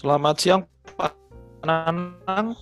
Selamat siang Pak Nanang.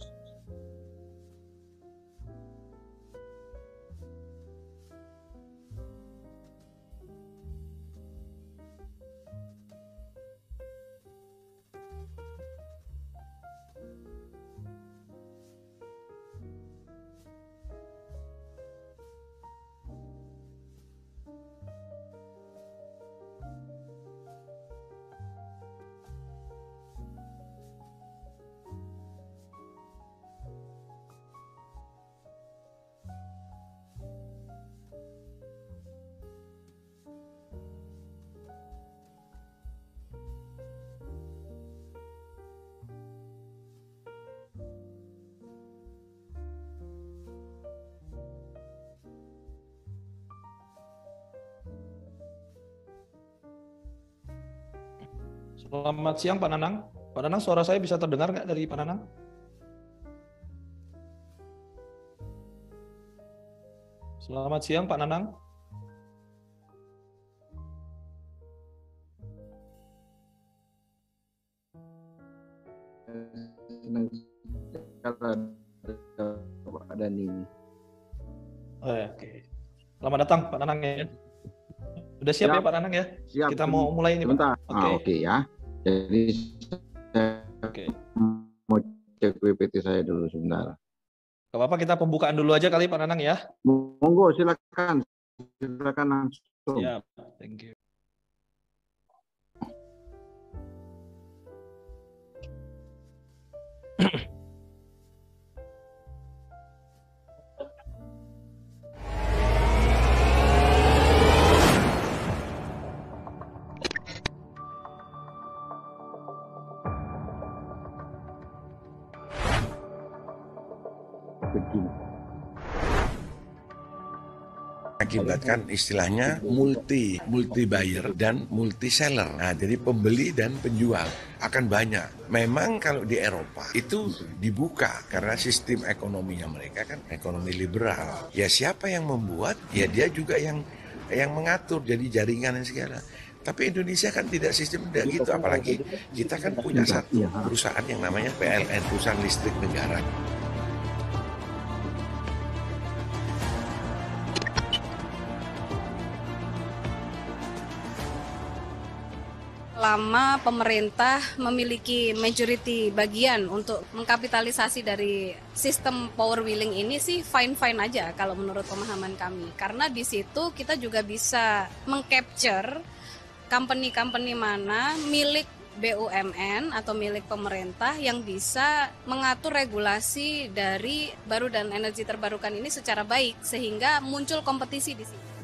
Selamat siang Pak Nanang. Pak Nanang, suara saya bisa terdengar nggak dari Pak Nanang? Selamat siang Pak Nanang. Senang Pak Oh, ya, Oke. Selamat datang Pak Nanang ya. Sudah siap, ya, siap ya Pak Nanang ya? Siap. Kita mau mulai ini. Pak. Oke. Okay. Ah, okay, ya. Jadi saya okay. mau cek WPT saya dulu sebentar. Gak apa-apa kita pembukaan dulu aja kali Pak Nanang ya. Monggo silakan. Silakan langsung. Ya, thank you. mengakibatkan istilahnya multi multi buyer dan multi seller. Nah, jadi pembeli dan penjual akan banyak. Memang kalau di Eropa itu dibuka karena sistem ekonominya mereka kan ekonomi liberal. Ya siapa yang membuat, ya dia juga yang yang mengatur jadi jaringan dan segala. Tapi Indonesia kan tidak sistem tidak gitu apalagi kita kan punya satu iya. perusahaan yang namanya PLN perusahaan listrik negara. selama pemerintah memiliki majority bagian untuk mengkapitalisasi dari sistem power wheeling ini sih fine-fine aja kalau menurut pemahaman kami. Karena di situ kita juga bisa mengcapture company-company mana milik BUMN atau milik pemerintah yang bisa mengatur regulasi dari baru dan energi terbarukan ini secara baik sehingga muncul kompetisi di sini.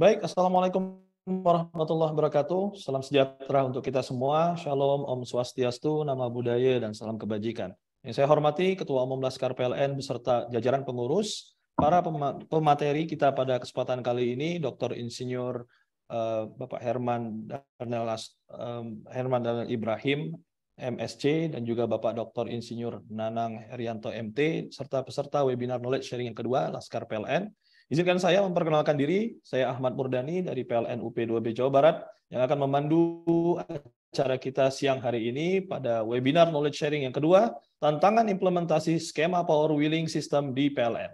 Baik, Assalamualaikum warahmatullahi wabarakatuh. Salam sejahtera untuk kita semua. Shalom, Om Swastiastu, Nama Budaya, dan Salam Kebajikan. Yang saya hormati Ketua Umum Laskar PLN beserta jajaran pengurus, para pemateri kita pada kesempatan kali ini, Dr. Insinyur eh, Bapak Herman Daniel, Herman Daniel Ibrahim, MSC, dan juga Bapak Dr. Insinyur Nanang Herianto MT, serta peserta webinar knowledge sharing yang kedua, Laskar PLN. Izinkan saya memperkenalkan diri, saya Ahmad Murdani dari PLN UP2B Jawa Barat yang akan memandu acara kita siang hari ini pada webinar knowledge sharing yang kedua, tantangan implementasi skema power wheeling system di PLN.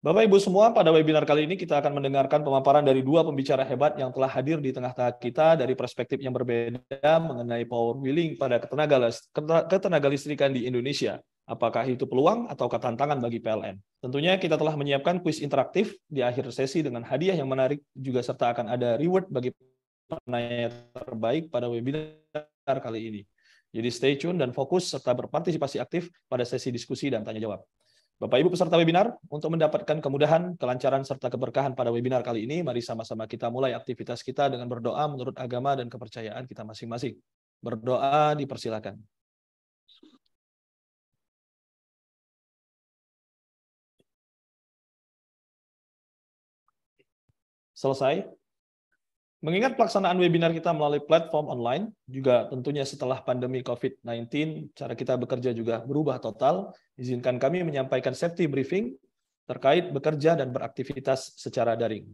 Bapak Ibu semua, pada webinar kali ini kita akan mendengarkan pemaparan dari dua pembicara hebat yang telah hadir di tengah-tengah kita dari perspektif yang berbeda mengenai power wheeling pada ketenaga, ketenaga listrikan di Indonesia. Apakah itu peluang atau tantangan bagi PLN? Tentunya kita telah menyiapkan kuis interaktif di akhir sesi dengan hadiah yang menarik juga serta akan ada reward bagi penanya terbaik pada webinar kali ini. Jadi stay tune dan fokus serta berpartisipasi aktif pada sesi diskusi dan tanya jawab. Bapak Ibu peserta webinar, untuk mendapatkan kemudahan, kelancaran, serta keberkahan pada webinar kali ini, mari sama-sama kita mulai aktivitas kita dengan berdoa menurut agama dan kepercayaan kita masing-masing. Berdoa dipersilakan. selesai. Mengingat pelaksanaan webinar kita melalui platform online, juga tentunya setelah pandemi COVID-19, cara kita bekerja juga berubah total. Izinkan kami menyampaikan safety briefing terkait bekerja dan beraktivitas secara daring.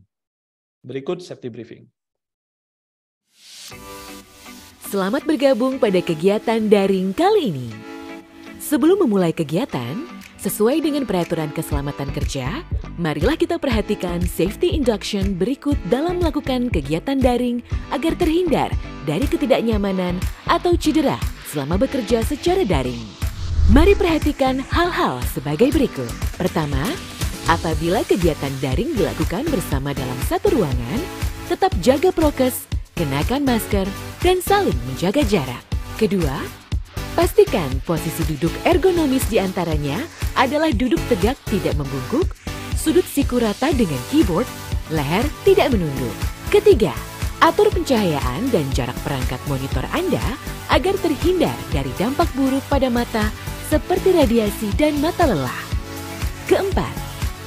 Berikut safety briefing. Selamat bergabung pada kegiatan daring kali ini. Sebelum memulai kegiatan, Sesuai dengan peraturan keselamatan kerja, marilah kita perhatikan safety induction berikut dalam melakukan kegiatan daring agar terhindar dari ketidaknyamanan atau cedera selama bekerja secara daring. Mari perhatikan hal-hal sebagai berikut. Pertama, apabila kegiatan daring dilakukan bersama dalam satu ruangan, tetap jaga prokes, kenakan masker, dan saling menjaga jarak. Kedua, Pastikan posisi duduk ergonomis di antaranya adalah duduk tegak tidak membungkuk, sudut siku rata dengan keyboard, leher tidak menunduk. Ketiga, atur pencahayaan dan jarak perangkat monitor Anda agar terhindar dari dampak buruk pada mata seperti radiasi dan mata lelah. Keempat,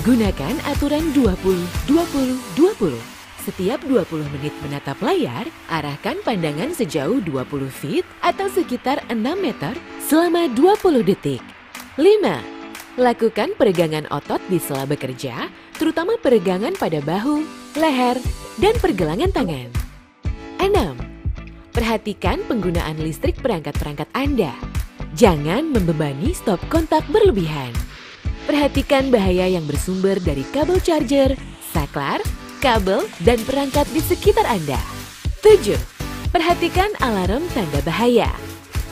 gunakan aturan 20-20-20 setiap 20 menit menatap layar, arahkan pandangan sejauh 20 feet atau sekitar 6 meter selama 20 detik. 5. Lakukan peregangan otot di sela bekerja, terutama peregangan pada bahu, leher, dan pergelangan tangan. 6. Perhatikan penggunaan listrik perangkat-perangkat Anda. Jangan membebani stop kontak berlebihan. Perhatikan bahaya yang bersumber dari kabel charger, saklar, kabel, dan perangkat di sekitar Anda. 7. Perhatikan alarm tanda bahaya.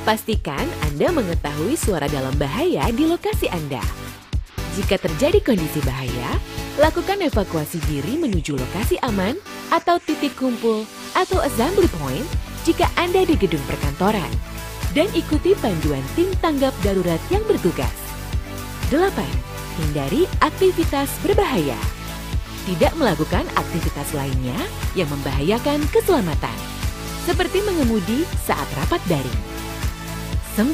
Pastikan Anda mengetahui suara dalam bahaya di lokasi Anda. Jika terjadi kondisi bahaya, lakukan evakuasi diri menuju lokasi aman atau titik kumpul atau assembly point jika Anda di gedung perkantoran dan ikuti panduan tim tanggap darurat yang bertugas. 8. Hindari aktivitas berbahaya tidak melakukan aktivitas lainnya yang membahayakan keselamatan, seperti mengemudi saat rapat daring. 9.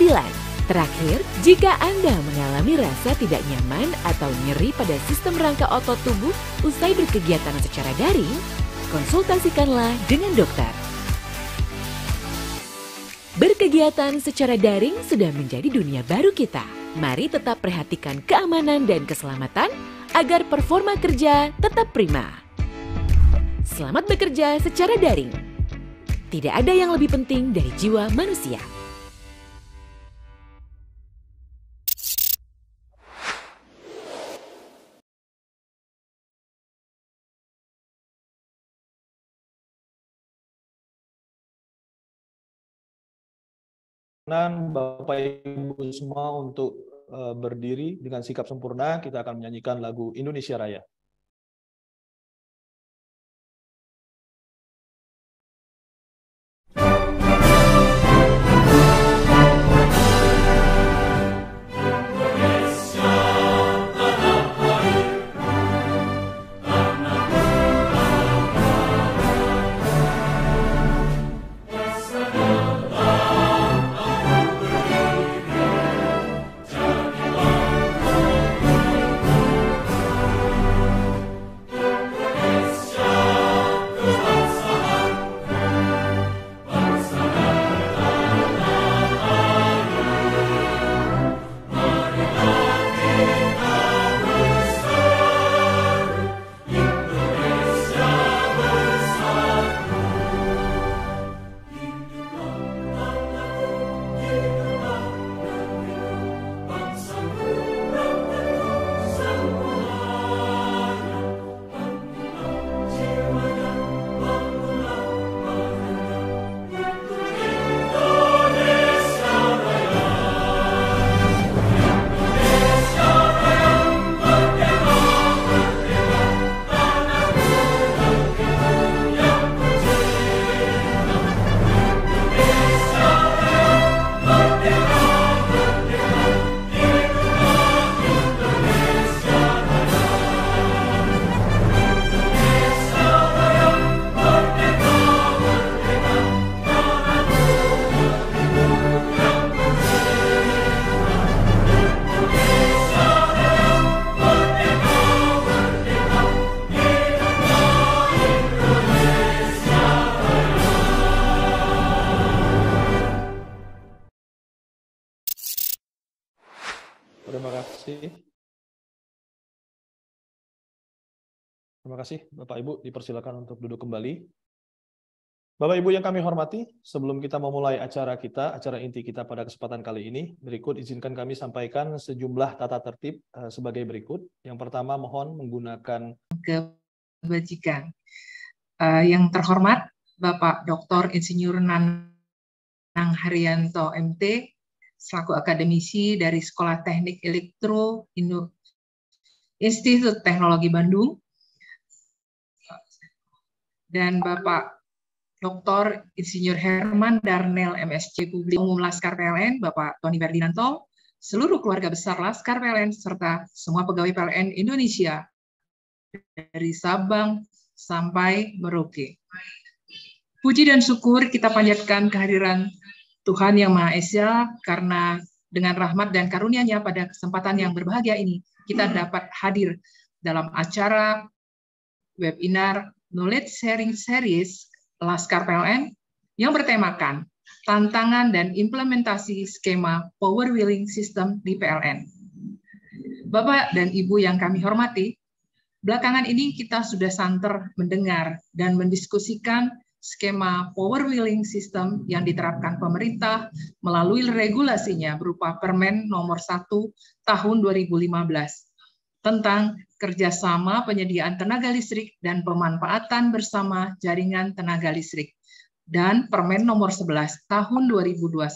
Terakhir, jika Anda mengalami rasa tidak nyaman atau nyeri pada sistem rangka otot tubuh usai berkegiatan secara daring, konsultasikanlah dengan dokter. Berkegiatan secara daring sudah menjadi dunia baru kita. Mari tetap perhatikan keamanan dan keselamatan agar performa kerja tetap prima. Selamat bekerja secara daring. Tidak ada yang lebih penting dari jiwa manusia. Bapak Ibu semua untuk Eh, berdiri dengan sikap sempurna, kita akan menyanyikan lagu Indonesia Raya. kasih Bapak Ibu dipersilakan untuk duduk kembali. Bapak Ibu yang kami hormati, sebelum kita memulai acara kita, acara inti kita pada kesempatan kali ini, berikut izinkan kami sampaikan sejumlah tata tertib eh, sebagai berikut. Yang pertama mohon menggunakan kebajikan. Eh, yang terhormat Bapak Dr. Insinyur Nanang Haryanto MT, selaku akademisi dari Sekolah Teknik Elektro Institut Teknologi Bandung, dan Bapak Dr. Insinyur Herman Darnel MSC Publik Umum Laskar PLN, Bapak Tony Berdinanto, seluruh keluarga besar Laskar PLN, serta semua pegawai PLN Indonesia dari Sabang sampai Merauke. Puji dan syukur kita panjatkan kehadiran Tuhan Yang Maha Esa karena dengan rahmat dan karunia-Nya pada kesempatan yang berbahagia ini kita dapat hadir dalam acara webinar Knowledge Sharing Series Laskar PLN yang bertemakan tantangan dan implementasi skema power wheeling system di PLN. Bapak dan Ibu yang kami hormati, belakangan ini kita sudah santer mendengar dan mendiskusikan skema power wheeling system yang diterapkan pemerintah melalui regulasinya berupa Permen nomor 1 tahun 2015 tentang kerjasama penyediaan tenaga listrik dan pemanfaatan bersama jaringan tenaga listrik, dan Permen Nomor 11 Tahun 2021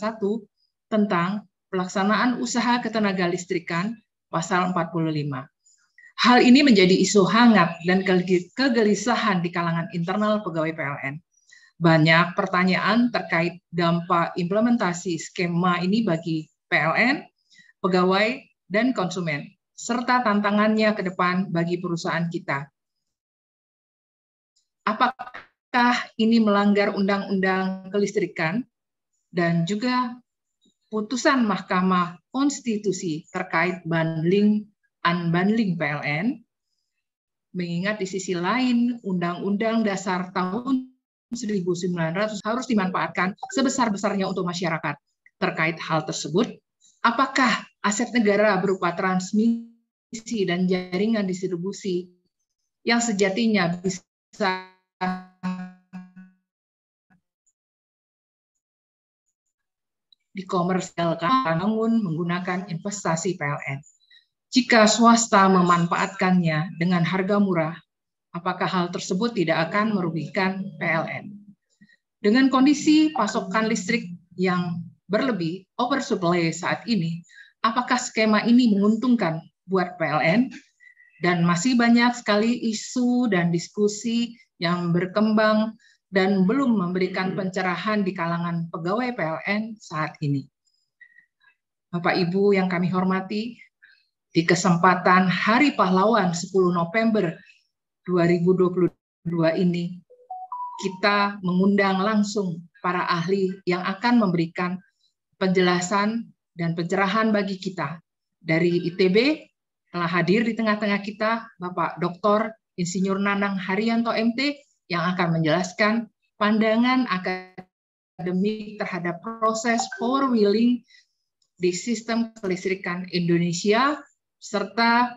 tentang pelaksanaan usaha ketenaga listrikan pasal 45. Hal ini menjadi isu hangat dan kegelisahan di kalangan internal pegawai PLN. Banyak pertanyaan terkait dampak implementasi skema ini bagi PLN, pegawai, dan konsumen serta tantangannya ke depan bagi perusahaan kita. Apakah ini melanggar undang-undang kelistrikan dan juga putusan Mahkamah Konstitusi terkait bundling unbundling PLN? Mengingat di sisi lain Undang-Undang Dasar tahun 1900 harus dimanfaatkan sebesar-besarnya untuk masyarakat. Terkait hal tersebut, apakah aset negara berupa transmisi dan jaringan distribusi yang sejatinya bisa dikomersialkan bangun menggunakan investasi PLN. Jika swasta memanfaatkannya dengan harga murah, apakah hal tersebut tidak akan merugikan PLN? Dengan kondisi pasokan listrik yang berlebih, oversupply saat ini, apakah skema ini menguntungkan buat PLN dan masih banyak sekali isu dan diskusi yang berkembang dan belum memberikan pencerahan di kalangan pegawai PLN saat ini. Bapak Ibu yang kami hormati, di kesempatan Hari Pahlawan 10 November 2022 ini, kita mengundang langsung para ahli yang akan memberikan penjelasan dan pencerahan bagi kita. Dari ITB telah hadir di tengah-tengah kita Bapak Dr. Insinyur Nanang Haryanto MT yang akan menjelaskan pandangan akademik terhadap proses power wheeling di sistem kelistrikan Indonesia serta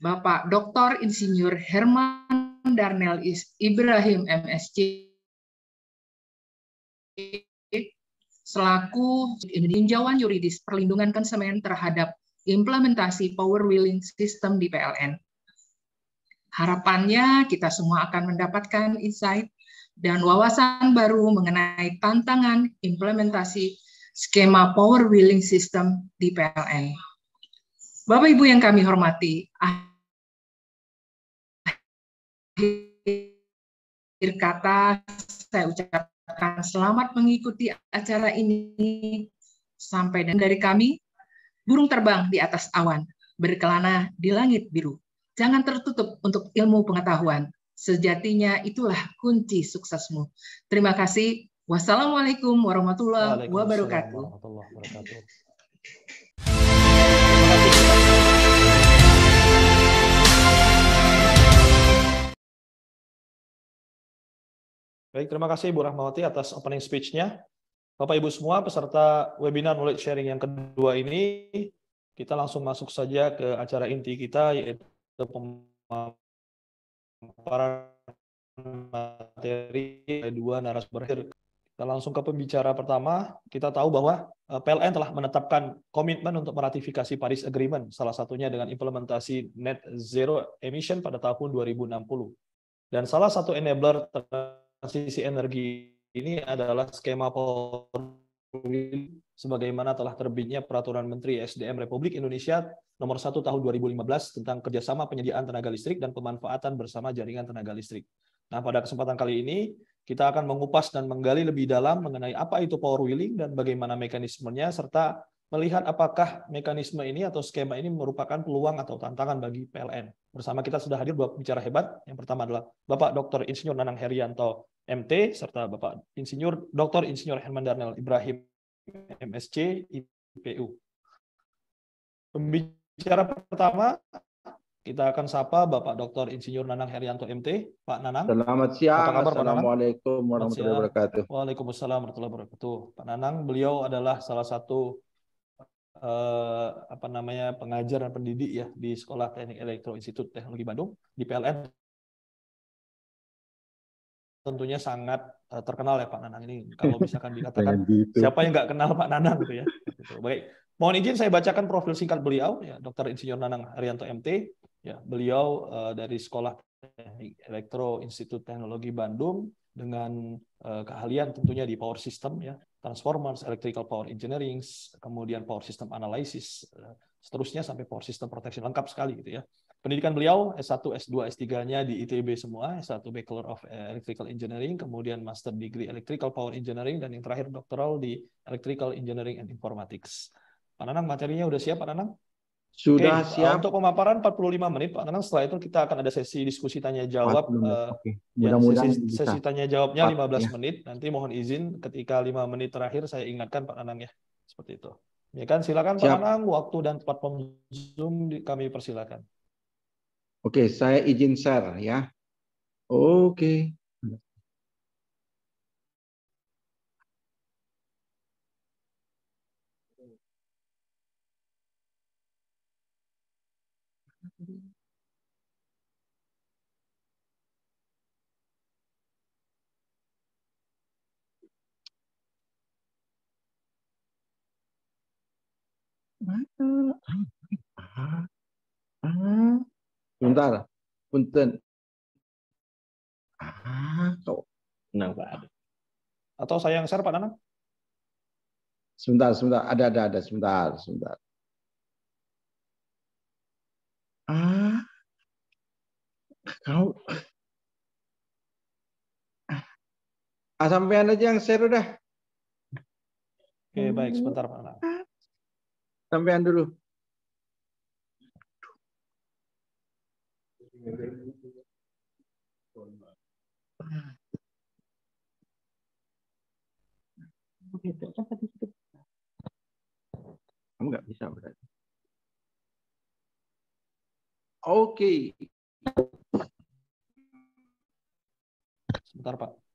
Bapak Dr. Insinyur Herman Darnel Ibrahim MSC selaku tinjauan yuridis perlindungan konsumen terhadap implementasi power wheeling system di PLN. Harapannya kita semua akan mendapatkan insight dan wawasan baru mengenai tantangan implementasi skema power wheeling system di PLN. Bapak Ibu yang kami hormati, akhir kata saya ucapkan mengucapkan selamat mengikuti acara ini sampai dan dari kami, burung terbang di atas awan, berkelana di langit biru. Jangan tertutup untuk ilmu pengetahuan. Sejatinya itulah kunci suksesmu. Terima kasih. Wassalamualaikum warahmatullahi wabarakatuh. Baik, terima kasih Bu Rahmawati atas opening speech-nya. Bapak Ibu semua peserta webinar knowledge sharing yang kedua ini, kita langsung masuk saja ke acara inti kita yaitu pemaparan materi dua narasumber. Kita langsung ke pembicara pertama. Kita tahu bahwa eh, PLN telah menetapkan komitmen untuk meratifikasi Paris Agreement, salah satunya dengan implementasi net zero emission pada tahun 2060. Dan salah satu enabler terhadap transisi energi ini adalah skema Polri sebagaimana telah terbitnya Peraturan Menteri SDM Republik Indonesia Nomor 1 Tahun 2015 tentang kerjasama penyediaan tenaga listrik dan pemanfaatan bersama jaringan tenaga listrik. Nah, pada kesempatan kali ini kita akan mengupas dan menggali lebih dalam mengenai apa itu power wheeling dan bagaimana mekanismenya serta melihat apakah mekanisme ini atau skema ini merupakan peluang atau tantangan bagi PLN. Bersama kita sudah hadir dua bicara hebat. Yang pertama adalah Bapak Dr. Insinyur Nanang Herianto, MT, serta Bapak Insinyur Dr. Insinyur Herman Darnel Ibrahim, MSC, IPU. Pembicara pertama, kita akan sapa Bapak Dr. Insinyur Nanang Herianto MT. Pak Nanang. Selamat siang. Apa kabar, Assalamualaikum warahmatullahi wabarakatuh. Waalaikumsalam warahmatullahi wabarakatuh. Pak Nanang, beliau adalah salah satu eh, apa namanya pengajar dan pendidik ya di Sekolah Teknik Elektro Institut Teknologi Bandung di PLN tentunya sangat eh, terkenal ya Pak Nanang ini kalau misalkan dikatakan siapa yang nggak kenal Pak Nanang gitu ya. Gitu. Baik, mohon izin saya bacakan profil singkat beliau ya Dr. Insinyur Nanang Arianto MT ya beliau uh, dari Sekolah Teknik Elektro Institut Teknologi Bandung dengan uh, keahlian tentunya di power system ya transformers, electrical power engineering, kemudian power system analysis, eh, seterusnya sampai power system protection lengkap sekali gitu ya. Pendidikan beliau S1, S2, S3-nya di ITB semua, S1 Bachelor of eh, Electrical Engineering, kemudian Master Degree Electrical Power Engineering, dan yang terakhir doktoral di Electrical Engineering and Informatics. Pak Nanang, materinya udah siap Pak Nanang? Sudah okay. siap. Untuk pemaparan 45 menit, Pak Nanang. Setelah itu kita akan ada sesi diskusi tanya jawab. Uh, eh, okay. Ya, sesi, sesi tanya jawabnya 15 ya. menit. Nanti mohon izin ketika 5 menit terakhir saya ingatkan Pak Nanang ya. Seperti itu. Ya kan, silakan Pak siap. Nanang. Waktu dan tempat Zoom kami persilakan. Oke, okay, saya izin share ya. Oke. Okay. Bentar, punten. Ah, Pak. Atau saya yang share Pak Nanang? Sebentar, sebentar. Ada, ada, ada. Sebentar, sebentar. Ah, kau. Ah, sampean aja yang share udah. Oke, baik. Sebentar Pak Nanang. Sampean dulu. Kamu nggak bisa berarti. Oke. Okay. Sebentar Pak.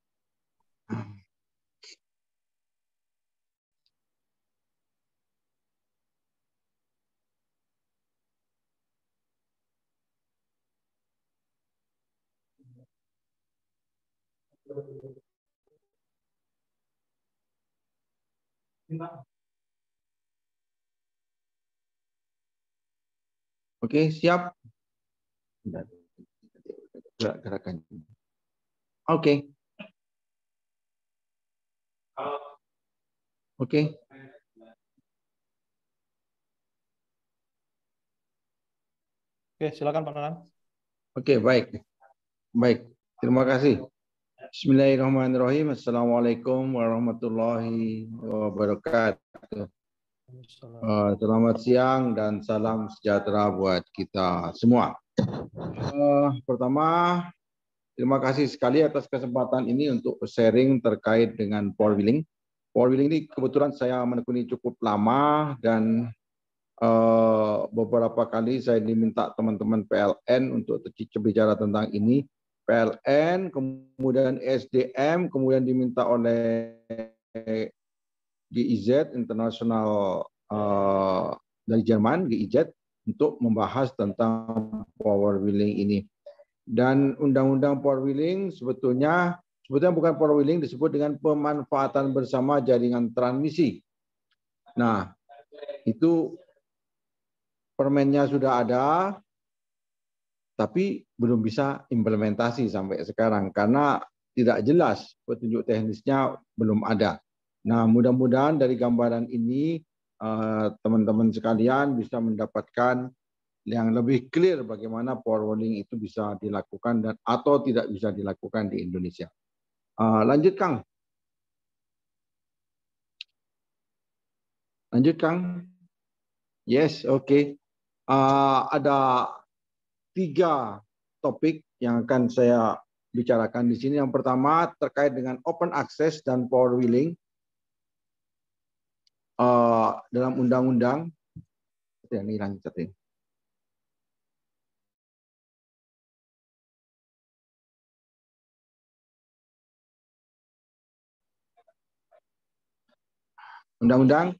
Oke, siap. gerakan. Oke. Oke. Oke, silakan Pak Nanang. Oke, baik. Baik. Terima kasih. Bismillahirrahmanirrahim. Assalamualaikum warahmatullahi wabarakatuh. Eh, selamat siang dan salam sejahtera buat kita semua. Uh, pertama, terima kasih sekali atas kesempatan ini untuk sharing terkait dengan power Willing. Power Willing ini kebetulan saya menekuni cukup lama dan uh, beberapa kali saya diminta teman-teman PLN untuk berbicara tentang ini PLN, kemudian SDM, kemudian diminta oleh GIZ internasional uh, dari Jerman GIZ untuk membahas tentang power wheeling ini. Dan undang-undang power wheeling sebetulnya sebetulnya bukan power wheeling disebut dengan pemanfaatan bersama jaringan transmisi. Nah, itu permennya sudah ada, tapi belum bisa implementasi sampai sekarang karena tidak jelas petunjuk teknisnya belum ada. Nah, mudah-mudahan dari gambaran ini eh, teman-teman sekalian bisa mendapatkan yang lebih clear bagaimana power forwarding itu bisa dilakukan dan atau tidak bisa dilakukan di Indonesia. Eh, lanjut Kang. Lanjut Kang. Yes, oke. Okay. Uh, eh, ada tiga topik yang akan saya bicarakan di sini. Yang pertama terkait dengan open access dan power wheeling uh, eh, dalam undang-undang. Yang ini lanjut ini. Undang-undang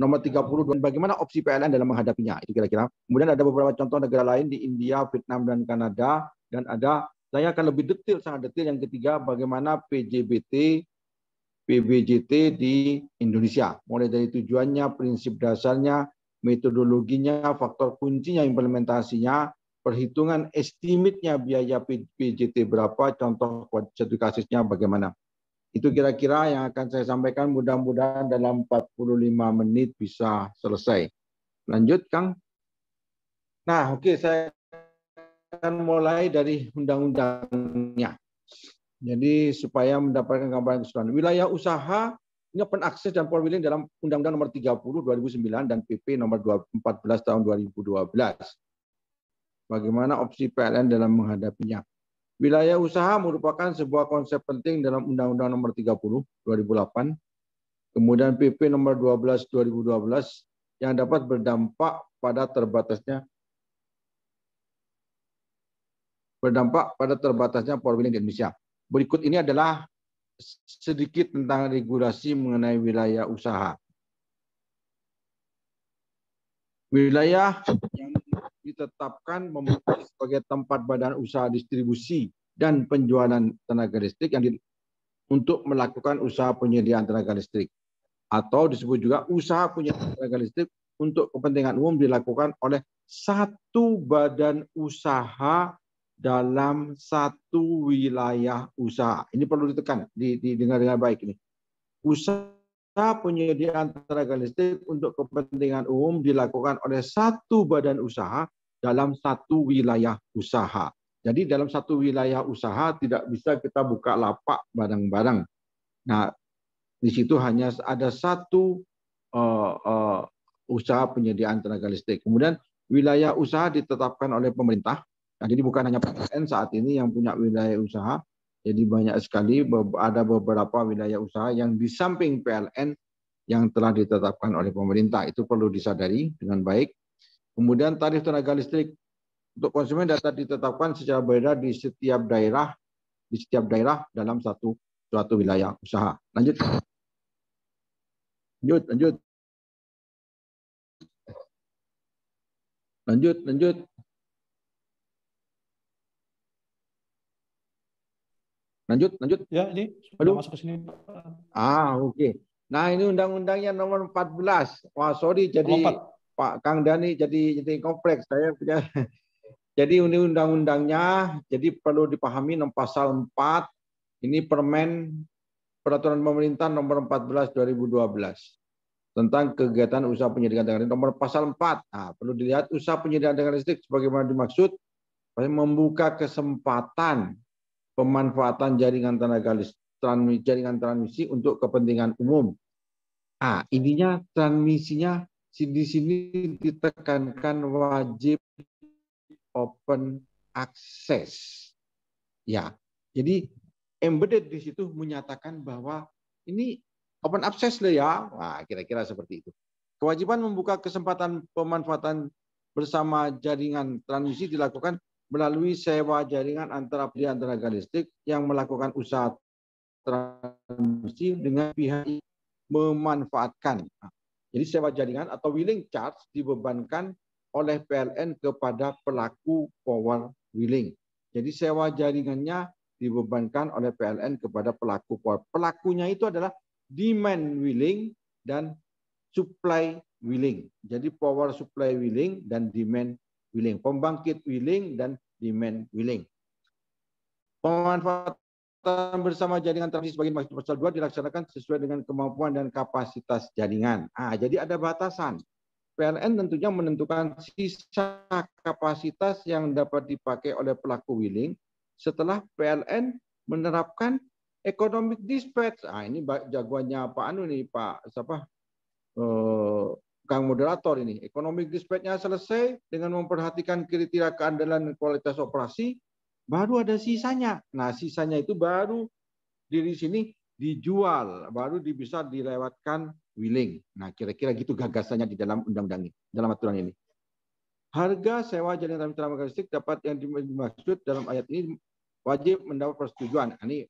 nomor 30 dan bagaimana opsi PLN dalam menghadapinya itu kira-kira. Kemudian ada beberapa contoh negara lain di India, Vietnam dan Kanada dan ada saya akan lebih detail sangat detail yang ketiga bagaimana PJBT PBJT di Indonesia mulai dari tujuannya, prinsip dasarnya, metodologinya, faktor kuncinya, implementasinya, perhitungan estimatnya biaya PJT berapa, contoh satu kasusnya bagaimana. Itu kira-kira yang akan saya sampaikan mudah-mudahan dalam 45 menit bisa selesai. Lanjut Kang. Nah, oke okay, saya akan mulai dari undang-undangnya. Jadi supaya mendapatkan gambaran keseluruhan. Wilayah usaha ini open akses dan power dalam Undang-Undang nomor 30 2009 dan PP nomor 14 tahun 2012. Bagaimana opsi PLN dalam menghadapinya? Wilayah usaha merupakan sebuah konsep penting dalam Undang-Undang Nomor 30 2008, kemudian PP Nomor 12 2012 yang dapat berdampak pada terbatasnya berdampak pada terbatasnya power di Indonesia. Berikut ini adalah sedikit tentang regulasi mengenai wilayah usaha. Wilayah ditetapkan memutus sebagai tempat badan usaha distribusi dan penjualan tenaga listrik yang di, untuk melakukan usaha penyediaan tenaga listrik atau disebut juga usaha penyediaan tenaga listrik untuk kepentingan umum dilakukan oleh satu badan usaha dalam satu wilayah usaha. Ini perlu ditekan, didengar dengan baik ini. Usaha penyediaan tenaga listrik untuk kepentingan umum dilakukan oleh satu badan usaha dalam satu wilayah usaha. Jadi dalam satu wilayah usaha tidak bisa kita buka lapak barang-barang. Nah, di situ hanya ada satu uh, uh, usaha penyediaan tenaga listrik. Kemudian wilayah usaha ditetapkan oleh pemerintah. Nah, jadi bukan hanya PTN saat ini yang punya wilayah usaha. Jadi banyak sekali ada beberapa wilayah usaha yang di samping PLN yang telah ditetapkan oleh pemerintah. Itu perlu disadari dengan baik. Kemudian tarif tenaga listrik untuk konsumen data ditetapkan secara berbeda di setiap daerah di setiap daerah dalam satu suatu wilayah usaha. Lanjut. Lanjut, lanjut. Lanjut, lanjut. Lanjut, lanjut. Ya, ini Aduh. masuk ke sini. Ah, oke. Okay. Nah, ini undang-undangnya nomor 14. Wah, sorry, jadi 24. Pak Kang Dani jadi jadi kompleks. Saya punya jadi ini undang-undangnya jadi perlu dipahami nomor pasal 4 ini Permen Peraturan Pemerintah nomor 14 2012 tentang kegiatan usaha penyediaan tenaga nomor pasal 4. Nah, perlu dilihat usaha penyediaan tenaga listrik sebagaimana dimaksud membuka kesempatan pemanfaatan jaringan tenaga listrik jaringan transmisi untuk kepentingan umum. Ah, ininya transmisinya di sini ditekankan wajib open access. Ya, jadi embedded di situ menyatakan bahwa ini open access lah ya. Wah, kira-kira seperti itu. Kewajiban membuka kesempatan pemanfaatan bersama jaringan transmisi dilakukan melalui sewa jaringan antara pihak antara galistik yang melakukan usaha transmisi dengan pihak memanfaatkan. Jadi sewa jaringan atau willing charge dibebankan oleh PLN kepada pelaku power willing. Jadi sewa jaringannya dibebankan oleh PLN kepada pelaku power. Pelakunya itu adalah demand willing dan supply willing. Jadi power supply willing dan demand willing, Pembangkit willing dan demand willing, Pemanfaatan bersama jaringan transmisi sebagai maksud pasal 2 dilaksanakan sesuai dengan kemampuan dan kapasitas jaringan. Ah, jadi ada batasan. PLN tentunya menentukan sisa kapasitas yang dapat dipakai oleh pelaku willing setelah PLN menerapkan economic dispatch. Ah, ini jagoannya Pak Anu nih, Pak siapa? Uh, Kang moderator ini. Economic dispatch-nya selesai dengan memperhatikan kriteria keandalan kualitas operasi baru ada sisanya. Nah, sisanya itu baru di sini dijual, baru bisa dilewatkan willing. Nah, kira-kira gitu gagasannya di dalam undang-undang ini, dalam aturan ini. Harga sewa jaringan tenaga listrik dapat yang dimaksud dalam ayat ini wajib mendapat persetujuan. Nah, ini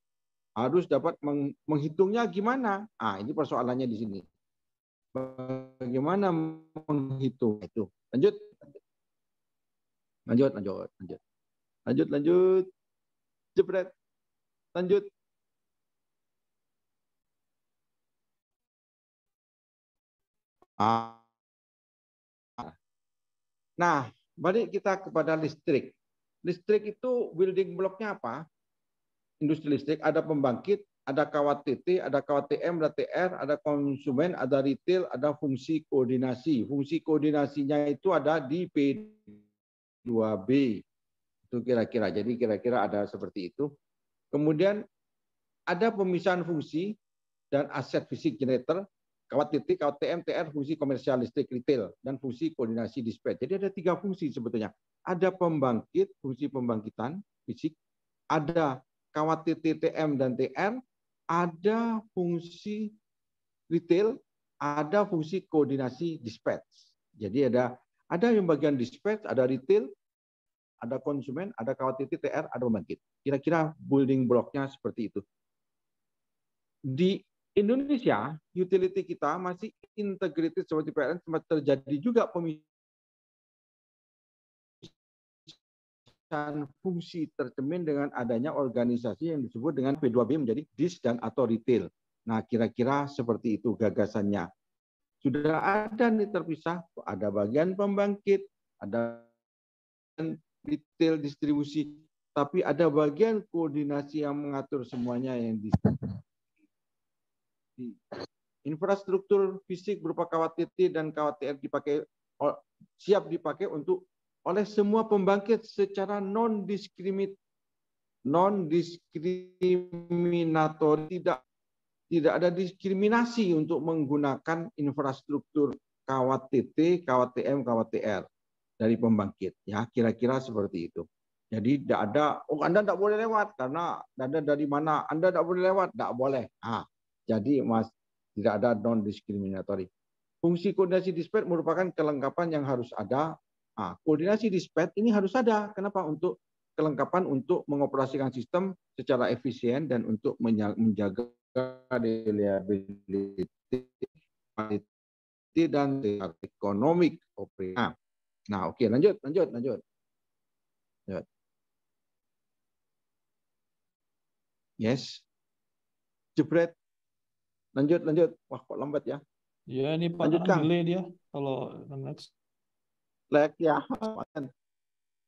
harus dapat menghitungnya gimana? Ah, ini persoalannya di sini. Bagaimana menghitung itu? Lanjut. Lanjut, lanjut, lanjut. Lanjut, lanjut. Jepret. Lanjut. Nah, balik kita kepada listrik. Listrik itu building blocknya apa? Industri listrik ada pembangkit, ada kawat TT, ada kawat tm ada TR, ada konsumen, ada retail, ada fungsi koordinasi. Fungsi koordinasinya itu ada di P2B. Itu kira-kira. Jadi kira-kira ada seperti itu. Kemudian ada pemisahan fungsi dan aset fisik generator, kawat titik, kawat TMTR fungsi komersial listrik retail, dan fungsi koordinasi dispatch. Jadi ada tiga fungsi sebetulnya. Ada pembangkit, fungsi pembangkitan fisik, ada kawat titik TM dan TR, ada fungsi retail, ada fungsi koordinasi dispatch. Jadi ada ada yang bagian dispatch, ada retail, ada konsumen, ada titik TR, ada pembangkit. Kira-kira building blocknya seperti itu. Di Indonesia, utility kita masih integrated seperti PLN, sempat terjadi juga pemisahan fungsi tercemin dengan adanya organisasi yang disebut dengan P2B menjadi dis dan atau retail. Nah, kira-kira seperti itu gagasannya. Sudah ada nih terpisah, ada bagian pembangkit, ada detail distribusi, tapi ada bagian koordinasi yang mengatur semuanya yang di infrastruktur fisik berupa kawat TT dan KWTR dipakai siap dipakai untuk oleh semua pembangkit secara non diskrimit non diskriminator tidak tidak ada diskriminasi untuk menggunakan infrastruktur kawat kawat TT, TM, kawat TR dari pembangkit ya kira-kira seperti itu jadi tidak ada oh anda tidak boleh lewat karena anda dari mana anda tidak boleh lewat tidak boleh ah jadi mas tidak ada non diskriminatory fungsi koordinasi dispatch merupakan kelengkapan yang harus ada ah koordinasi dispatch ini harus ada kenapa untuk kelengkapan untuk mengoperasikan sistem secara efisien dan untuk menjaga reliability dan ekonomi operasi. Nah, Nah, oke, lanjut, lanjut, lanjut. Lanjut. Yes. Jebret. Lanjut, lanjut. Wah, kok lambat ya? Iya, ini Pak lanjut, Kang. delay dia kalau next. Lag ya.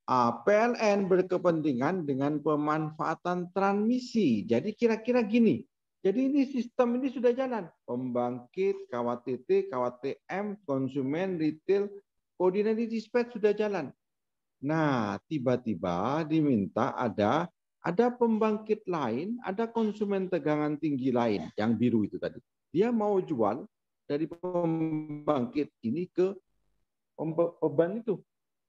Ah, PLN berkepentingan dengan pemanfaatan transmisi. Jadi kira-kira gini. Jadi ini sistem ini sudah jalan. Pembangkit, kawat titik, kawat TM, konsumen, retail, Koordinasi dispatch sudah jalan. Nah, tiba-tiba diminta ada ada pembangkit lain, ada konsumen tegangan tinggi lain yang biru itu tadi. Dia mau jual dari pembangkit ini ke beban itu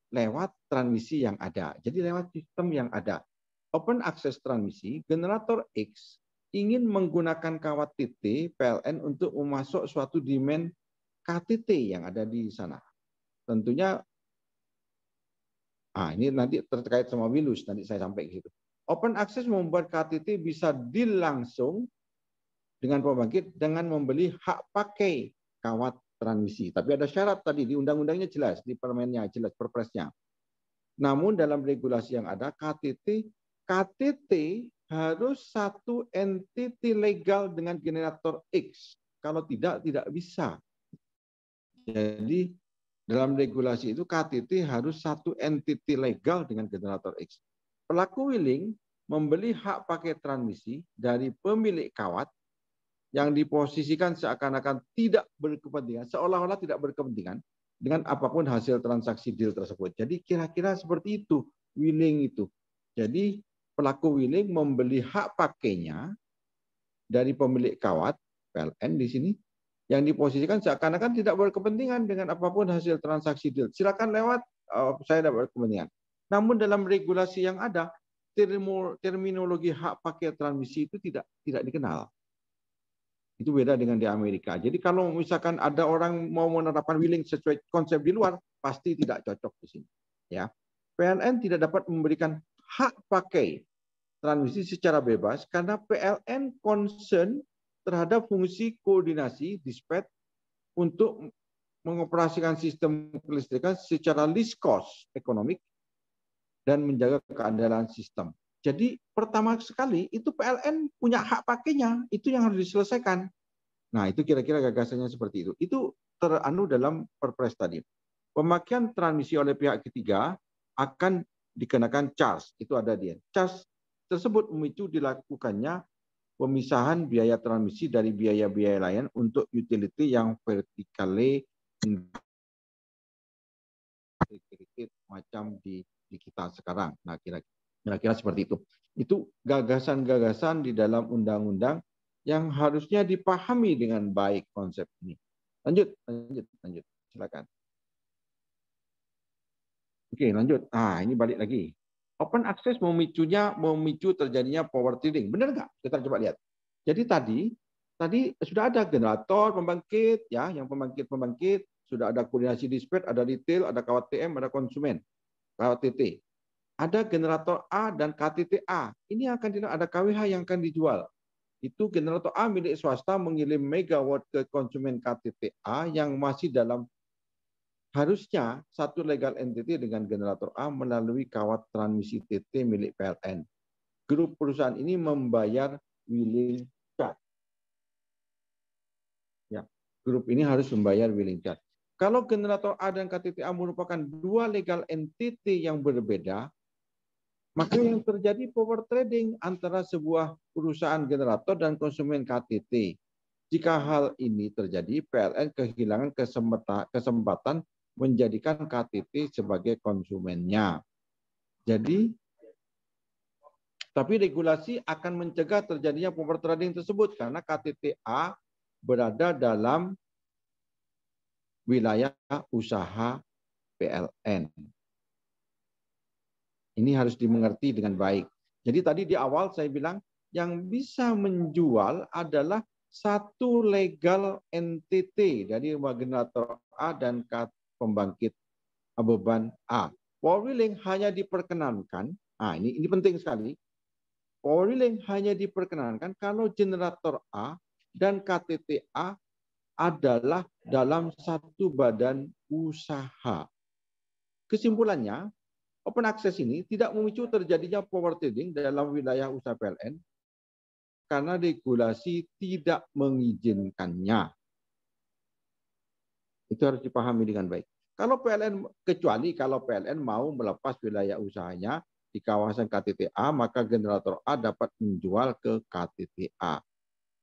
lewat transmisi yang ada. Jadi lewat sistem yang ada. Open access transmisi, generator X ingin menggunakan kawat TT PLN untuk memasok suatu demand KTT yang ada di sana tentunya ah ini nanti terkait sama Windows nanti saya sampai ke situ. Open access membuat KTT bisa dilangsung dengan pembangkit dengan membeli hak pakai kawat transmisi. Tapi ada syarat tadi di undang-undangnya jelas, di permennya jelas, perpresnya. Namun dalam regulasi yang ada KTT KTT harus satu entity legal dengan generator X. Kalau tidak tidak bisa. Jadi dalam regulasi itu KTT harus satu entiti legal dengan generator X. Pelaku willing membeli hak pakai transmisi dari pemilik kawat yang diposisikan seakan-akan tidak berkepentingan, seolah-olah tidak berkepentingan dengan apapun hasil transaksi deal tersebut. Jadi kira-kira seperti itu willing itu. Jadi pelaku willing membeli hak pakainya dari pemilik kawat PLN di sini yang diposisikan seakan-akan tidak berkepentingan dengan apapun hasil transaksi deal. Silakan lewat, eh, saya dapat kepentingan. Namun dalam regulasi yang ada, terminologi hak pakai transmisi itu tidak tidak dikenal. Itu beda dengan di Amerika. Jadi kalau misalkan ada orang mau menerapkan willing sesuai konsep di luar, pasti tidak cocok di sini. Ya, PLN tidak dapat memberikan hak pakai transmisi secara bebas karena PLN concern terhadap fungsi koordinasi dispatch untuk mengoperasikan sistem kelistrikan secara least cost ekonomik dan menjaga keandalan sistem. Jadi pertama sekali itu PLN punya hak pakainya, itu yang harus diselesaikan. Nah, itu kira-kira gagasannya seperti itu. Itu teranu dalam Perpres tadi. Pemakaian transmisi oleh pihak ketiga akan dikenakan charge, itu ada dia. Charge tersebut memicu dilakukannya pemisahan biaya transmisi dari biaya-biaya lain untuk utility yang vertically integrated macam di, di kita sekarang. Nah, kira-kira seperti itu. Itu gagasan-gagasan di dalam undang-undang yang harusnya dipahami dengan baik konsep ini. Lanjut, lanjut, lanjut. Silakan. Oke, lanjut. Ah, ini balik lagi open access memicunya memicu terjadinya power trading. Benar nggak? Kita coba lihat. Jadi tadi tadi sudah ada generator pembangkit ya, yang pembangkit pembangkit sudah ada koordinasi dispatch, ada detail ada kawat TM ada konsumen, kawat TT Ada generator A dan KTTA. Ini akan ada KWH yang akan dijual. Itu generator A milik swasta mengirim megawatt ke konsumen KTTA yang masih dalam Harusnya satu legal entity dengan generator A melalui kawat transmisi TT milik PLN. Grup perusahaan ini membayar willing charge. Ya, grup ini harus membayar willing charge. Kalau generator A dan KTTA merupakan dua legal entity yang berbeda, maka yang terjadi power trading antara sebuah perusahaan generator dan konsumen KTT. Jika hal ini terjadi, PLN kehilangan kesempatan menjadikan KTT sebagai konsumennya. Jadi, tapi regulasi akan mencegah terjadinya power trading tersebut karena KTTA berada dalam wilayah usaha PLN. Ini harus dimengerti dengan baik. Jadi tadi di awal saya bilang yang bisa menjual adalah satu legal entity dari generator A dan pembangkit beban A. Power hanya diperkenankan, ah ini ini penting sekali. Power hanya diperkenankan kalau generator A dan KTT A adalah dalam satu badan usaha. Kesimpulannya, open access ini tidak memicu terjadinya power trading dalam wilayah usaha PLN karena regulasi tidak mengizinkannya. Itu harus dipahami dengan baik. Kalau PLN kecuali kalau PLN mau melepas wilayah usahanya di kawasan KTTA, maka generator A dapat menjual ke KTTA.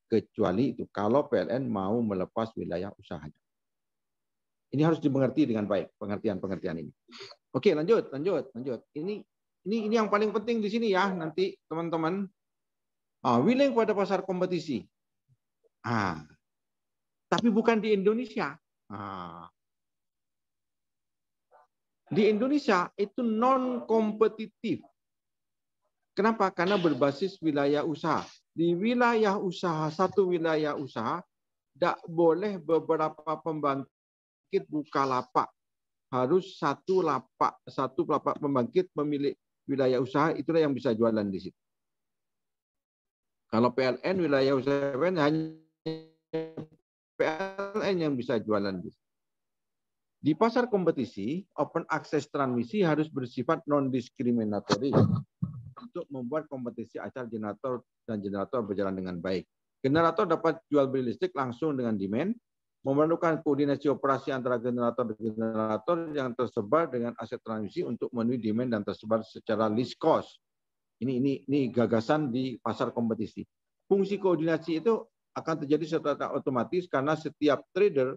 Kecuali itu kalau PLN mau melepas wilayah usahanya. Ini harus dimengerti dengan baik pengertian-pengertian ini. Oke, lanjut, lanjut, lanjut. Ini ini ini yang paling penting di sini ya nanti teman-teman. Ah, willing pada pasar kompetisi. Ah, tapi bukan di Indonesia di Indonesia itu non kompetitif. Kenapa? Karena berbasis wilayah usaha. Di wilayah usaha satu wilayah usaha tidak boleh beberapa pembangkit buka lapak. Harus satu lapak, satu lapak pembangkit pemilik wilayah usaha itulah yang bisa jualan di situ. Kalau PLN wilayah usaha PLN hanya PLN lain yang bisa jualan di di pasar kompetisi, open access transmisi harus bersifat non-diskriminatori untuk membuat kompetisi acara generator dan generator berjalan dengan baik. Generator dapat jual beli listrik langsung dengan demand, memerlukan koordinasi operasi antara generator dan generator yang tersebar dengan aset transmisi untuk memenuhi demand dan tersebar secara list cost. Ini ini ini gagasan di pasar kompetisi. Fungsi koordinasi itu akan terjadi secara otomatis karena setiap trader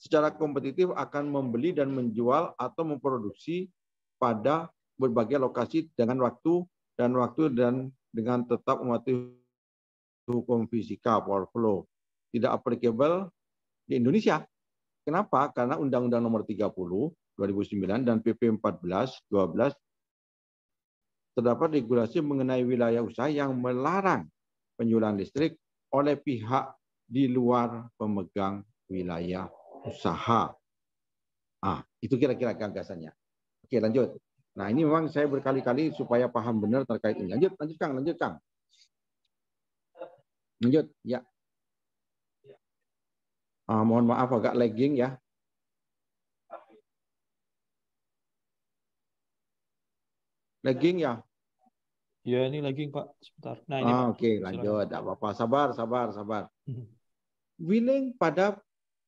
secara kompetitif akan membeli dan menjual atau memproduksi pada berbagai lokasi dengan waktu dan waktu dan dengan tetap mematuhi hukum fisika power flow tidak applicable di Indonesia. Kenapa? Karena Undang-Undang Nomor 30 2009 dan PP 14 12 terdapat regulasi mengenai wilayah usaha yang melarang penjualan listrik oleh pihak di luar pemegang wilayah usaha. Ah, itu kira-kira gagasannya. Oke, lanjut. Nah, ini memang saya berkali-kali supaya paham benar terkait ini. Lanjut, lanjut Kang, lanjut Kang. Lanjut, ya. Ah, mohon maaf agak lagging ya. Lagging ya. Ya ini lagi Pak, sebentar. Nah, ini, ah, Oke, lanjut. Tidak apa-apa. Sabar, sabar, sabar. Hmm. Willing pada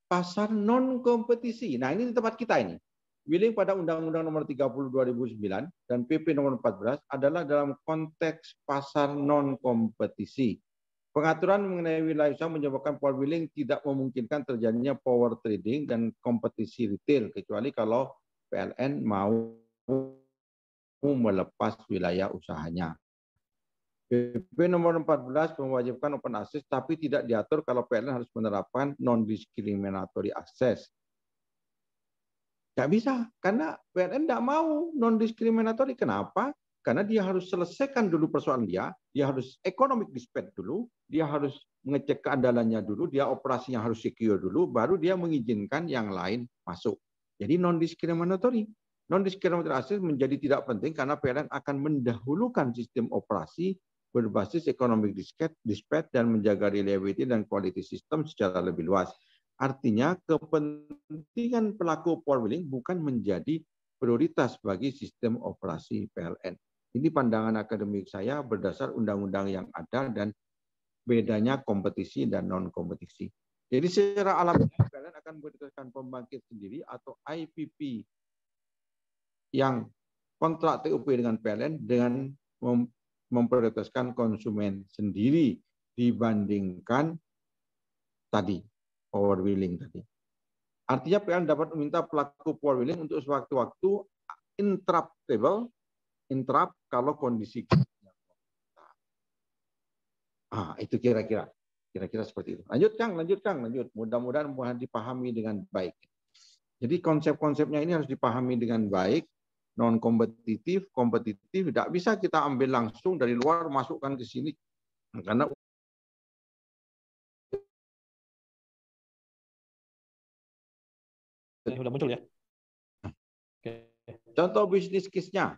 pasar non kompetisi. Nah, ini di tempat kita ini. Willing pada Undang-Undang Nomor 30 2009 dan PP Nomor 14 adalah dalam konteks pasar non kompetisi. Pengaturan mengenai wilayah usaha menyebabkan power willing tidak memungkinkan terjadinya power trading dan kompetisi retail kecuali kalau PLN mau melepas wilayah usahanya. PP nomor 14 mewajibkan open access tapi tidak diatur kalau PLN harus menerapkan non discriminatory access. Tidak bisa karena PLN tidak mau non discriminatory. Kenapa? Karena dia harus selesaikan dulu persoalan dia, dia harus economic dispatch dulu, dia harus mengecek keandalannya dulu, dia operasinya harus secure dulu, baru dia mengizinkan yang lain masuk. Jadi non discriminatory. Non discriminatory access menjadi tidak penting karena PLN akan mendahulukan sistem operasi berbasis economic dispatch dan menjaga reliability dan quality system secara lebih luas. Artinya kepentingan pelaku power billing bukan menjadi prioritas bagi sistem operasi PLN. Ini pandangan akademik saya berdasar undang-undang yang ada dan bedanya kompetisi dan non-kompetisi. Jadi secara alamiah PLN akan berdasarkan pembangkit sendiri atau IPP yang kontrak TUP dengan PLN dengan memprioritaskan konsumen sendiri dibandingkan tadi power willing tadi. Artinya PLN dapat meminta pelaku power willing untuk sewaktu-waktu interruptible, interrupt kalau kondisi Ah, itu kira-kira. Kira-kira seperti itu. Lanjut Kang, lanjut Kang, lanjut. Mudah-mudahan dipahami dengan baik. Jadi konsep-konsepnya ini harus dipahami dengan baik non kompetitif, kompetitif tidak bisa kita ambil langsung dari luar masukkan ke sini karena sudah muncul ya. Okay. Contoh bisnis case-nya.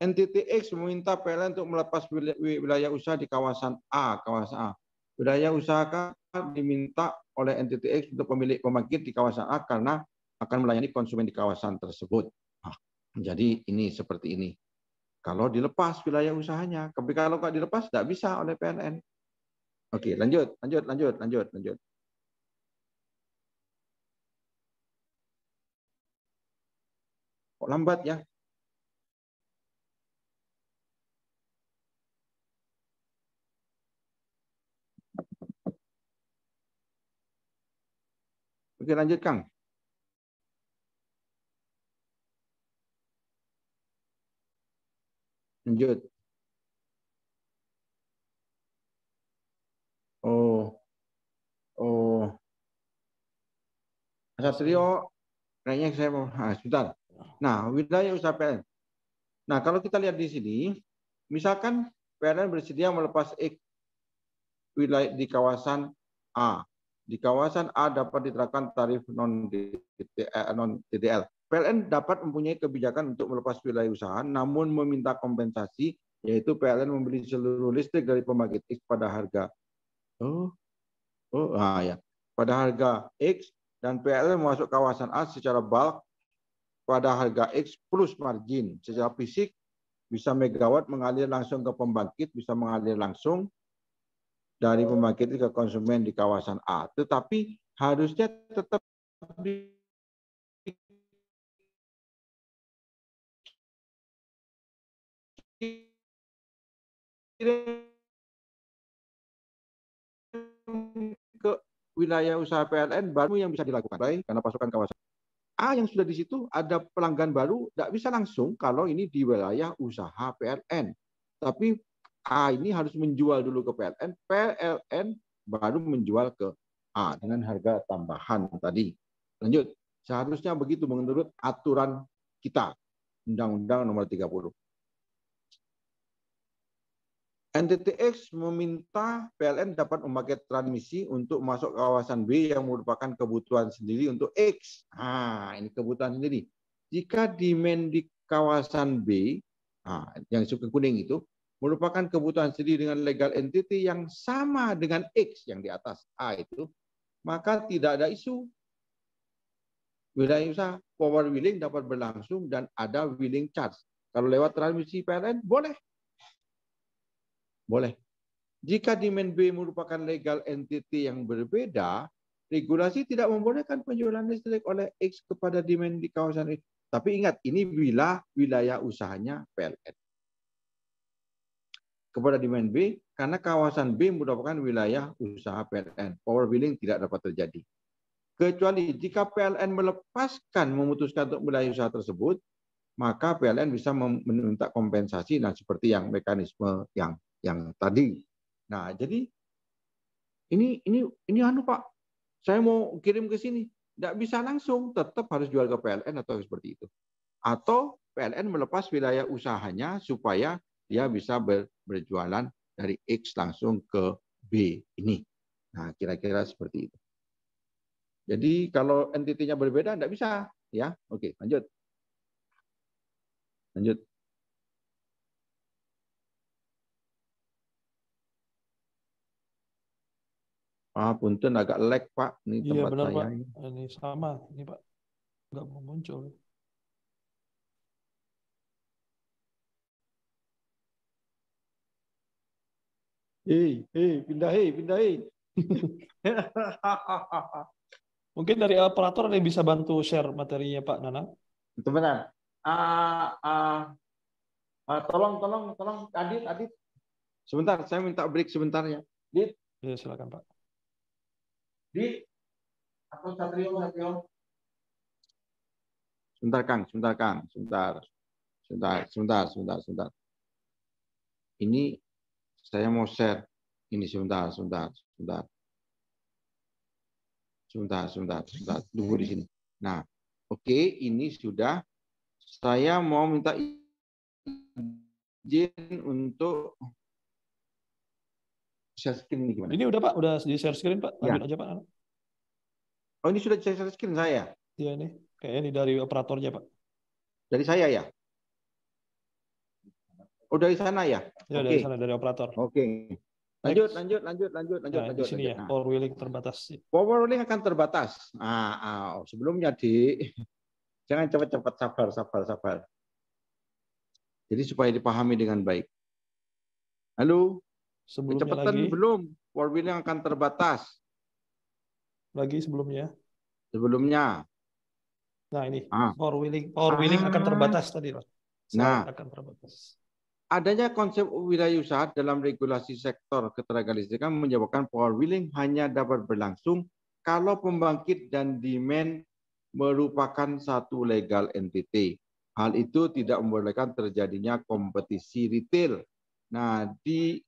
NTTX meminta PLN untuk melepas wilayah usaha di kawasan A, kawasan A. Wilayah usaha K diminta oleh NTTX untuk pemilik pembangkit di kawasan A karena akan melayani konsumen di kawasan tersebut. Jadi ini seperti ini. Kalau dilepas wilayah usahanya, tapi kalau nggak dilepas nggak bisa oleh PNN. Oke, lanjut, lanjut, lanjut, lanjut, lanjut. Kok lambat ya? Oke, lanjut Kang. Lanjut. Oh. Oh. Satrio, kayaknya saya mau, ah, sebentar. Nah, wilayah usaha PLN. Nah, kalau kita lihat di sini, misalkan PLN bersedia melepas X wilayah di kawasan A. Di kawasan A dapat diterapkan tarif non non TDL. PLN dapat mempunyai kebijakan untuk melepas wilayah usaha, namun meminta kompensasi, yaitu PLN membeli seluruh listrik dari pembangkit X pada harga oh, oh, ah ya, pada harga X dan PLN masuk kawasan A secara bulk pada harga X plus margin secara fisik bisa megawatt mengalir langsung ke pembangkit, bisa mengalir langsung dari pembangkit ke konsumen di kawasan A. Tetapi harusnya tetap ke wilayah usaha PLN baru yang bisa dilakukan baik karena pasukan kawasan A yang sudah di situ ada pelanggan baru tidak bisa langsung kalau ini di wilayah usaha PLN tapi A ini harus menjual dulu ke PLN PLN baru menjual ke A dengan harga tambahan tadi lanjut seharusnya begitu menurut aturan kita Undang-Undang nomor 30 NTTX meminta PLN dapat memakai transmisi untuk masuk kawasan B yang merupakan kebutuhan sendiri untuk X. Nah, ini kebutuhan sendiri. Jika demand di kawasan B, nah, yang suka kuning itu, merupakan kebutuhan sendiri dengan legal entity yang sama dengan X yang di atas A itu, maka tidak ada isu. Wilayah usaha, power willing dapat berlangsung dan ada willing charge. Kalau lewat transmisi PLN, boleh boleh. Jika dimen B merupakan legal entity yang berbeda, regulasi tidak membolehkan penjualan listrik oleh X kepada dimen di kawasan itu. Tapi ingat, ini bila wilayah usahanya PLN. Kepada dimen B, karena kawasan B merupakan wilayah usaha PLN. Power billing tidak dapat terjadi. Kecuali jika PLN melepaskan, memutuskan untuk wilayah usaha tersebut, maka PLN bisa meminta kompensasi, nah seperti yang mekanisme yang yang tadi. Nah, jadi ini ini ini anu Pak, saya mau kirim ke sini. Tidak bisa langsung, tetap harus jual ke PLN atau seperti itu. Atau PLN melepas wilayah usahanya supaya dia bisa ber, berjualan dari X langsung ke B ini. Nah, kira-kira seperti itu. Jadi kalau entitinya berbeda, tidak bisa. Ya, oke, lanjut. Lanjut. Ah, punten agak lag, Pak. Ini iya, tempat benar, saya. Pak. Ini sama, ini Pak. Enggak mau muncul. Hei, hei, pindah, hei, pindah, hei. Mungkin dari operator ada yang bisa bantu share materinya Pak Nana. benar. Uh, ah, uh, ah, uh, ah, tolong, tolong, tolong, Adit, Adit. Sebentar, saya minta break sebentar ya. Adit. Ya, silakan Pak di atau Satrio Satrio. Sebentar Kang, sebentar Kang, sebentar. Sebentar, sebentar, sebentar, sebentar. Ini saya mau share ini sebentar, sebentar, sebentar. Sebentar, sebentar, sebentar. Tunggu di sini. Nah, oke, okay, ini sudah saya mau minta izin untuk share screen ini gimana? Ini udah Pak, udah di share screen Pak. Ya. lanjut ya. aja Pak. Anu. Oh ini sudah share screen saya? Iya nih, kayaknya ini dari operatornya Pak. Dari saya ya? Oh dari sana ya? Ya okay. dari sana dari operator. Oke. Okay. Lanjut, lanjut, lanjut, lanjut, lanjut, nah, lanjut. Di sini lanjut. ya, nah. power wheeling terbatas. Power wheeling akan terbatas. Ah, ah oh, sebelumnya di jangan cepat-cepat sabar, sabar, sabar. Jadi supaya dipahami dengan baik. Halo. Sebelumnya Kecepatan lagi. belum. Wheel yang akan terbatas. Lagi sebelumnya. Sebelumnya. Nah ini ah. power wheeling, power wheeling ah. akan terbatas tadi, Pak. Nah, akan terbatas. Adanya konsep wilayah usaha dalam regulasi sektor ketenaga listrikan menyebabkan power wheeling hanya dapat berlangsung kalau pembangkit dan demand merupakan satu legal entity. Hal itu tidak membolehkan terjadinya kompetisi retail. Nah, di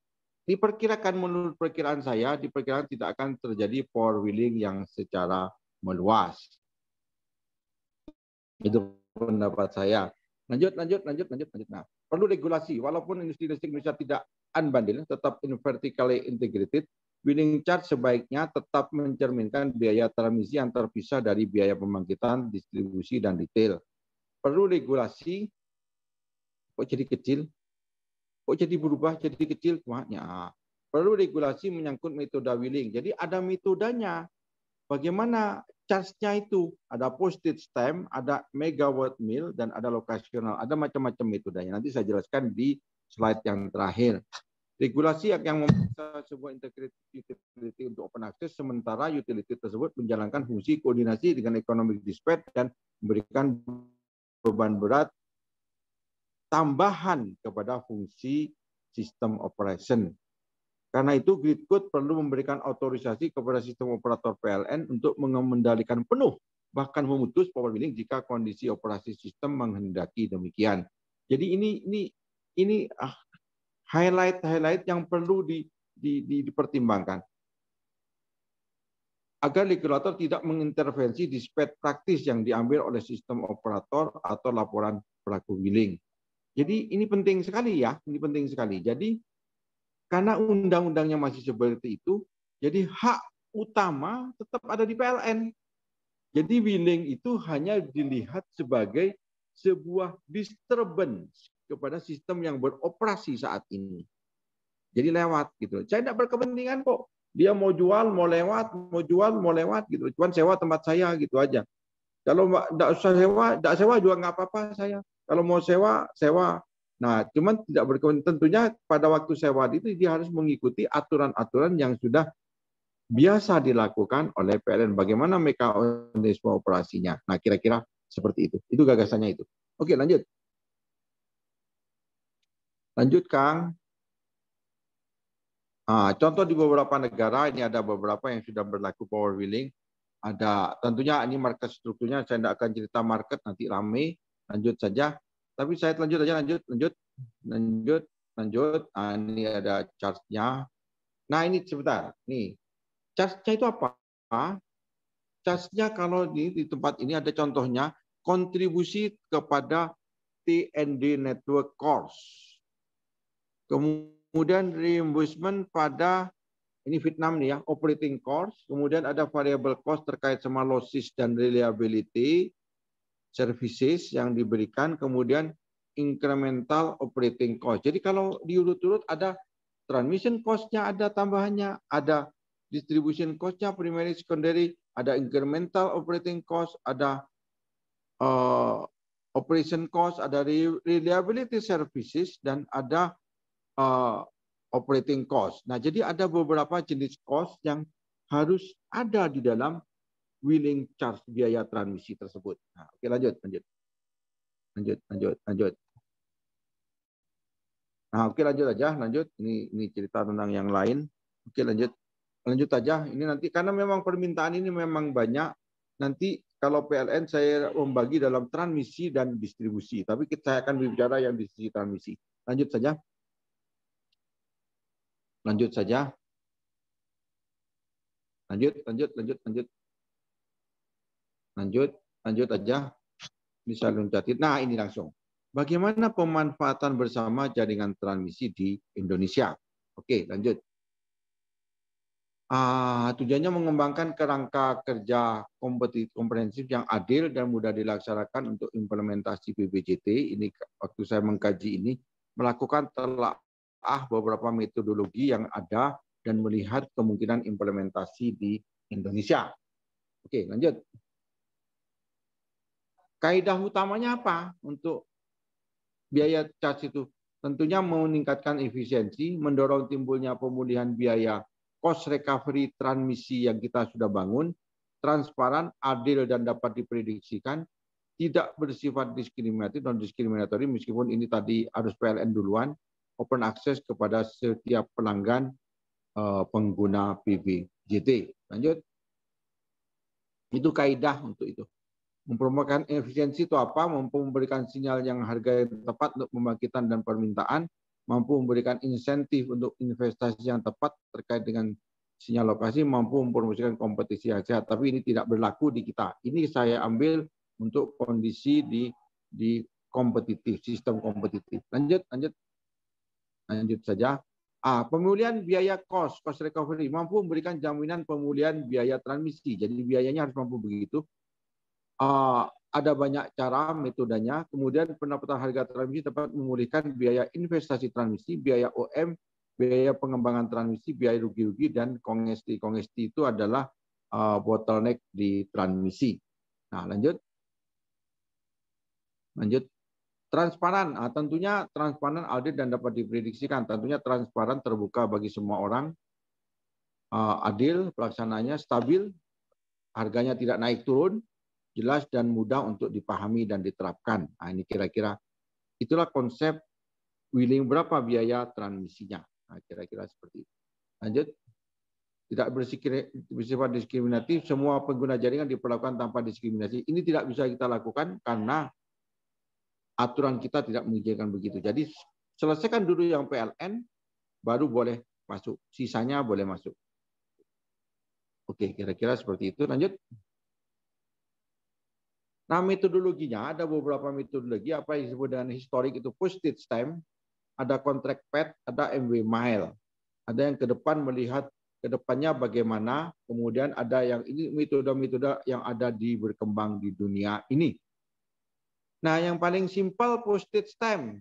diperkirakan menurut perkiraan saya, diperkirakan tidak akan terjadi power willing yang secara meluas. Itu pendapat saya. Lanjut, lanjut, lanjut, lanjut, lanjut. Nah, perlu regulasi. Walaupun industri listrik Indonesia tidak unbundled, tetap vertically integrated, wheeling chart sebaiknya tetap mencerminkan biaya transmisi yang terpisah dari biaya pembangkitan, distribusi, dan detail. Perlu regulasi, kok jadi kecil? Kok jadi berubah jadi kecil semuanya Perlu regulasi menyangkut metode wheeling. Jadi ada metodenya. Bagaimana charge-nya itu? Ada posted stamp, ada megawatt mil dan ada lokasional. Ada macam-macam metodenya. Nanti saya jelaskan di slide yang terakhir. Regulasi yang memeriksa sebuah integrated utility untuk open access, sementara utility tersebut menjalankan fungsi koordinasi dengan economic dispatch dan memberikan beban berat tambahan kepada fungsi sistem operation. Karena itu grid code perlu memberikan otorisasi kepada sistem operator PLN untuk mengendalikan penuh bahkan memutus power billing jika kondisi operasi sistem menghendaki demikian. Jadi ini ini ini ah, highlight highlight yang perlu di, di, di, dipertimbangkan agar regulator tidak mengintervensi dispatch praktis yang diambil oleh sistem operator atau laporan pelaku billing. Jadi ini penting sekali ya, ini penting sekali. Jadi karena undang-undangnya masih seperti itu, jadi hak utama tetap ada di PLN. Jadi willing itu hanya dilihat sebagai sebuah disturbance kepada sistem yang beroperasi saat ini. Jadi lewat gitu. Saya tidak berkepentingan kok. Dia mau jual, mau lewat, mau jual, mau lewat gitu. Cuman sewa tempat saya gitu aja. Kalau tidak usah sewa, tidak sewa juga nggak apa-apa saya. Kalau mau sewa, sewa. Nah, cuman tidak berkomitmen Tentunya pada waktu sewa itu dia harus mengikuti aturan-aturan yang sudah biasa dilakukan oleh PLN. Bagaimana mekanisme operasinya? Nah, kira-kira seperti itu. Itu gagasannya itu. Oke, lanjut. Lanjut, Kang. Nah, contoh di beberapa negara, ini ada beberapa yang sudah berlaku power wheeling. Ada tentunya ini market strukturnya, saya tidak akan cerita market, nanti ramai lanjut saja. Tapi saya lanjut aja, lanjut, lanjut, lanjut, lanjut. Nah, ini ada charge-nya. Nah, ini sebentar. Nih, charge-nya itu apa? Charge-nya kalau di, di tempat ini ada contohnya, kontribusi kepada TND Network Course. Kemudian reimbursement pada ini Vietnam nih ya, operating cost, kemudian ada variable cost terkait sama losses dan reliability, services yang diberikan, kemudian incremental operating cost. Jadi kalau diurut-urut ada transmission cost-nya, ada tambahannya, ada distribution cost-nya, primary, secondary, ada incremental operating cost, ada uh, operation cost, ada reliability services, dan ada uh, operating cost. Nah, jadi ada beberapa jenis cost yang harus ada di dalam willing charge biaya transmisi tersebut. Nah, oke lanjut, lanjut. Lanjut, lanjut, lanjut. Nah, oke lanjut aja, lanjut. Ini ini cerita tentang yang lain. Oke, lanjut. Lanjut aja. Ini nanti karena memang permintaan ini memang banyak. Nanti kalau PLN saya membagi dalam transmisi dan distribusi, tapi kita akan berbicara yang di transmisi. Lanjut saja. Lanjut saja. Lanjut, lanjut, lanjut, lanjut. Lanjut, lanjut aja. Bisa loncati. Nah, ini langsung. Bagaimana pemanfaatan bersama jaringan transmisi di Indonesia? Oke, lanjut. Ah, tujuannya mengembangkan kerangka kerja kompetitif komprehensif yang adil dan mudah dilaksanakan untuk implementasi BPJT. Ini waktu saya mengkaji ini melakukan telaah beberapa metodologi yang ada dan melihat kemungkinan implementasi di Indonesia. Oke, lanjut. Kaidah utamanya apa untuk biaya cas itu? Tentunya meningkatkan efisiensi, mendorong timbulnya pemulihan biaya cost recovery transmisi yang kita sudah bangun, transparan, adil, dan dapat diprediksikan, tidak bersifat diskriminatif, non-diskriminatori, meskipun ini tadi harus PLN duluan, open access kepada setiap pelanggan uh, pengguna PBJT. Lanjut. Itu kaidah untuk itu mempromosikan efisiensi itu apa? Mampu memberikan sinyal yang harga yang tepat untuk pembangkitan dan permintaan, mampu memberikan insentif untuk investasi yang tepat terkait dengan sinyal lokasi, mampu mempromosikan kompetisi sehat Tapi ini tidak berlaku di kita. Ini saya ambil untuk kondisi di di kompetitif, sistem kompetitif. Lanjut, lanjut. Lanjut saja. Ah, Pemulihan biaya cost, cost recovery, mampu memberikan jaminan pemulihan biaya transmisi. Jadi biayanya harus mampu begitu Eh, ada banyak cara metodenya. Kemudian pendapatan harga transmisi dapat memulihkan biaya investasi transmisi, biaya OM, biaya pengembangan transmisi, biaya rugi-rugi, dan kongesti. Kongesti itu adalah uh, bottleneck di transmisi. Nah, lanjut. Lanjut. Transparan, nah, tentunya transparan, audit, dan dapat diprediksikan. Tentunya transparan terbuka bagi semua orang. Uh, adil, pelaksananya stabil, harganya tidak naik turun, jelas dan mudah untuk dipahami dan diterapkan. Nah, ini kira-kira itulah konsep willing berapa biaya transmisinya. Nah, kira-kira seperti itu. Lanjut. Tidak bersifat diskriminatif, semua pengguna jaringan diperlakukan tanpa diskriminasi. Ini tidak bisa kita lakukan karena aturan kita tidak mengizinkan begitu. Jadi selesaikan dulu yang PLN, baru boleh masuk. Sisanya boleh masuk. Oke, kira-kira seperti itu. Lanjut. Nah metodologinya ada beberapa metodologi apa yang disebut dengan historik itu postage time, ada contract pet, ada MW mile. Ada yang ke depan melihat ke depannya bagaimana, kemudian ada yang ini metode-metode yang ada di berkembang di dunia ini. Nah, yang paling simpel postage time.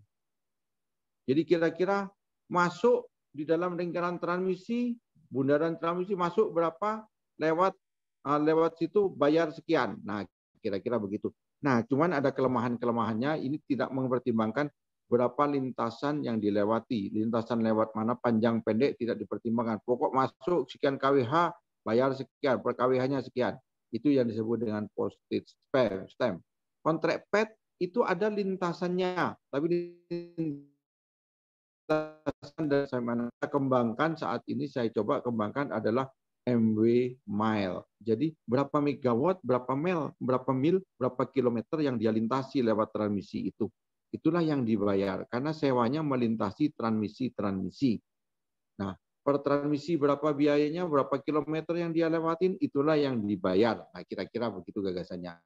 Jadi kira-kira masuk di dalam lingkaran transmisi, bundaran transmisi masuk berapa, lewat ah, lewat situ bayar sekian. Nah, kira-kira begitu. Nah, cuman ada kelemahan-kelemahannya ini tidak mempertimbangkan berapa lintasan yang dilewati, lintasan lewat mana panjang pendek tidak dipertimbangkan. Pokok masuk sekian KWH, bayar sekian, per KWH-nya sekian. Itu yang disebut dengan postage stamp. Kontrak PET itu ada lintasannya, tapi lintasan dan saya kembangkan saat ini saya coba kembangkan adalah MW mile. Jadi berapa megawatt, berapa mil, berapa mil, berapa kilometer yang dia lintasi lewat transmisi itu. Itulah yang dibayar karena sewanya melintasi transmisi-transmisi. Nah, per transmisi berapa biayanya, berapa kilometer yang dia lewatin, itulah yang dibayar. Nah, kira-kira begitu gagasannya.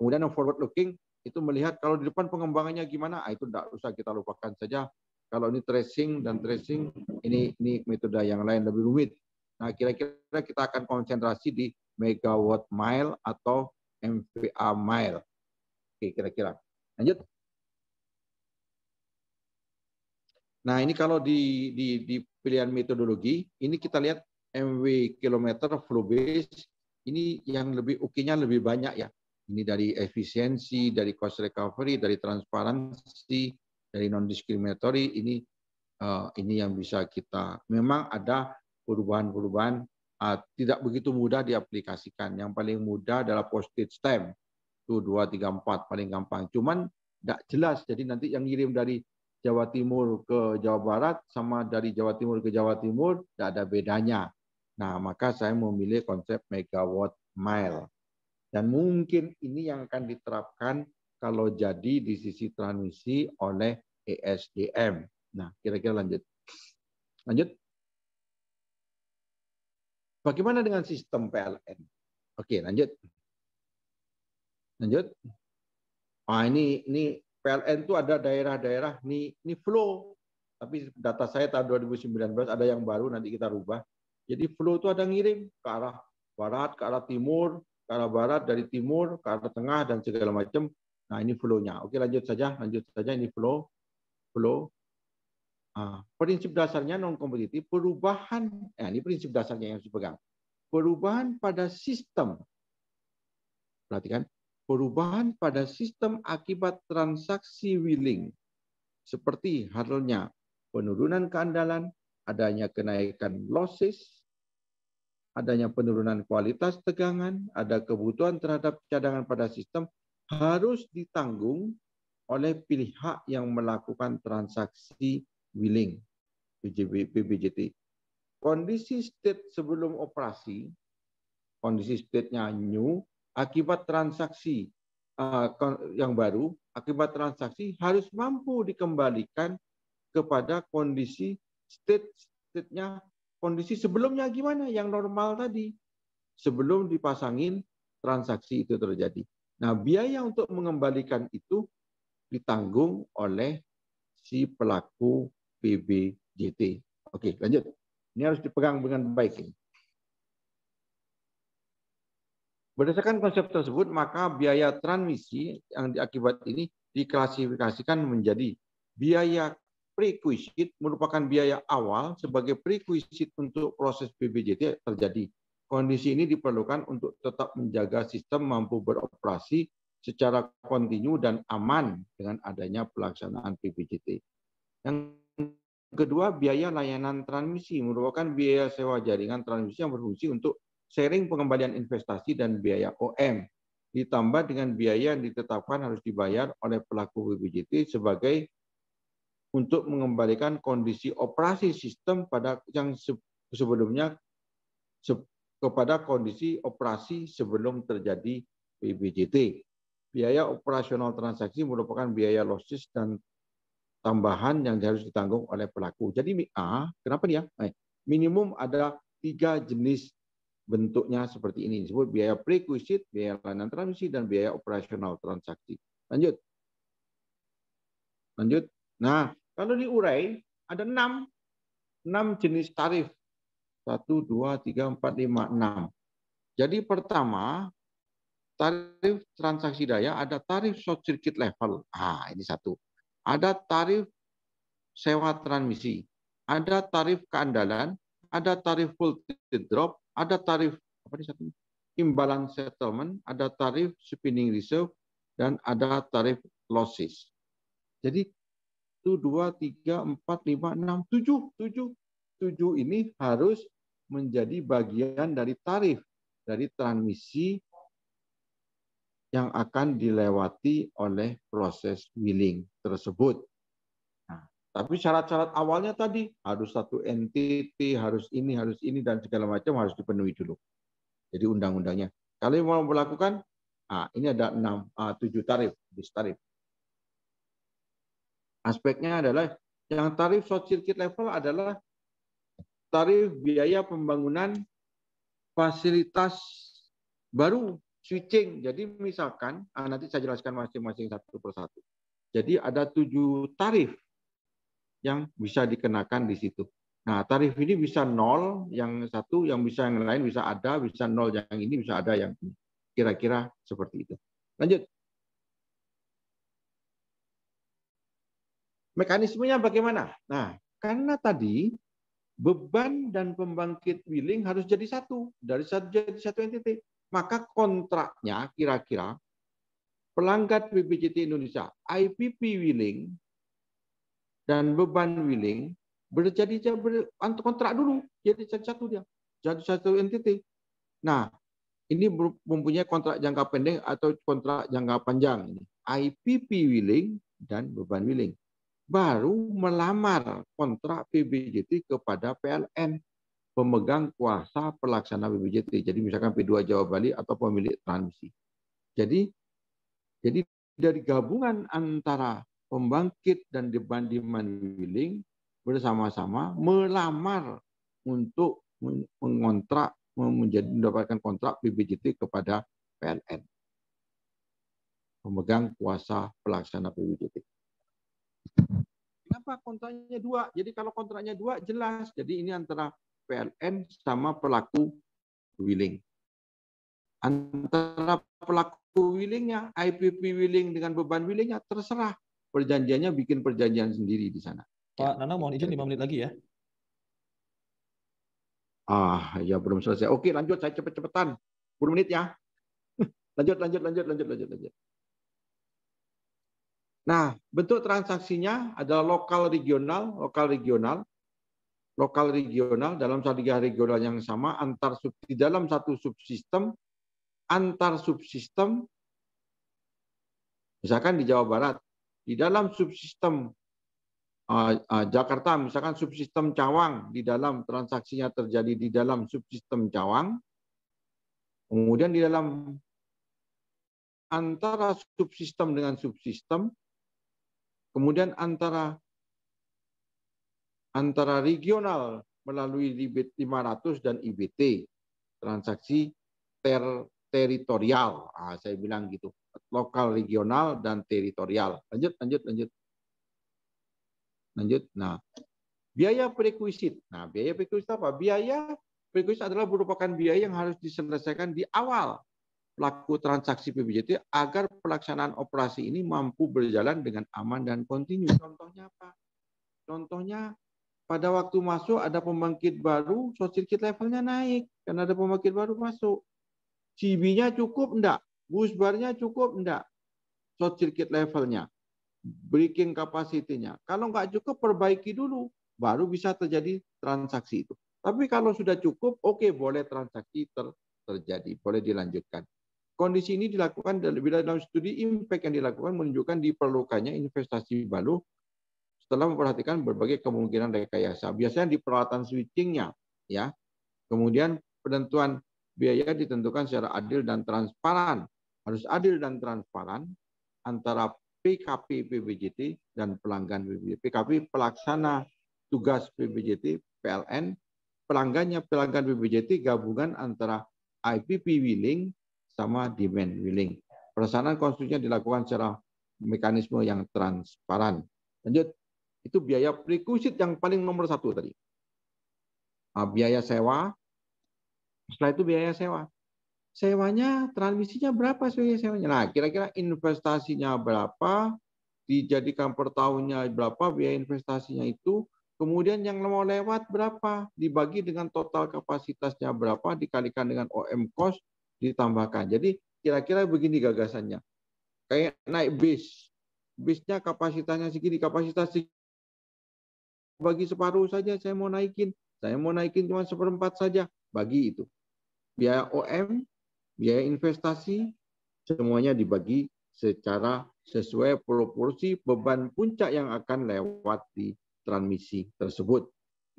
Kemudian yang forward looking itu melihat kalau di depan pengembangannya gimana, ah, itu tidak usah kita lupakan saja. Kalau ini tracing dan tracing, ini ini metode yang lain lebih rumit. Nah, kira-kira kita akan konsentrasi di megawatt mile atau MVA mile. Oke, kira-kira. Lanjut. Nah, ini kalau di, di, di pilihan metodologi, ini kita lihat MW kilometer flow base, ini yang lebih ukinya lebih banyak ya. Ini dari efisiensi, dari cost recovery, dari transparansi, dari non discriminatory ini uh, ini yang bisa kita memang ada perubahan-perubahan uh, tidak begitu mudah diaplikasikan. Yang paling mudah adalah postage stamp. Itu 2, 3, 4 paling gampang. Cuman tidak jelas. Jadi nanti yang ngirim dari Jawa Timur ke Jawa Barat sama dari Jawa Timur ke Jawa Timur tidak ada bedanya. Nah, maka saya memilih konsep megawatt mile. Dan mungkin ini yang akan diterapkan kalau jadi di sisi transmisi oleh ESDM. Nah, kira-kira lanjut. Lanjut. Bagaimana dengan sistem PLN? Oke, lanjut. Lanjut. Ah, ini ini PLN itu ada daerah-daerah ini ini flow. Tapi data saya tahun 2019 ada yang baru nanti kita rubah. Jadi flow itu ada ngirim ke arah barat, ke arah timur, ke arah barat dari timur ke arah tengah dan segala macam. Nah, ini flow-nya. Oke, lanjut saja, lanjut saja ini flow. Flow. Ah. prinsip dasarnya non kompetitif perubahan eh, ini prinsip dasarnya yang harus dipegang perubahan pada sistem perhatikan perubahan pada sistem akibat transaksi willing seperti halnya penurunan keandalan adanya kenaikan losses adanya penurunan kualitas tegangan ada kebutuhan terhadap cadangan pada sistem harus ditanggung oleh pihak yang melakukan transaksi Willing, PBJT. Kondisi state sebelum operasi, kondisi state-nya new, akibat transaksi uh, yang baru, akibat transaksi harus mampu dikembalikan kepada kondisi state state-nya kondisi sebelumnya gimana yang normal tadi sebelum dipasangin transaksi itu terjadi. Nah, biaya untuk mengembalikan itu ditanggung oleh si pelaku PBJT. Oke, lanjut. Ini harus dipegang dengan baik. Berdasarkan konsep tersebut, maka biaya transmisi yang diakibat ini diklasifikasikan menjadi biaya prequisit merupakan biaya awal sebagai prequisit untuk proses PBJT terjadi. Kondisi ini diperlukan untuk tetap menjaga sistem mampu beroperasi secara kontinu dan aman dengan adanya pelaksanaan PBJT. Yang Kedua, biaya layanan transmisi merupakan biaya sewa jaringan transmisi yang berfungsi untuk sharing pengembalian investasi dan biaya OM, ditambah dengan biaya yang ditetapkan harus dibayar oleh pelaku BPJT sebagai untuk mengembalikan kondisi operasi sistem pada yang sebelumnya se kepada kondisi operasi sebelum terjadi BPJT. Biaya operasional transaksi merupakan biaya losses dan tambahan yang harus ditanggung oleh pelaku. Jadi A, kenapa dia? Ya? Eh, minimum ada tiga jenis bentuknya seperti ini. Disebut biaya prekuisit, biaya layanan transmisi, dan biaya operasional transaksi. Lanjut. Lanjut. Nah, kalau diurai, ada enam. Enam jenis tarif. Satu, dua, tiga, empat, lima, enam. Jadi pertama, tarif transaksi daya ada tarif short circuit level. Ah, ini satu. Ada tarif sewa transmisi, ada tarif keandalan, ada tarif voltage drop, ada tarif apa ini satu imbalan settlement, ada tarif spinning reserve, dan ada tarif losses. Jadi tujuh dua tiga empat lima enam tujuh tujuh tujuh ini harus menjadi bagian dari tarif, dari transmisi yang akan dilewati oleh proses willing tersebut. Nah, tapi syarat-syarat awalnya tadi harus satu entity, harus ini, harus ini dan segala macam harus dipenuhi dulu. Jadi undang-undangnya. Kalau mau melakukan, ah, ini ada enam, ah, tujuh tarif, bis tarif. Aspeknya adalah yang tarif short circuit level adalah tarif biaya pembangunan fasilitas baru switching. Jadi misalkan, ah, nanti saya jelaskan masing-masing satu persatu. Jadi ada tujuh tarif yang bisa dikenakan di situ. Nah, tarif ini bisa nol yang satu, yang bisa yang lain bisa ada, bisa nol yang ini, bisa ada yang ini. Kira-kira seperti itu. Lanjut. Mekanismenya bagaimana? Nah, karena tadi beban dan pembangkit wheeling harus jadi satu dari satu jadi satu entiti maka kontraknya kira-kira pelanggan BPJT Indonesia, IPP Willing dan Beban Willing berjadi kontrak dulu, jadi satu dia, jadi satu entiti. Nah, ini mempunyai kontrak jangka pendek atau kontrak jangka panjang ini. IPP Willing dan Beban Willing baru melamar kontrak PBJT kepada PLN pemegang kuasa pelaksana BPJT. Jadi misalkan P2 Jawa Bali atau pemilik transmisi. Jadi jadi dari gabungan antara pembangkit dan demand demand bersama-sama melamar untuk mengontrak menjadi mendapatkan kontrak PBJT kepada PLN pemegang kuasa pelaksana PBJT. Kenapa kontraknya dua? Jadi kalau kontraknya dua jelas. Jadi ini antara PLN sama pelaku willing. Antara pelaku willingnya, IPP willing dengan beban willingnya, terserah. Perjanjiannya bikin perjanjian sendiri di sana. Pak ya. Nana mohon izin 5 menit lagi ya. Ah, ya belum selesai. Oke, lanjut saya cepet-cepetan. 10 menit ya. Lanjut, lanjut, lanjut, lanjut, lanjut, lanjut. Nah, bentuk transaksinya adalah lokal regional, lokal regional lokal regional dalam satgas regional yang sama antar sub di dalam satu subsistem antar subsistem misalkan di Jawa Barat di dalam subsistem uh, uh, Jakarta misalkan subsistem Cawang di dalam transaksinya terjadi di dalam subsistem Cawang kemudian di dalam antara subsistem dengan subsistem kemudian antara antara regional melalui RIBIT 500 dan IBT, transaksi ter teritorial. Ah, saya bilang gitu, lokal, regional, dan teritorial. Lanjut, lanjut, lanjut. Lanjut. Nah, biaya prekuisit. Nah, biaya prekuisit apa? Biaya prekuisit adalah merupakan biaya yang harus diselesaikan di awal pelaku transaksi PBJT agar pelaksanaan operasi ini mampu berjalan dengan aman dan kontinu. Contohnya apa? Contohnya pada waktu masuk ada pembangkit baru, short circuit levelnya naik karena ada pembangkit baru masuk. CB-nya cukup enggak? Bus barnya cukup enggak? Short circuit levelnya. Breaking capacity-nya. Kalau nggak cukup perbaiki dulu, baru bisa terjadi transaksi itu. Tapi kalau sudah cukup, oke okay, boleh transaksi ter terjadi, boleh dilanjutkan. Kondisi ini dilakukan dalam studi impact yang dilakukan menunjukkan diperlukannya investasi baru setelah memperhatikan berbagai kemungkinan rekayasa. Biasanya di peralatan switchingnya, ya. Kemudian penentuan biaya ditentukan secara adil dan transparan. Harus adil dan transparan antara PKP PBJT dan pelanggan PBJT. PKP pelaksana tugas PBJT, PLN, pelanggannya pelanggan BPJT gabungan antara IPP Willing sama Demand Willing. Perusahaan konstruksinya dilakukan secara mekanisme yang transparan. Lanjut. Itu biaya prekuisit yang paling nomor satu tadi. Nah, biaya sewa, setelah itu biaya sewa. Sewanya, transmisinya berapa sebagai sewanya? Nah, kira-kira investasinya berapa, dijadikan per tahunnya berapa biaya investasinya itu, kemudian yang mau lewat berapa, dibagi dengan total kapasitasnya berapa, dikalikan dengan OM cost, ditambahkan. Jadi kira-kira begini gagasannya. Kayak naik bis, bisnya kapasitasnya segini, kapasitas bagi separuh saja saya mau naikin. Saya mau naikin cuma seperempat saja. Bagi itu. Biaya OM, biaya investasi, semuanya dibagi secara sesuai proporsi beban puncak yang akan lewat di transmisi tersebut.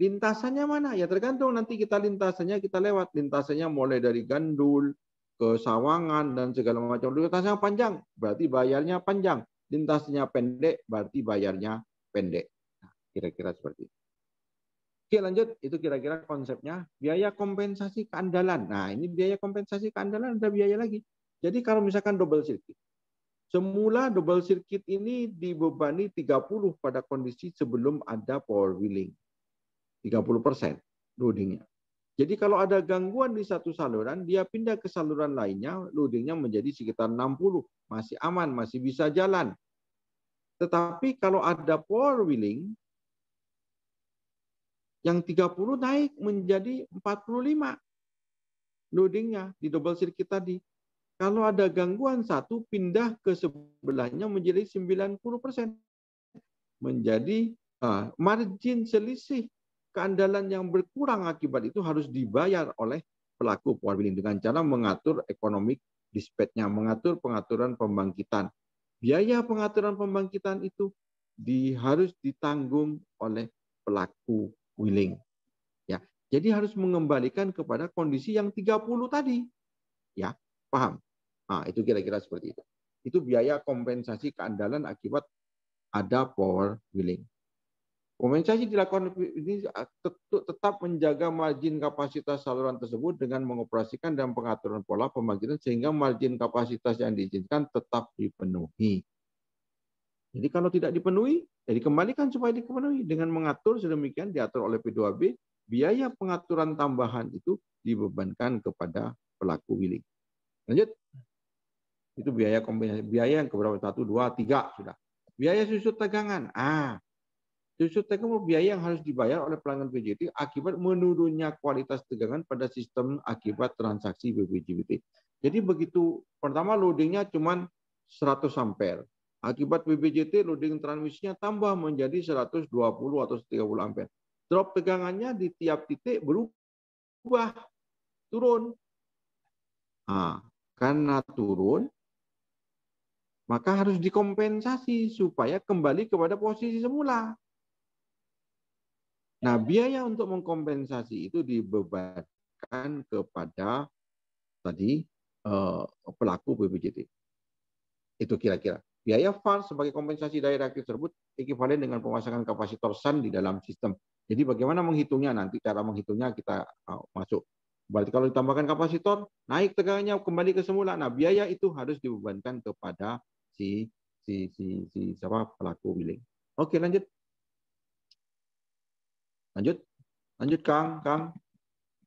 Lintasannya mana? Ya tergantung nanti kita lintasannya kita lewat. Lintasannya mulai dari Gandul ke Sawangan dan segala macam. Lintasannya panjang, berarti bayarnya panjang. Lintasnya pendek, berarti bayarnya pendek. Kira-kira seperti itu. Oke lanjut, itu kira-kira konsepnya. Biaya kompensasi keandalan. Nah ini biaya kompensasi keandalan ada biaya lagi. Jadi kalau misalkan double circuit. Semula double circuit ini dibebani 30 pada kondisi sebelum ada power wheeling. 30 persen loadingnya. Jadi kalau ada gangguan di satu saluran, dia pindah ke saluran lainnya, loadingnya menjadi sekitar 60. Masih aman, masih bisa jalan. Tetapi kalau ada power wheeling, yang 30 naik menjadi 45 loadingnya di double circuit tadi. Kalau ada gangguan satu pindah ke sebelahnya menjadi 90 persen. Menjadi uh, margin selisih keandalan yang berkurang akibat itu harus dibayar oleh pelaku power billing dengan cara mengatur ekonomik dispatch mengatur pengaturan pembangkitan. Biaya pengaturan pembangkitan itu di, harus ditanggung oleh pelaku willing. Ya, jadi harus mengembalikan kepada kondisi yang 30 tadi. Ya, paham? Nah, itu kira-kira seperti itu. Itu biaya kompensasi keandalan akibat ada power willing. Kompensasi dilakukan ini ah, tetap menjaga margin kapasitas saluran tersebut dengan mengoperasikan dan pengaturan pola pembangkitan sehingga margin kapasitas yang diizinkan tetap dipenuhi. Jadi kalau tidak dipenuhi, jadi eh, kembalikan supaya dipenuhi dengan mengatur sedemikian diatur oleh P2B, biaya pengaturan tambahan itu dibebankan kepada pelaku wiling. Lanjut. Itu biaya kombinasi biaya yang keberapa? Satu, dua, tiga sudah. Biaya susut tegangan. Ah, susut tegangan biaya yang harus dibayar oleh pelanggan PJT akibat menurunnya kualitas tegangan pada sistem akibat transaksi BPJT. Jadi begitu pertama loadingnya cuma 100 ampere Akibat BBJT loading transmisinya tambah menjadi 120 atau 130 ampere. Drop tegangannya di tiap titik berubah, turun. Nah, karena turun, maka harus dikompensasi supaya kembali kepada posisi semula. Nah, biaya untuk mengkompensasi itu dibebankan kepada tadi eh, pelaku BBJT Itu kira-kira. Biaya VAR sebagai kompensasi daya reaktif tersebut ekivalen dengan pemasangan kapasitor SAN di dalam sistem. Jadi bagaimana menghitungnya nanti cara menghitungnya kita uh, masuk. Berarti kalau ditambahkan kapasitor, naik tegangannya kembali ke semula. Nah, biaya itu harus dibebankan kepada si si si si siapa pelaku billing. Oke, lanjut. Lanjut. Lanjut Kang, Kang.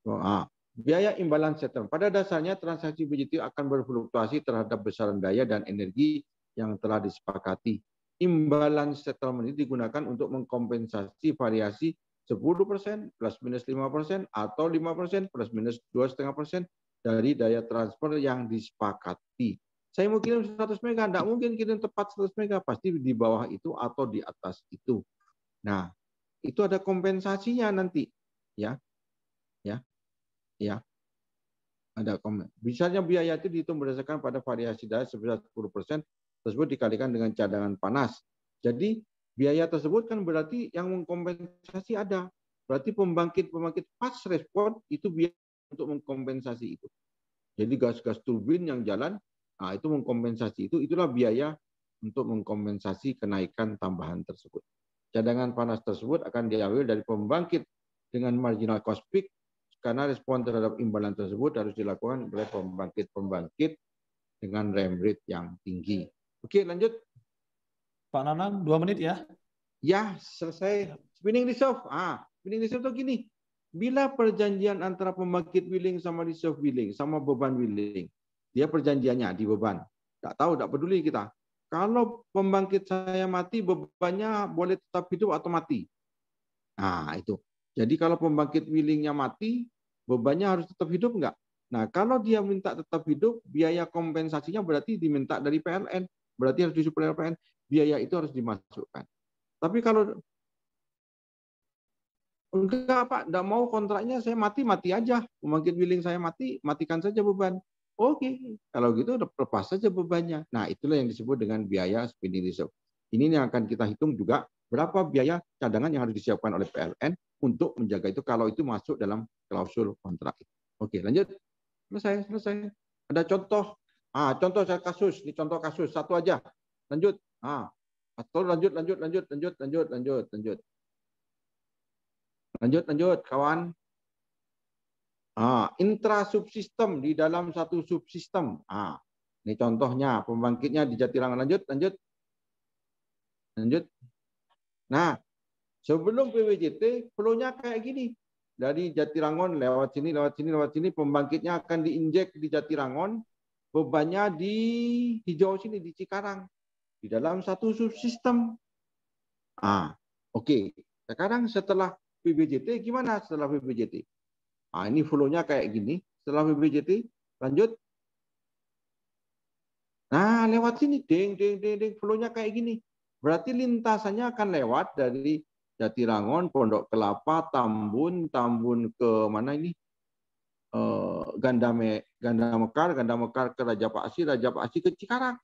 Oh, ah. Biaya imbalan settlement. Pada dasarnya transaksi BJT akan berfluktuasi terhadap besaran daya dan energi yang telah disepakati. Imbalan settlement ini digunakan untuk mengkompensasi variasi 10% plus minus 5% atau 5% plus minus 2,5% dari daya transfer yang disepakati. Saya mau kirim 100 mega, tidak mungkin kirim tepat 100 mega, pasti di bawah itu atau di atas itu. Nah, itu ada kompensasinya nanti, ya, ya, ya. Ada komen. Misalnya biaya itu dihitung berdasarkan pada variasi daya sebesar 10% tersebut dikalikan dengan cadangan panas. Jadi biaya tersebut kan berarti yang mengkompensasi ada. Berarti pembangkit-pembangkit pas respon itu biaya untuk mengkompensasi itu. Jadi gas-gas turbin yang jalan, nah itu mengkompensasi itu, itulah biaya untuk mengkompensasi kenaikan tambahan tersebut. Cadangan panas tersebut akan diambil dari pembangkit dengan marginal cost peak karena respon terhadap imbalan tersebut harus dilakukan oleh pembangkit-pembangkit dengan rem rate yang tinggi. Oke, lanjut. Pak Nanang, dua menit ya. Ya, selesai. Spinning reserve. Ah, spinning reserve itu gini. Bila perjanjian antara pembangkit wheeling sama reserve wheeling, sama beban wheeling, dia perjanjiannya di beban. Tidak tahu, tidak peduli kita. Kalau pembangkit saya mati, bebannya boleh tetap hidup atau mati. Nah, itu. Jadi kalau pembangkit wheelingnya mati, bebannya harus tetap hidup enggak? Nah, kalau dia minta tetap hidup, biaya kompensasinya berarti diminta dari PLN. Berarti harus disuplai LPN, biaya itu harus dimasukkan. Tapi kalau enggak Pak, enggak mau kontraknya saya mati, mati aja. Pembangkit billing saya mati, matikan saja beban. Oke, kalau gitu lepas saja bebannya. Nah, itulah yang disebut dengan biaya spinning reserve. Ini yang akan kita hitung juga berapa biaya cadangan yang harus disiapkan oleh PLN untuk menjaga itu kalau itu masuk dalam klausul kontrak. Oke, lanjut. Selesai, selesai. Ada contoh Ah, contoh saya kasus, ini contoh kasus satu aja. Lanjut. Ah, atau lanjut, lanjut, lanjut, lanjut, lanjut, lanjut, lanjut. Lanjut, lanjut, kawan. Ah, intra subsistem di dalam satu subsistem. Ah, ini contohnya pembangkitnya di Jatilangan. Lanjut, lanjut. Lanjut. Nah, sebelum PWJT flow-nya kayak gini. Dari Jatirangon lewat sini, lewat sini, lewat sini pembangkitnya akan diinjek di Jatirangon bebannya di hijau sini di Cikarang di dalam satu subsistem. Ah, oke. Okay. Sekarang setelah PBJT gimana setelah PBJT? Ah, ini flow-nya kayak gini. Setelah PBJT lanjut. Nah, lewat sini ding ding ding ding flow-nya kayak gini. Berarti lintasannya akan lewat dari Jatirangon, Pondok Kelapa, Tambun, Tambun ke mana ini? Eh, Gandame mekar, Mekar ke Raja Pak Raja Pak ke Cikarang.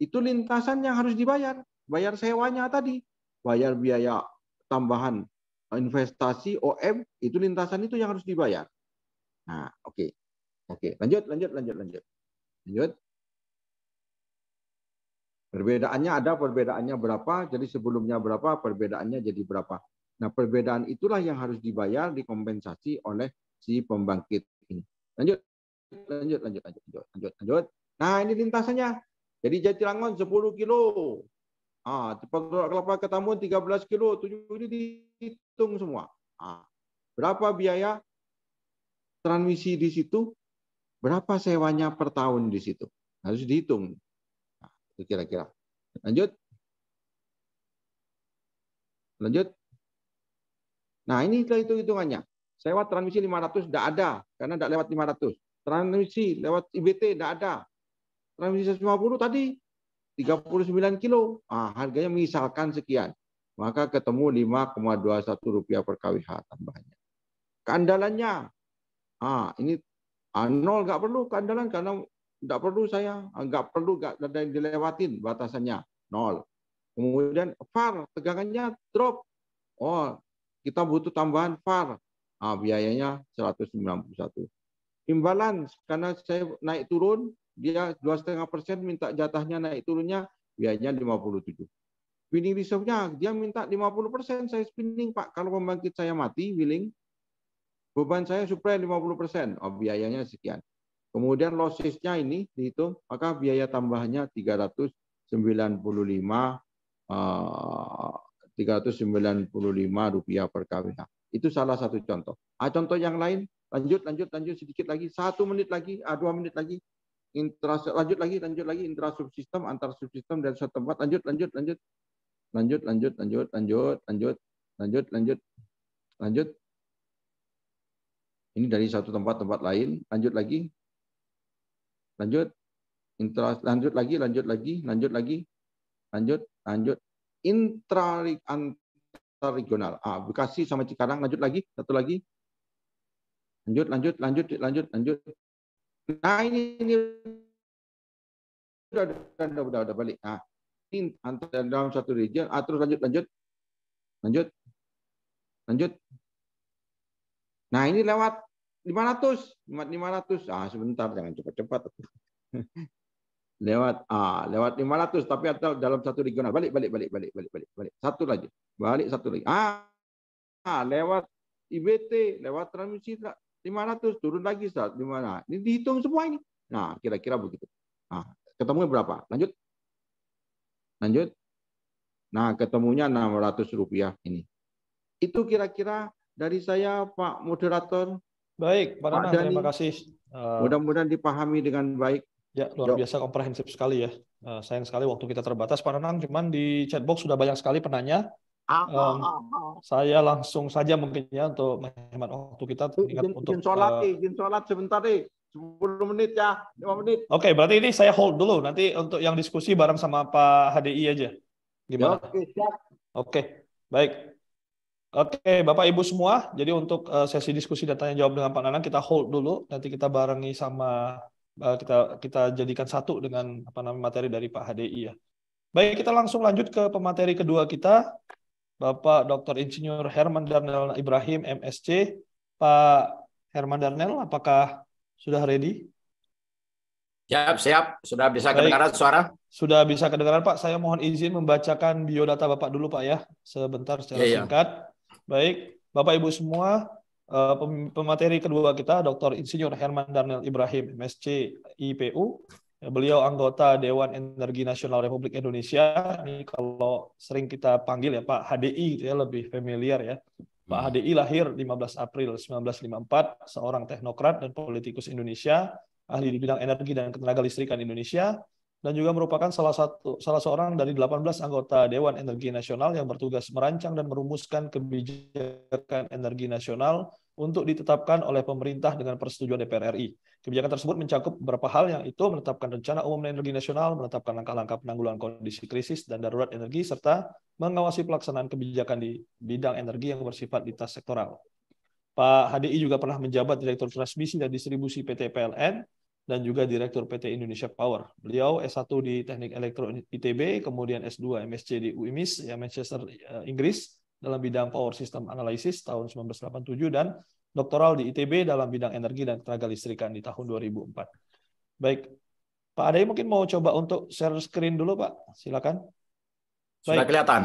Itu lintasan yang harus dibayar, bayar sewanya tadi, bayar biaya tambahan investasi OM itu lintasan itu yang harus dibayar. Nah, oke. Okay. Oke, okay. lanjut lanjut lanjut lanjut. Lanjut. Perbedaannya ada perbedaannya berapa, jadi sebelumnya berapa, perbedaannya jadi berapa. Nah, perbedaan itulah yang harus dibayar dikompensasi oleh si pembangkit Lanjut. Lanjut, lanjut, lanjut, lanjut, lanjut, lanjut. Nah, ini lintasannya. Jadi Jatilangon 10 kilo. Ah, Kelapa Ketamun 13 kilo. Tujuh ini dihitung semua. Ah, berapa biaya transmisi di situ? Berapa sewanya per tahun di situ? Harus dihitung. Nah, itu kira-kira. Lanjut. Lanjut. Nah, ini hitung-hitungannya. Sewa transmisi 500 tidak ada karena tidak lewat 500. Transmisi lewat IBT tidak ada. Transmisi 150 tadi 39 kilo. Ah, harganya misalkan sekian. Maka ketemu 5,21 rupiah per kWh tambahnya. Keandalannya. Ah, ini ah, nol nggak perlu kandalan karena nggak perlu saya, ah, nggak perlu nggak ada yang dilewatin batasannya nol. Kemudian far tegangannya drop. Oh, kita butuh tambahan far ah, biayanya 191. Imbalan karena saya naik turun, dia dua setengah persen minta jatahnya naik turunnya, biayanya 57. spinning reserve-nya dia minta 50 persen, saya spinning Pak. Kalau pembangkit saya mati, willing, beban saya supply 50 persen, oh, biayanya sekian. Kemudian losses-nya ini dihitung, maka biaya tambahnya 395 uh, 395 rupiah per kWh. Itu salah satu contoh. Ah, contoh yang lain, lanjut, lanjut, lanjut sedikit lagi, satu menit lagi, ah, dua menit lagi, intra, lanjut lagi, lanjut lagi, intra subsistem, antar subsistem dari satu tempat, lanjut, lanjut, lanjut, lanjut, lanjut, lanjut, lanjut, lanjut, lanjut, lanjut, lanjut. Ini dari satu tempat-tempat lain, lanjut lagi, lanjut, intra, lanjut lagi, lanjut lagi, lanjut lagi, lanjut, lanjut, intra regional. Ah, Bekasi sama Cikarang lanjut lagi, satu lagi. Lanjut, lanjut, lanjut, lanjut, lanjut. Nah, ini, ini sudah sudah sudah sudah balik. Nah, ini antara dalam satu region, ah, terus lanjut, lanjut, lanjut, lanjut. Nah, ini lewat 500, 500. Ah, sebentar, jangan cepat-cepat. lewat ah lewat 500 tapi atau dalam satu regional ah, balik balik balik balik balik balik balik satu lagi balik satu lagi ah, ah lewat IBT lewat transmisi 500 turun lagi saat di mana ini dihitung semua ini nah kira-kira begitu nah ketemunya berapa lanjut lanjut nah ketemunya 600 rupiah ini itu kira-kira dari saya Pak moderator baik Pak, Dhani. terima kasih eh, mudah-mudahan dipahami dengan baik Ya, luar Yo. biasa komprehensif sekali ya. Uh, sayang sekali waktu kita terbatas, Pak Nanang. Cuman di chatbox sudah banyak sekali penanya. Um, saya langsung saja mungkin ya untuk menghemat waktu kita. Ingat izin, untuk, izin sholat, uh, eh, izin sholat sebentar nih. 10 menit ya, 5 menit. Oke, okay, berarti ini saya hold dulu. Nanti untuk yang diskusi bareng sama Pak HDI aja. Gimana? Oke, siap. Oke, baik. Oke, Bapak Ibu semua. Jadi untuk eh, sesi diskusi dan tanya jawab dengan Pak Nanang kita hold dulu. Nanti kita barengi sama Eh, kita kita jadikan satu dengan apa namanya materi dari Pak HDI ya. Baik, kita langsung lanjut ke pemateri kedua kita. Bapak Dr. Insinyur Herman Darnel Ibrahim MSC. Pak Herman Darnel, apakah sudah ready? Siap, siap. Sudah bisa Baik. kedengaran suara? Sudah bisa kedengaran, Pak. Saya mohon izin membacakan biodata Bapak dulu, Pak ya. Sebentar secara ya, singkat. Ya. Baik, Bapak Ibu semua, Eh, pemateri kedua kita Dr. Insinyur Herman Darnel Ibrahim, MSc IPU. Beliau anggota Dewan Energi Nasional Republik Indonesia. Ini kalau sering kita panggil ya Pak HDI gitu ya lebih familiar ya. Pak HDI hmm. lahir 15 April 1954, seorang teknokrat dan politikus Indonesia, ahli di bidang energi dan ketenaga listrikan Indonesia, dan juga merupakan salah satu salah seorang dari 18 anggota Dewan Energi Nasional yang bertugas merancang dan merumuskan kebijakan energi nasional untuk ditetapkan oleh pemerintah dengan persetujuan DPR RI. Kebijakan tersebut mencakup beberapa hal yang itu menetapkan rencana umum energi nasional, menetapkan langkah-langkah penanggulangan kondisi krisis dan darurat energi, serta mengawasi pelaksanaan kebijakan di bidang energi yang bersifat lintas sektoral. Pak HDI juga pernah menjabat Direktur Transmisi dan Distribusi PT PLN dan juga Direktur PT Indonesia Power. Beliau S1 di Teknik Elektro ITB, kemudian S2 MSc di UIMIS, ya Manchester, eh, Inggris, dalam bidang Power System Analysis tahun 1987 dan doktoral di ITB dalam bidang energi dan tenaga listrikan di tahun 2004. Baik, Pak Adai mungkin mau coba untuk share screen dulu Pak, silakan. Baik. Sudah kelihatan.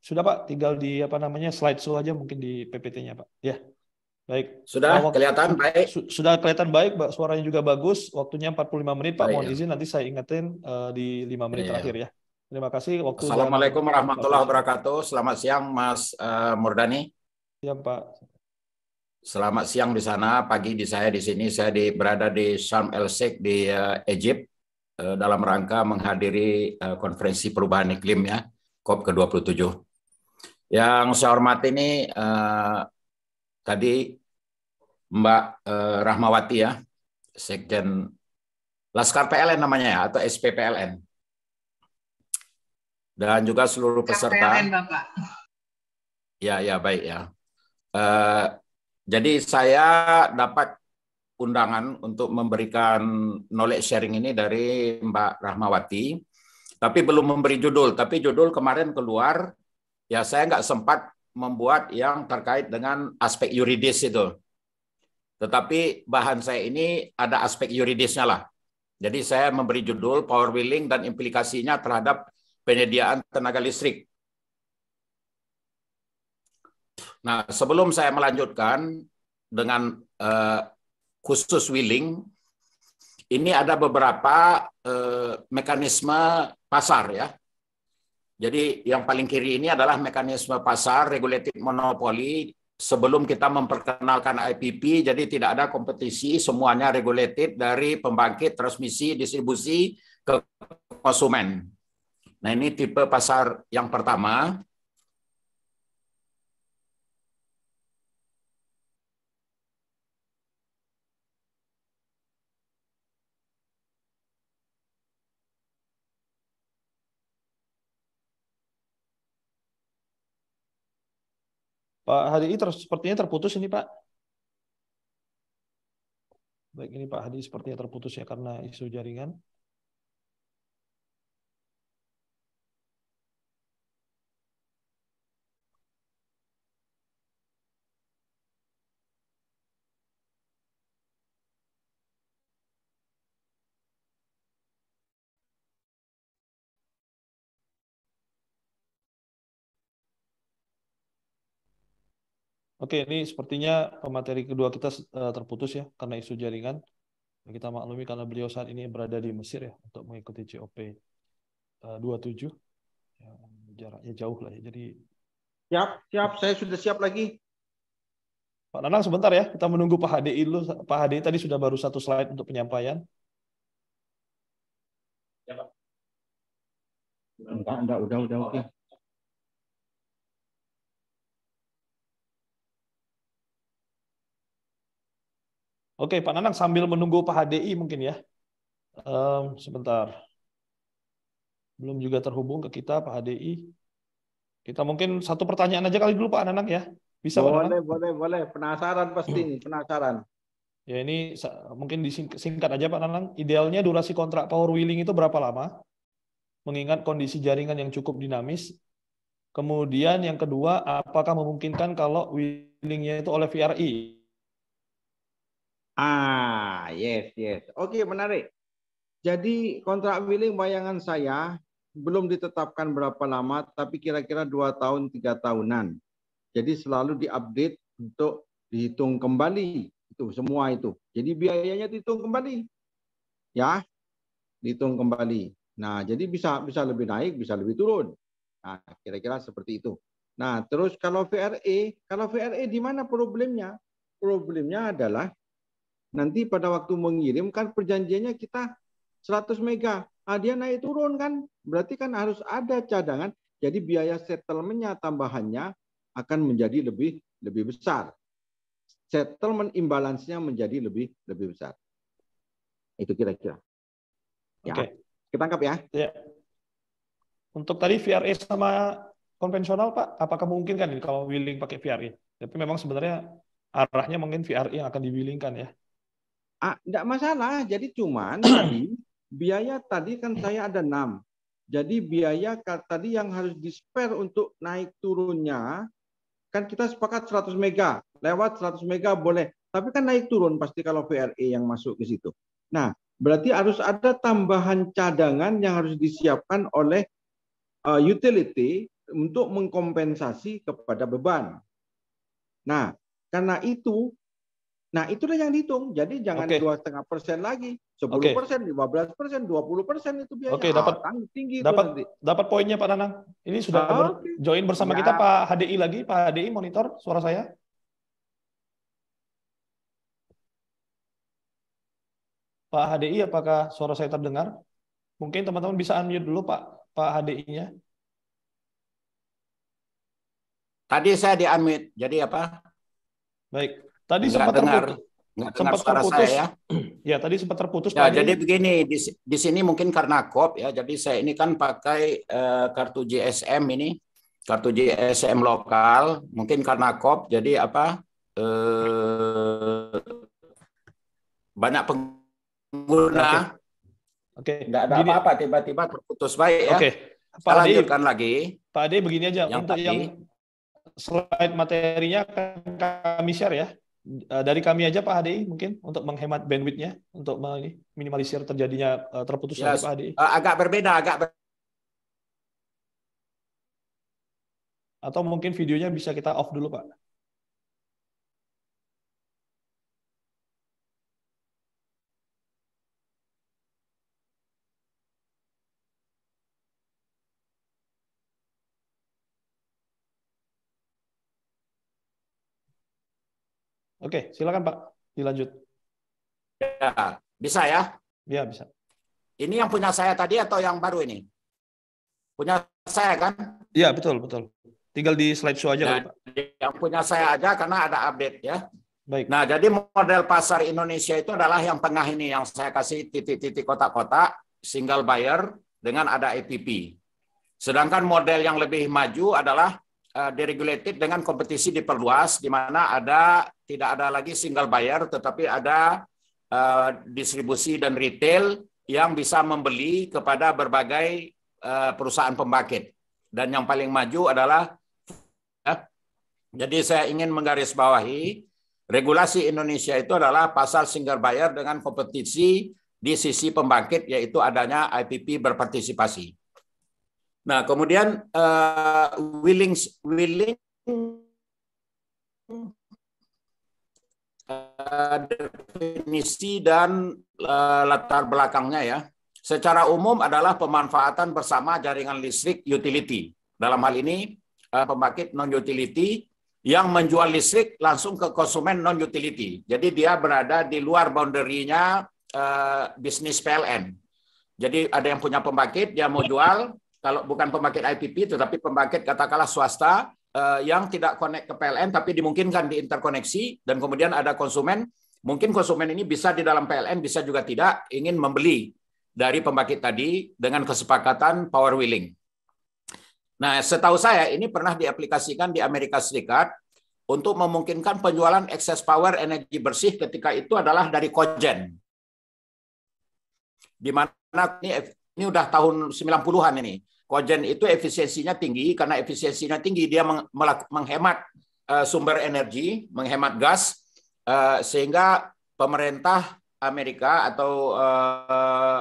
Sudah Pak, tinggal di apa namanya slide show aja mungkin di PPT-nya Pak. Ya. Baik. Sudah nah, waktu, kelihatan baik. sudah kelihatan baik, Pak. Suaranya juga bagus. Waktunya 45 menit, Pak. Baik, Mohon ya. izin nanti saya ingetin uh, di 5 menit ya, terakhir ya. Terima kasih waktu. Assalamualaikum warahmatullahi wabarakatuh. Selamat siang Mas uh, Murdani. Siang Pak. Selamat siang di sana, pagi di saya di sini. Saya di, berada di Sharm El Sheikh di uh, Egypt uh, dalam rangka menghadiri uh, konferensi perubahan iklim ya, COP ke-27. Yang saya hormati ini uh, tadi Mbak uh, Rahmawati ya, Sekjen Laskar PLN namanya ya atau SPPLN dan juga seluruh peserta. KPLN, Bapak. Ya, ya baik ya. Uh, jadi saya dapat undangan untuk memberikan knowledge sharing ini dari Mbak Rahmawati, tapi belum memberi judul. Tapi judul kemarin keluar, ya saya nggak sempat membuat yang terkait dengan aspek yuridis itu. Tetapi bahan saya ini ada aspek yuridisnya lah. Jadi saya memberi judul power wheeling dan implikasinya terhadap penyediaan tenaga listrik. Nah, sebelum saya melanjutkan dengan eh, khusus willing, ini ada beberapa eh, mekanisme pasar ya. Jadi yang paling kiri ini adalah mekanisme pasar regulated monopoli sebelum kita memperkenalkan IPP, jadi tidak ada kompetisi, semuanya regulated dari pembangkit, transmisi, distribusi ke konsumen. Nah, ini tipe pasar yang pertama. Pak Hadi terus sepertinya terputus ini Pak. Baik ini Pak Hadi sepertinya terputus ya karena isu jaringan. Oke, ini sepertinya pemateri kedua kita eh, terputus ya karena isu jaringan. Kita maklumi karena beliau saat ini berada di Mesir ya untuk mengikuti COP 27. Eh, ya, jaraknya jauh lah ya. Jadi siap, siap. Saya sudah siap lagi. Pak Nanang sebentar ya, kita menunggu Pak Hadi dulu. Pak Hadi tadi sudah baru satu slide untuk penyampaian. Ya, Pak. Enggak, enggak, udah, udah, oke. Okay. Oke, Pak Nanang sambil menunggu Pak HDI mungkin ya. Um, sebentar. Belum juga terhubung ke kita Pak HDI. Kita mungkin satu pertanyaan aja kali dulu Pak Nanang ya. Bisa boleh, Pak Nanang? boleh, boleh. Penasaran pasti ini, hmm. penasaran. Ya ini mungkin disingkat aja Pak Nanang. Idealnya durasi kontrak power wheeling itu berapa lama? Mengingat kondisi jaringan yang cukup dinamis. Kemudian yang kedua, apakah memungkinkan kalau wheelingnya itu oleh VRI? Ah, yes, yes. Oke, okay, menarik. Jadi kontrak willing bayangan saya belum ditetapkan berapa lama, tapi kira-kira dua tahun, tiga tahunan. Jadi selalu diupdate untuk dihitung kembali itu semua itu. Jadi biayanya dihitung kembali, ya, dihitung kembali. Nah, jadi bisa bisa lebih naik, bisa lebih turun. Nah, kira-kira seperti itu. Nah, terus kalau VRE, kalau VRE di mana problemnya? Problemnya adalah Nanti pada waktu mengirim kan perjanjiannya kita 100 mega. Ah, dia naik turun kan. Berarti kan harus ada cadangan. Jadi biaya settlementnya tambahannya akan menjadi lebih lebih besar. Settlement imbalansnya menjadi lebih lebih besar. Itu kira-kira. Ya. Okay. tangkap ya. ya. Untuk tadi VRE sama konvensional Pak, apakah mungkin kan ini kalau willing pakai VRE? Tapi memang sebenarnya arahnya mungkin VRE yang akan diwillingkan ya. Ah, enggak masalah. Jadi cuman tadi biaya tadi kan saya ada enam. Jadi biaya tadi yang harus di spare untuk naik turunnya kan kita sepakat 100 mega. Lewat 100 mega boleh. Tapi kan naik turun pasti kalau VRE yang masuk ke situ. Nah, berarti harus ada tambahan cadangan yang harus disiapkan oleh uh, utility untuk mengkompensasi kepada beban. Nah, karena itu Nah itulah yang dihitung. Jadi jangan dua setengah persen lagi, sepuluh persen, lima belas persen, dua puluh persen itu biaya. Oke, okay, dapat ah, tinggi. Dapat dapat poinnya Pak Nanang. Ini sudah oh, okay. join bersama ya. kita nah. Pak HDI lagi, Pak HDI monitor suara saya. Pak HDI, apakah suara saya terdengar? Mungkin teman-teman bisa unmute dulu Pak Pak HDI-nya. Tadi saya di unmute, jadi apa? Baik, Tadi sempat dengar. terputus. sempat terputus. Saya, ya. ya, tadi sempat terputus. Ya, jadi begini, di, di sini mungkin karena kop ya, jadi saya ini kan pakai uh, kartu GSM ini, kartu GSM lokal, mungkin karena kop, jadi apa, uh, banyak pengguna, Oke. Okay. Nggak ada apa-apa, tiba-tiba terputus baik ya. Oke. Okay. lagi. Pak Ade begini aja, yang untuk tadi, yang slide materinya akan kami share ya. Eh, dari kami aja Pak Hadi mungkin untuk menghemat bandwidthnya untuk minimalisir terjadinya eh, terputus ya, Pak Hadi. Eh, agak berbeda, agak ber... atau mungkin videonya bisa kita off dulu Pak. Oke, silakan Pak, dilanjut. Ya, bisa ya? Ya, bisa. Ini yang punya saya tadi atau yang baru ini? Punya saya kan? Iya, betul, betul. Tinggal di slide show aja nah, kan, Pak. Yang punya saya aja karena ada update ya. Baik. Nah, jadi model pasar Indonesia itu adalah yang tengah ini yang saya kasih titik-titik kota-kota single buyer dengan ada EPP. Sedangkan model yang lebih maju adalah eh, deregulated dengan kompetisi diperluas di mana ada tidak ada lagi single buyer, tetapi ada uh, distribusi dan retail yang bisa membeli kepada berbagai uh, perusahaan pembangkit. Dan yang paling maju adalah, uh, jadi saya ingin menggarisbawahi, regulasi Indonesia itu adalah pasar single buyer dengan kompetisi di sisi pembangkit, yaitu adanya IPP berpartisipasi. Nah, kemudian uh, willing, willing definisi dan eh, latar belakangnya ya. Secara umum adalah pemanfaatan bersama jaringan listrik utility. Dalam hal ini eh, pembangkit non utility yang menjual listrik langsung ke konsumen non utility. Jadi dia berada di luar boundary-nya eh, bisnis PLN. Jadi ada yang punya pembangkit dia mau jual kalau bukan pembangkit IPP tetapi pembangkit katakanlah swasta Eh, yang tidak connect ke PLN tapi dimungkinkan diinterkoneksi dan kemudian ada konsumen mungkin konsumen ini bisa di dalam PLN bisa juga tidak ingin membeli dari pembangkit tadi dengan kesepakatan power willing. Nah, setahu saya ini pernah diaplikasikan di Amerika Serikat untuk memungkinkan penjualan excess power energi bersih ketika itu adalah dari cogen. Di mana ini, ini udah tahun 90-an ini Kojen itu efisiensinya tinggi karena efisiensinya tinggi dia menghemat eh, sumber energi, menghemat gas eh, sehingga pemerintah Amerika atau eh,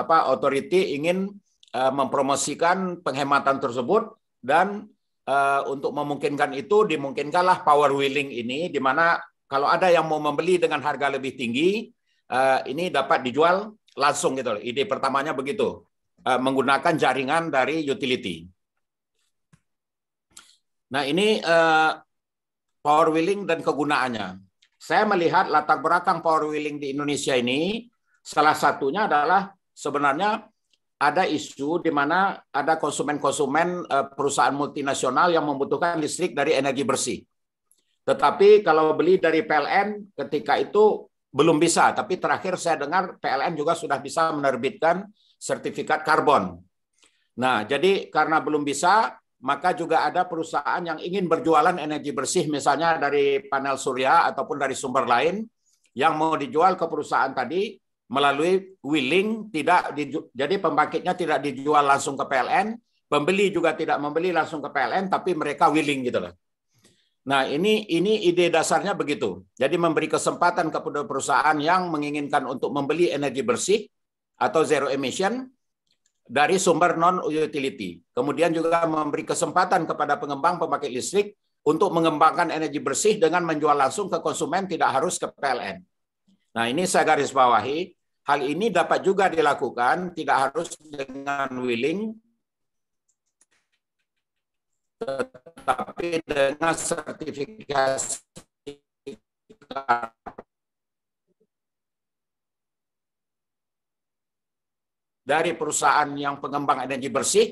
apa authority ingin mempromosikan penghematan tersebut dan untuk memungkinkan itu dimungkinkanlah power wheeling ini di mana kalau ada yang mau membeli dengan harga lebih tinggi ini dapat dijual langsung gitu loh. Ide pertamanya begitu. Eh, menggunakan jaringan dari utility. Nah ini eh, power wheeling dan kegunaannya. Saya melihat latar belakang power wheeling di Indonesia ini salah satunya adalah sebenarnya ada isu di mana ada konsumen-konsumen eh, perusahaan multinasional yang membutuhkan listrik dari energi bersih. Tetapi kalau beli dari PLN ketika itu belum bisa, tapi terakhir saya dengar PLN juga sudah bisa menerbitkan sertifikat karbon. Nah, jadi karena belum bisa, maka juga ada perusahaan yang ingin berjualan energi bersih misalnya dari panel surya ataupun dari sumber lain yang mau dijual ke perusahaan tadi melalui willing tidak jadi pembangkitnya tidak dijual langsung ke PLN, pembeli juga tidak membeli langsung ke PLN tapi mereka willing gitu loh. Nah, ini ini ide dasarnya begitu. Jadi memberi kesempatan kepada perusahaan yang menginginkan untuk membeli energi bersih atau zero emission dari sumber non utility. Kemudian juga memberi kesempatan kepada pengembang pemakai listrik untuk mengembangkan energi bersih dengan menjual langsung ke konsumen tidak harus ke PLN. Nah, ini saya garis bawahi, hal ini dapat juga dilakukan tidak harus dengan willing tetapi dengan sertifikasi dari perusahaan yang pengembang energi bersih,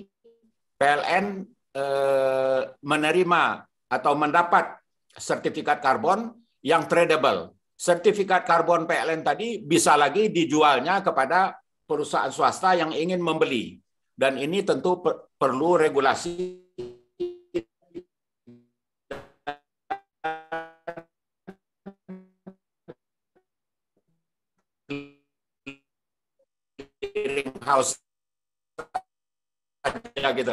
PLN eh, menerima atau mendapat sertifikat karbon yang tradable. Sertifikat karbon PLN tadi bisa lagi dijualnya kepada perusahaan swasta yang ingin membeli. Dan ini tentu perlu regulasi haus aja gitu.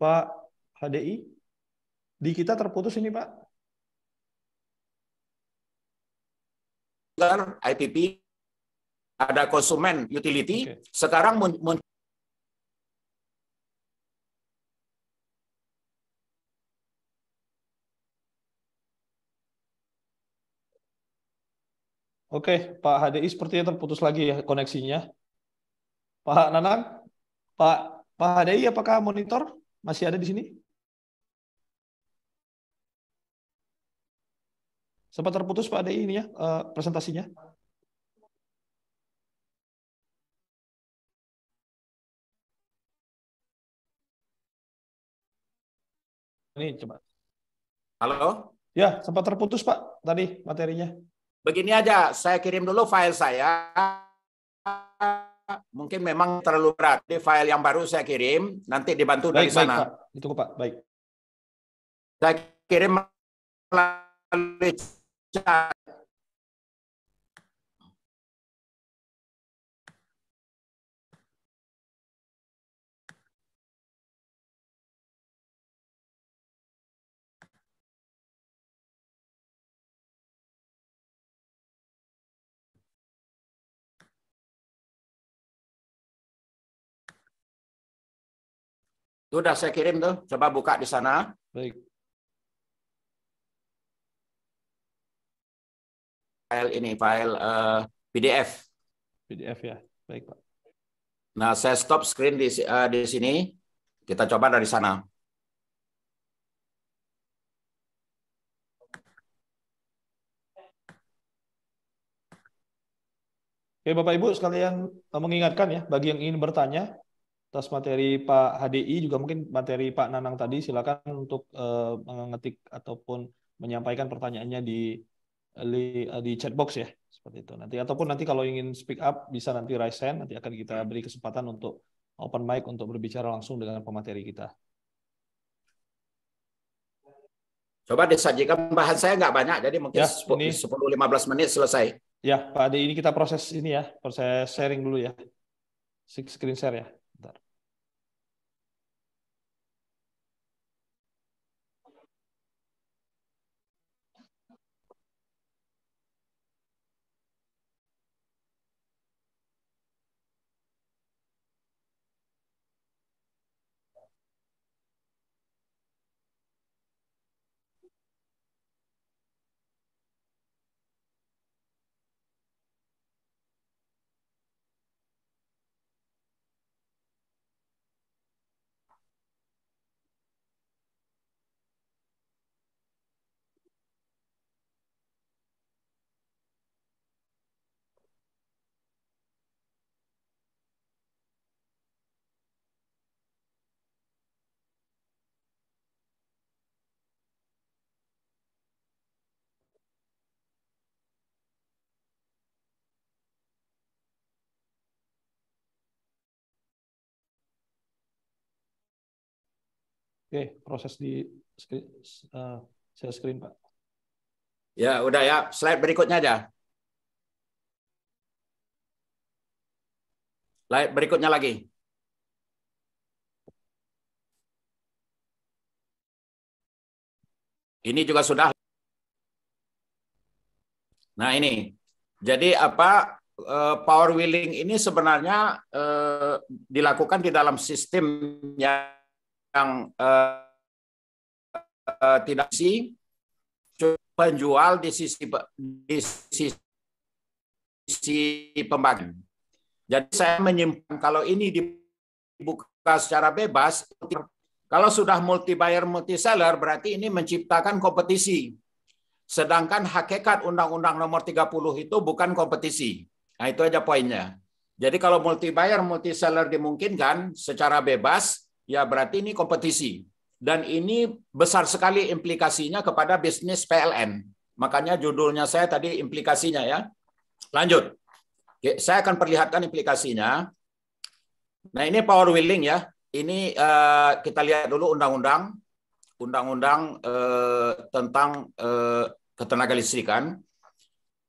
Pak HDI, di kita terputus ini Pak. IPP, ada konsumen utility, okay. sekarang muncul Oke, Pak HDI sepertinya terputus lagi ya koneksinya. Pak Nanang, Pak Pak HDI apakah monitor masih ada di sini? Sempat terputus Pak Ade ini ya eh, presentasinya. Ini coba. Halo? Ya, sempat terputus Pak tadi materinya. Begini aja, saya kirim dulu file saya. Mungkin memang terlalu berat. Di file yang baru saya kirim, nanti dibantu baik, dari baik, sana. Pak. Itu Pak, baik. Saya kirim melalui cara udah saya kirim tuh. Coba buka di sana. Baik. file ini file uh, eh, PDF. PDF ya, baik pak. Nah saya stop screen di uh, di sini. Kita coba dari sana. Oke Bapak Ibu sekalian eh, mengingatkan ya bagi yang ingin bertanya atas materi Pak HDI juga mungkin materi Pak Nanang tadi silakan untuk uh, mengetik ataupun menyampaikan pertanyaannya di di, eh, di chat box ya seperti itu nanti ataupun nanti kalau ingin speak up bisa nanti raise hand nanti akan kita beri kesempatan untuk open mic untuk berbicara langsung dengan pemateri kita. Coba disajikan bahan saya nggak banyak jadi mungkin ya, sepuluh lima belas menit selesai. Ya Pak Adi ini kita proses ini ya proses sharing dulu ya screen share ya. Oke, proses di screen, uh, share screen, Pak. Ya, udah ya. Slide berikutnya aja. Slide berikutnya lagi. Ini juga sudah. Nah, ini. Jadi apa eh, power wheeling ini sebenarnya eh, dilakukan di dalam sistem yang yang uh, uh, tidak sih penjual di sisi di sisi pembagian. Jadi saya menyimpan kalau ini dibuka secara bebas, kalau sudah multi buyer multi seller berarti ini menciptakan kompetisi. Sedangkan hakikat Undang-Undang Nomor 30 itu bukan kompetisi. Nah itu aja poinnya. Jadi kalau multi buyer multi seller dimungkinkan secara bebas, ya berarti ini kompetisi. Dan ini besar sekali implikasinya kepada bisnis PLN. Makanya judulnya saya tadi implikasinya ya. Lanjut. Oke, saya akan perlihatkan implikasinya. Nah ini power willing ya. Ini uh, kita lihat dulu undang-undang. Undang-undang uh, tentang uh, ketenaga listrikan.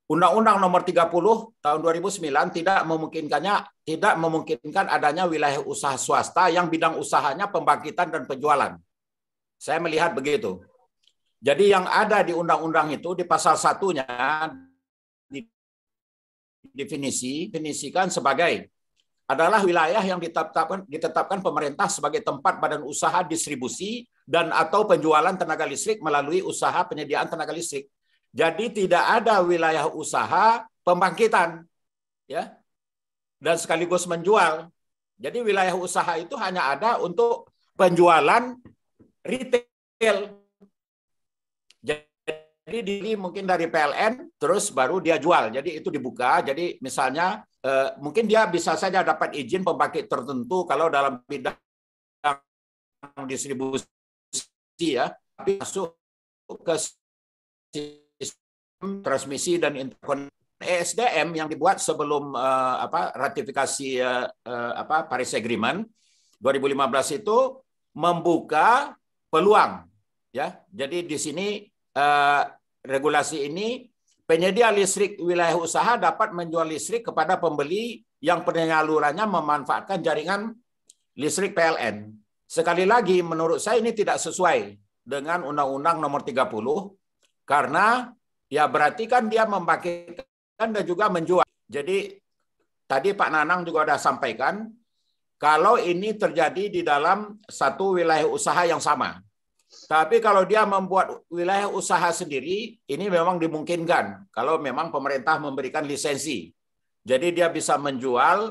Undang-Undang Nomor 30 Tahun 2009 tidak memungkinkannya tidak memungkinkan adanya wilayah usaha swasta yang bidang usahanya pembangkitan dan penjualan. Saya melihat begitu. Jadi yang ada di undang-undang itu di pasal satunya definisi definisikan sebagai adalah wilayah yang ditetapkan ditetapkan pemerintah sebagai tempat badan usaha distribusi dan atau penjualan tenaga listrik melalui usaha penyediaan tenaga listrik. Jadi tidak ada wilayah usaha pembangkitan. ya Dan sekaligus menjual. Jadi wilayah usaha itu hanya ada untuk penjualan retail. Jadi diri mungkin dari PLN terus baru dia jual. Jadi itu dibuka. Jadi misalnya eh, mungkin dia bisa saja dapat izin pembangkit tertentu kalau dalam bidang distribusi ya, tapi masuk ke transmisi dan ESDM yang dibuat sebelum uh, apa ratifikasi uh, uh, apa Paris Agreement 2015 itu membuka peluang ya. Jadi di sini uh, regulasi ini penyedia listrik wilayah usaha dapat menjual listrik kepada pembeli yang penyalurannya memanfaatkan jaringan listrik PLN. Sekali lagi menurut saya ini tidak sesuai dengan Undang-Undang Nomor 30 karena ya berarti kan dia membangkitkan dan juga menjual. Jadi tadi Pak Nanang juga sudah sampaikan, kalau ini terjadi di dalam satu wilayah usaha yang sama. Tapi kalau dia membuat wilayah usaha sendiri, ini memang dimungkinkan kalau memang pemerintah memberikan lisensi. Jadi dia bisa menjual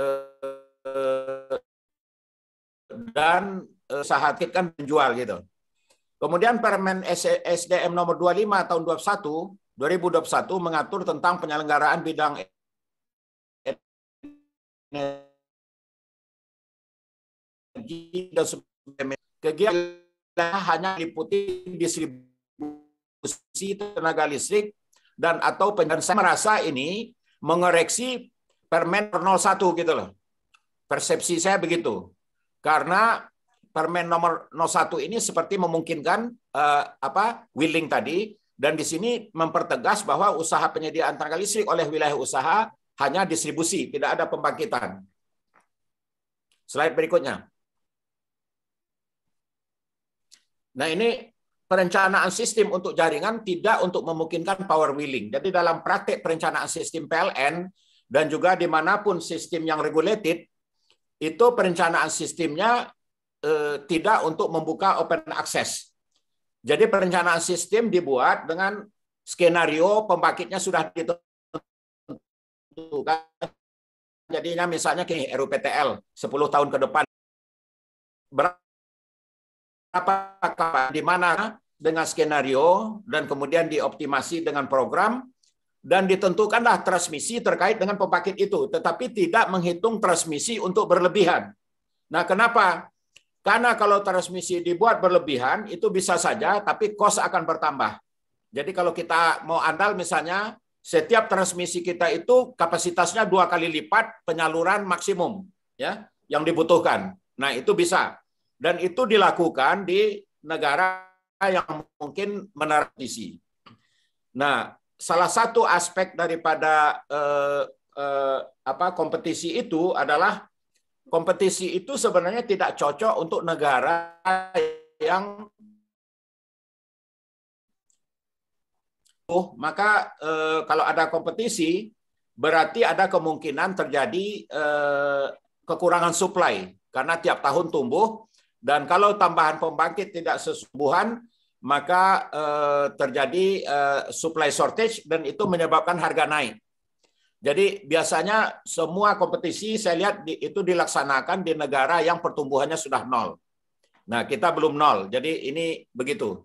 eh, dan eh, sahatkan kan menjual gitu. Kemudian Permen SDM e, nomor 25 tahun 21 2021 mengatur tentang penyelenggaraan bidang energi dan sebagainya. Kegiatan hanya meliputi distribusi tenaga listrik dan atau penyelenggaraan. saya merasa ini mengoreksi Permen 01 gitu loh. Persepsi saya begitu. Karena Permen nomor 01 ini seperti memungkinkan uh, apa willing tadi dan di sini mempertegas bahwa usaha penyediaan tenaga listrik oleh wilayah usaha hanya distribusi, tidak ada pembangkitan. Slide berikutnya. Nah, ini perencanaan sistem untuk jaringan tidak untuk memungkinkan power wheeling. Jadi dalam praktek perencanaan sistem PLN dan juga dimanapun sistem yang regulated, itu perencanaan sistemnya Eh, tidak untuk membuka open access. Jadi perencanaan sistem dibuat dengan skenario pembangkitnya sudah ditentukan. Jadinya misalnya ke RUPTL 10 tahun ke depan berapa kapan di mana dengan skenario dan kemudian dioptimasi dengan program dan ditentukanlah transmisi terkait dengan pembangkit itu, tetapi tidak menghitung transmisi untuk berlebihan. Nah, kenapa karena kalau transmisi dibuat berlebihan, itu bisa saja, tapi kos akan bertambah. Jadi kalau kita mau andal misalnya, setiap transmisi kita itu kapasitasnya dua kali lipat penyaluran maksimum ya yang dibutuhkan. Nah itu bisa. Dan itu dilakukan di negara yang mungkin menarisi. Nah, salah satu aspek daripada eh, eh, apa kompetisi itu adalah kompetisi itu sebenarnya tidak cocok untuk negara yang Oh, maka eh, kalau ada kompetisi berarti ada kemungkinan terjadi eh, kekurangan supply karena tiap tahun tumbuh dan kalau tambahan pembangkit tidak sesubuhan, maka eh, terjadi eh, supply shortage dan itu menyebabkan harga naik. Jadi biasanya semua kompetisi saya lihat di, itu dilaksanakan di negara yang pertumbuhannya sudah nol. Nah kita belum nol, jadi ini begitu.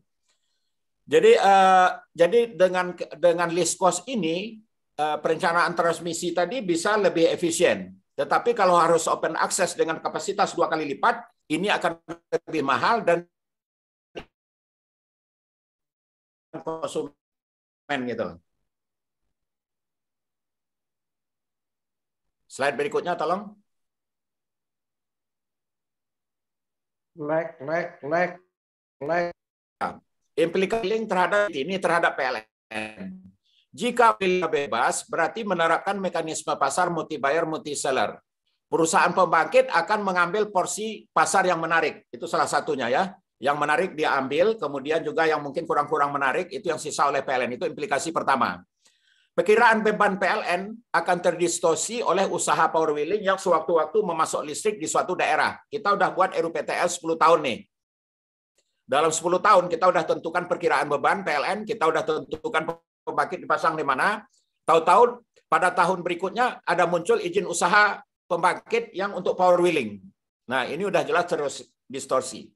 Jadi uh, jadi dengan dengan list cost ini uh, perencanaan transmisi tadi bisa lebih efisien. Tetapi kalau harus open access dengan kapasitas dua kali lipat, ini akan lebih mahal dan konsumen gitu. Slide berikutnya tolong. Lag, lag, lag, lag. Implikasi terhadap ini terhadap PLN. Jika pilihan bebas, berarti menerapkan mekanisme pasar multi buyer multi seller. Perusahaan pembangkit akan mengambil porsi pasar yang menarik. Itu salah satunya ya. Yang menarik diambil, kemudian juga yang mungkin kurang-kurang menarik itu yang sisa oleh PLN. Itu implikasi pertama. Perkiraan beban PLN akan terdistorsi oleh usaha power wheeling yang sewaktu-waktu memasok listrik di suatu daerah. Kita sudah buat RUPTL 10 tahun nih. Dalam 10 tahun kita sudah tentukan perkiraan beban PLN, kita sudah tentukan pembangkit dipasang di mana. Tahu-tahu pada tahun berikutnya ada muncul izin usaha pembangkit yang untuk power wheeling. Nah, ini udah jelas terus distorsi.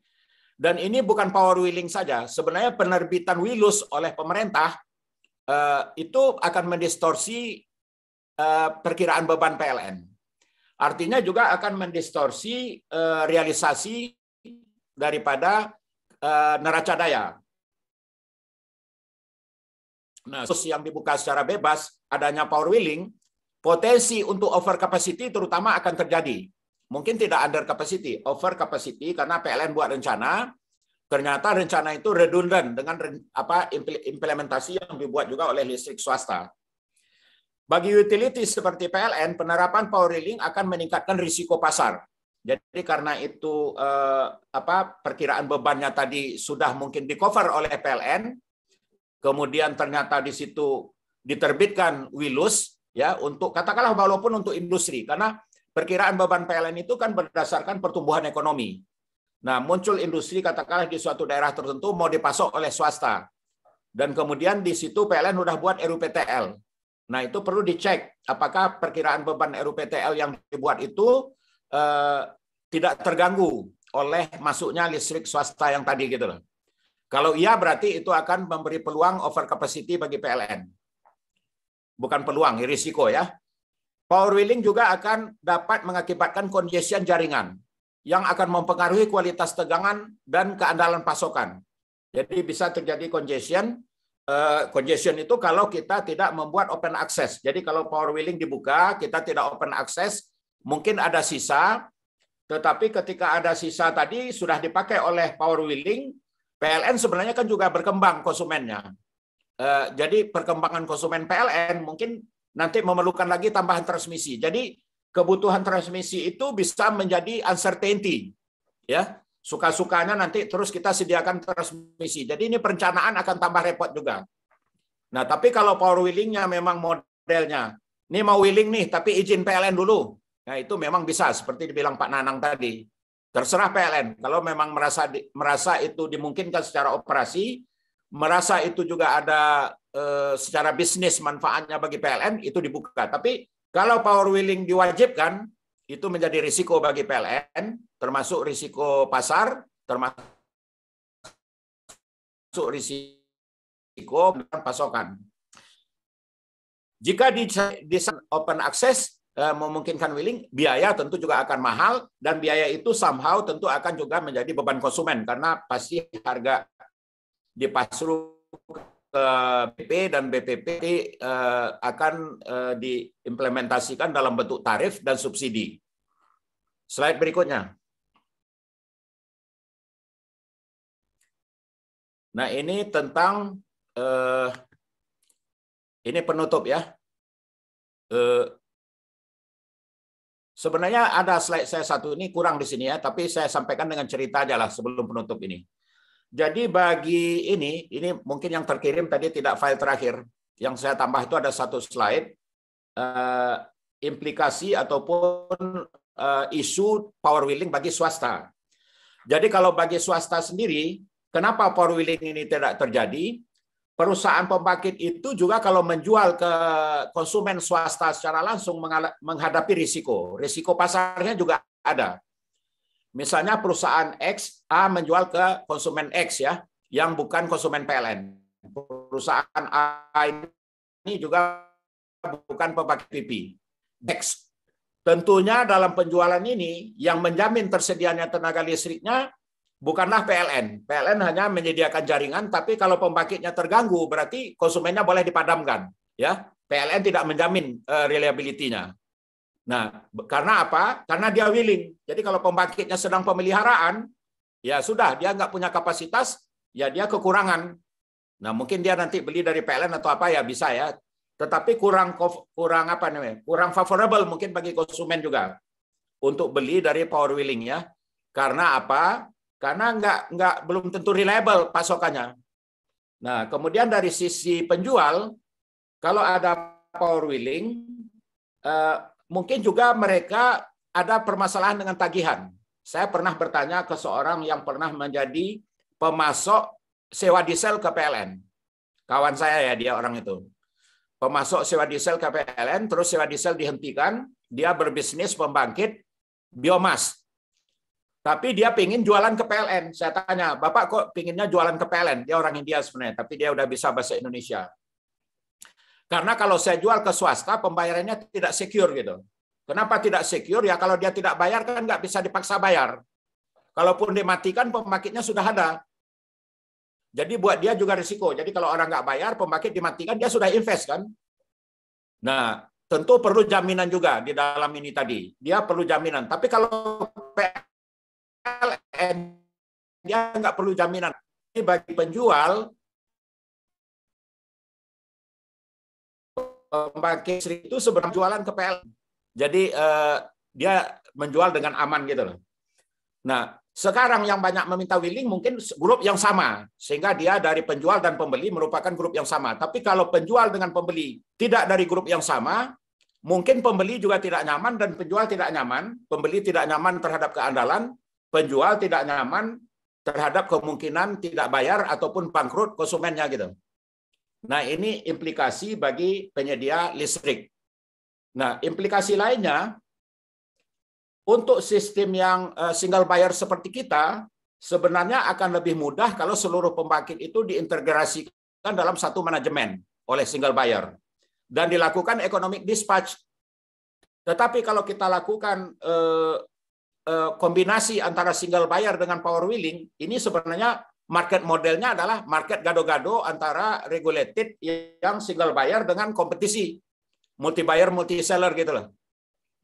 Dan ini bukan power wheeling saja. Sebenarnya penerbitan wilus oleh pemerintah Eh, itu akan mendistorsi eh, perkiraan beban PLN. Artinya juga akan mendistorsi eh, realisasi daripada neraca daya. Nah, yang dibuka secara bebas, adanya power willing, potensi untuk over capacity terutama akan terjadi. Mungkin tidak under capacity, over capacity karena PLN buat rencana, ternyata rencana itu redundant dengan apa implementasi yang dibuat juga oleh listrik swasta. Bagi utility seperti PLN, penerapan power railing akan meningkatkan risiko pasar. Jadi karena itu eh, apa perkiraan bebannya tadi sudah mungkin di cover oleh PLN, kemudian ternyata di situ diterbitkan wilus ya untuk katakanlah walaupun untuk industri karena perkiraan beban PLN itu kan berdasarkan pertumbuhan ekonomi Nah, muncul industri katakanlah di suatu daerah tertentu mau dipasok oleh swasta. Dan kemudian di situ PLN sudah buat RUPTL. Nah, itu perlu dicek apakah perkiraan beban RUPTL yang dibuat itu eh, tidak terganggu oleh masuknya listrik swasta yang tadi gitu loh. Kalau iya berarti itu akan memberi peluang over capacity bagi PLN. Bukan peluang, risiko ya. Power wheeling juga akan dapat mengakibatkan congestion jaringan yang akan mempengaruhi kualitas tegangan dan keandalan pasokan. Jadi bisa terjadi congestion. Uh, congestion itu kalau kita tidak membuat open access. Jadi kalau power wheeling dibuka, kita tidak open access, mungkin ada sisa, tetapi ketika ada sisa tadi sudah dipakai oleh power wheeling, PLN sebenarnya kan juga berkembang konsumennya. Uh, jadi perkembangan konsumen PLN mungkin nanti memerlukan lagi tambahan transmisi. Jadi kebutuhan transmisi itu bisa menjadi uncertainty. Ya, suka-sukanya nanti terus kita sediakan transmisi. Jadi ini perencanaan akan tambah repot juga. Nah, tapi kalau power wheelingnya memang modelnya, ini mau willing nih, tapi izin PLN dulu. Nah, itu memang bisa seperti dibilang Pak Nanang tadi. Terserah PLN. Kalau memang merasa merasa itu dimungkinkan secara operasi, merasa itu juga ada eh, secara bisnis manfaatnya bagi PLN itu dibuka. Tapi kalau power willing diwajibkan, itu menjadi risiko bagi PLN, termasuk risiko pasar, termasuk risiko pasokan. Jika di open access eh, memungkinkan willing, biaya tentu juga akan mahal dan biaya itu somehow tentu akan juga menjadi beban konsumen karena pasti harga di pasru PP dan BPP eh, akan eh, diimplementasikan dalam bentuk tarif dan subsidi. Slide berikutnya. Nah, ini tentang eh, ini penutup ya. Sebenarnya ada slide saya satu ini kurang di sini ya, tapi saya sampaikan dengan cerita aja lah sebelum penutup ini. Jadi bagi ini, ini mungkin yang terkirim tadi tidak file terakhir. Yang saya tambah itu ada satu slide uh, implikasi ataupun uh, isu power wheeling bagi swasta. Jadi kalau bagi swasta sendiri, kenapa power wheeling ini tidak terjadi? Perusahaan pembangkit itu juga kalau menjual ke konsumen swasta secara langsung menghadapi risiko. Risiko pasarnya juga ada Misalnya perusahaan X A menjual ke konsumen X ya, yang bukan konsumen PLN. Perusahaan A ini juga bukan pembagi PP. X. Tentunya dalam penjualan ini yang menjamin tersedianya tenaga listriknya bukanlah PLN. PLN hanya menyediakan jaringan, tapi kalau pembangkitnya terganggu berarti konsumennya boleh dipadamkan, ya. PLN tidak menjamin uh, reliability-nya. Nah, karena apa? Karena dia willing. Jadi kalau pembangkitnya sedang pemeliharaan, ya sudah, dia nggak punya kapasitas, ya dia kekurangan. Nah, mungkin dia nanti beli dari PLN atau apa ya bisa ya. Tetapi kurang kurang apa namanya? Kurang favorable mungkin bagi konsumen juga untuk beli dari power willing ya. Karena apa? Karena nggak nggak belum tentu reliable pasokannya. Nah, kemudian dari sisi penjual, kalau ada power willing eh, Mungkin juga mereka ada permasalahan dengan tagihan. Saya pernah bertanya ke seorang yang pernah menjadi pemasok sewa diesel ke PLN. Kawan saya ya dia orang itu. Pemasok sewa diesel ke PLN, terus sewa diesel dihentikan, dia berbisnis pembangkit biomas. Tapi dia pingin jualan ke PLN. Saya tanya, Bapak kok pinginnya jualan ke PLN? Dia orang India sebenarnya, tapi dia udah bisa bahasa Indonesia. Karena kalau saya jual ke swasta, pembayarannya tidak secure gitu. Kenapa tidak secure? Ya kalau dia tidak bayar kan nggak bisa dipaksa bayar. Kalaupun dimatikan, pembangkitnya sudah ada. Jadi buat dia juga risiko. Jadi kalau orang nggak bayar, pembangkit dimatikan, dia sudah invest kan. Nah, tentu perlu jaminan juga di dalam ini tadi. Dia perlu jaminan. Tapi kalau PLN, dia nggak perlu jaminan. Jadi bagi penjual, pembangkit listrik itu sebenarnya jualan ke PLN. Jadi eh, dia menjual dengan aman gitu loh. Nah, sekarang yang banyak meminta willing mungkin grup yang sama. Sehingga dia dari penjual dan pembeli merupakan grup yang sama. Tapi kalau penjual dengan pembeli tidak dari grup yang sama, mungkin pembeli juga tidak nyaman dan penjual tidak nyaman. Pembeli tidak nyaman terhadap keandalan, penjual tidak nyaman terhadap kemungkinan tidak bayar ataupun bangkrut konsumennya gitu. Nah, ini implikasi bagi penyedia listrik. Nah, implikasi lainnya untuk sistem yang eh, single buyer seperti kita sebenarnya akan lebih mudah kalau seluruh pembangkit itu diintegrasikan dalam satu manajemen oleh single buyer dan dilakukan economic dispatch. Tetapi kalau kita lakukan eh, eh, kombinasi antara single buyer dengan power wheeling, ini sebenarnya market modelnya adalah market gado-gado antara regulated yang single buyer dengan kompetisi multi buyer multi seller gitu loh.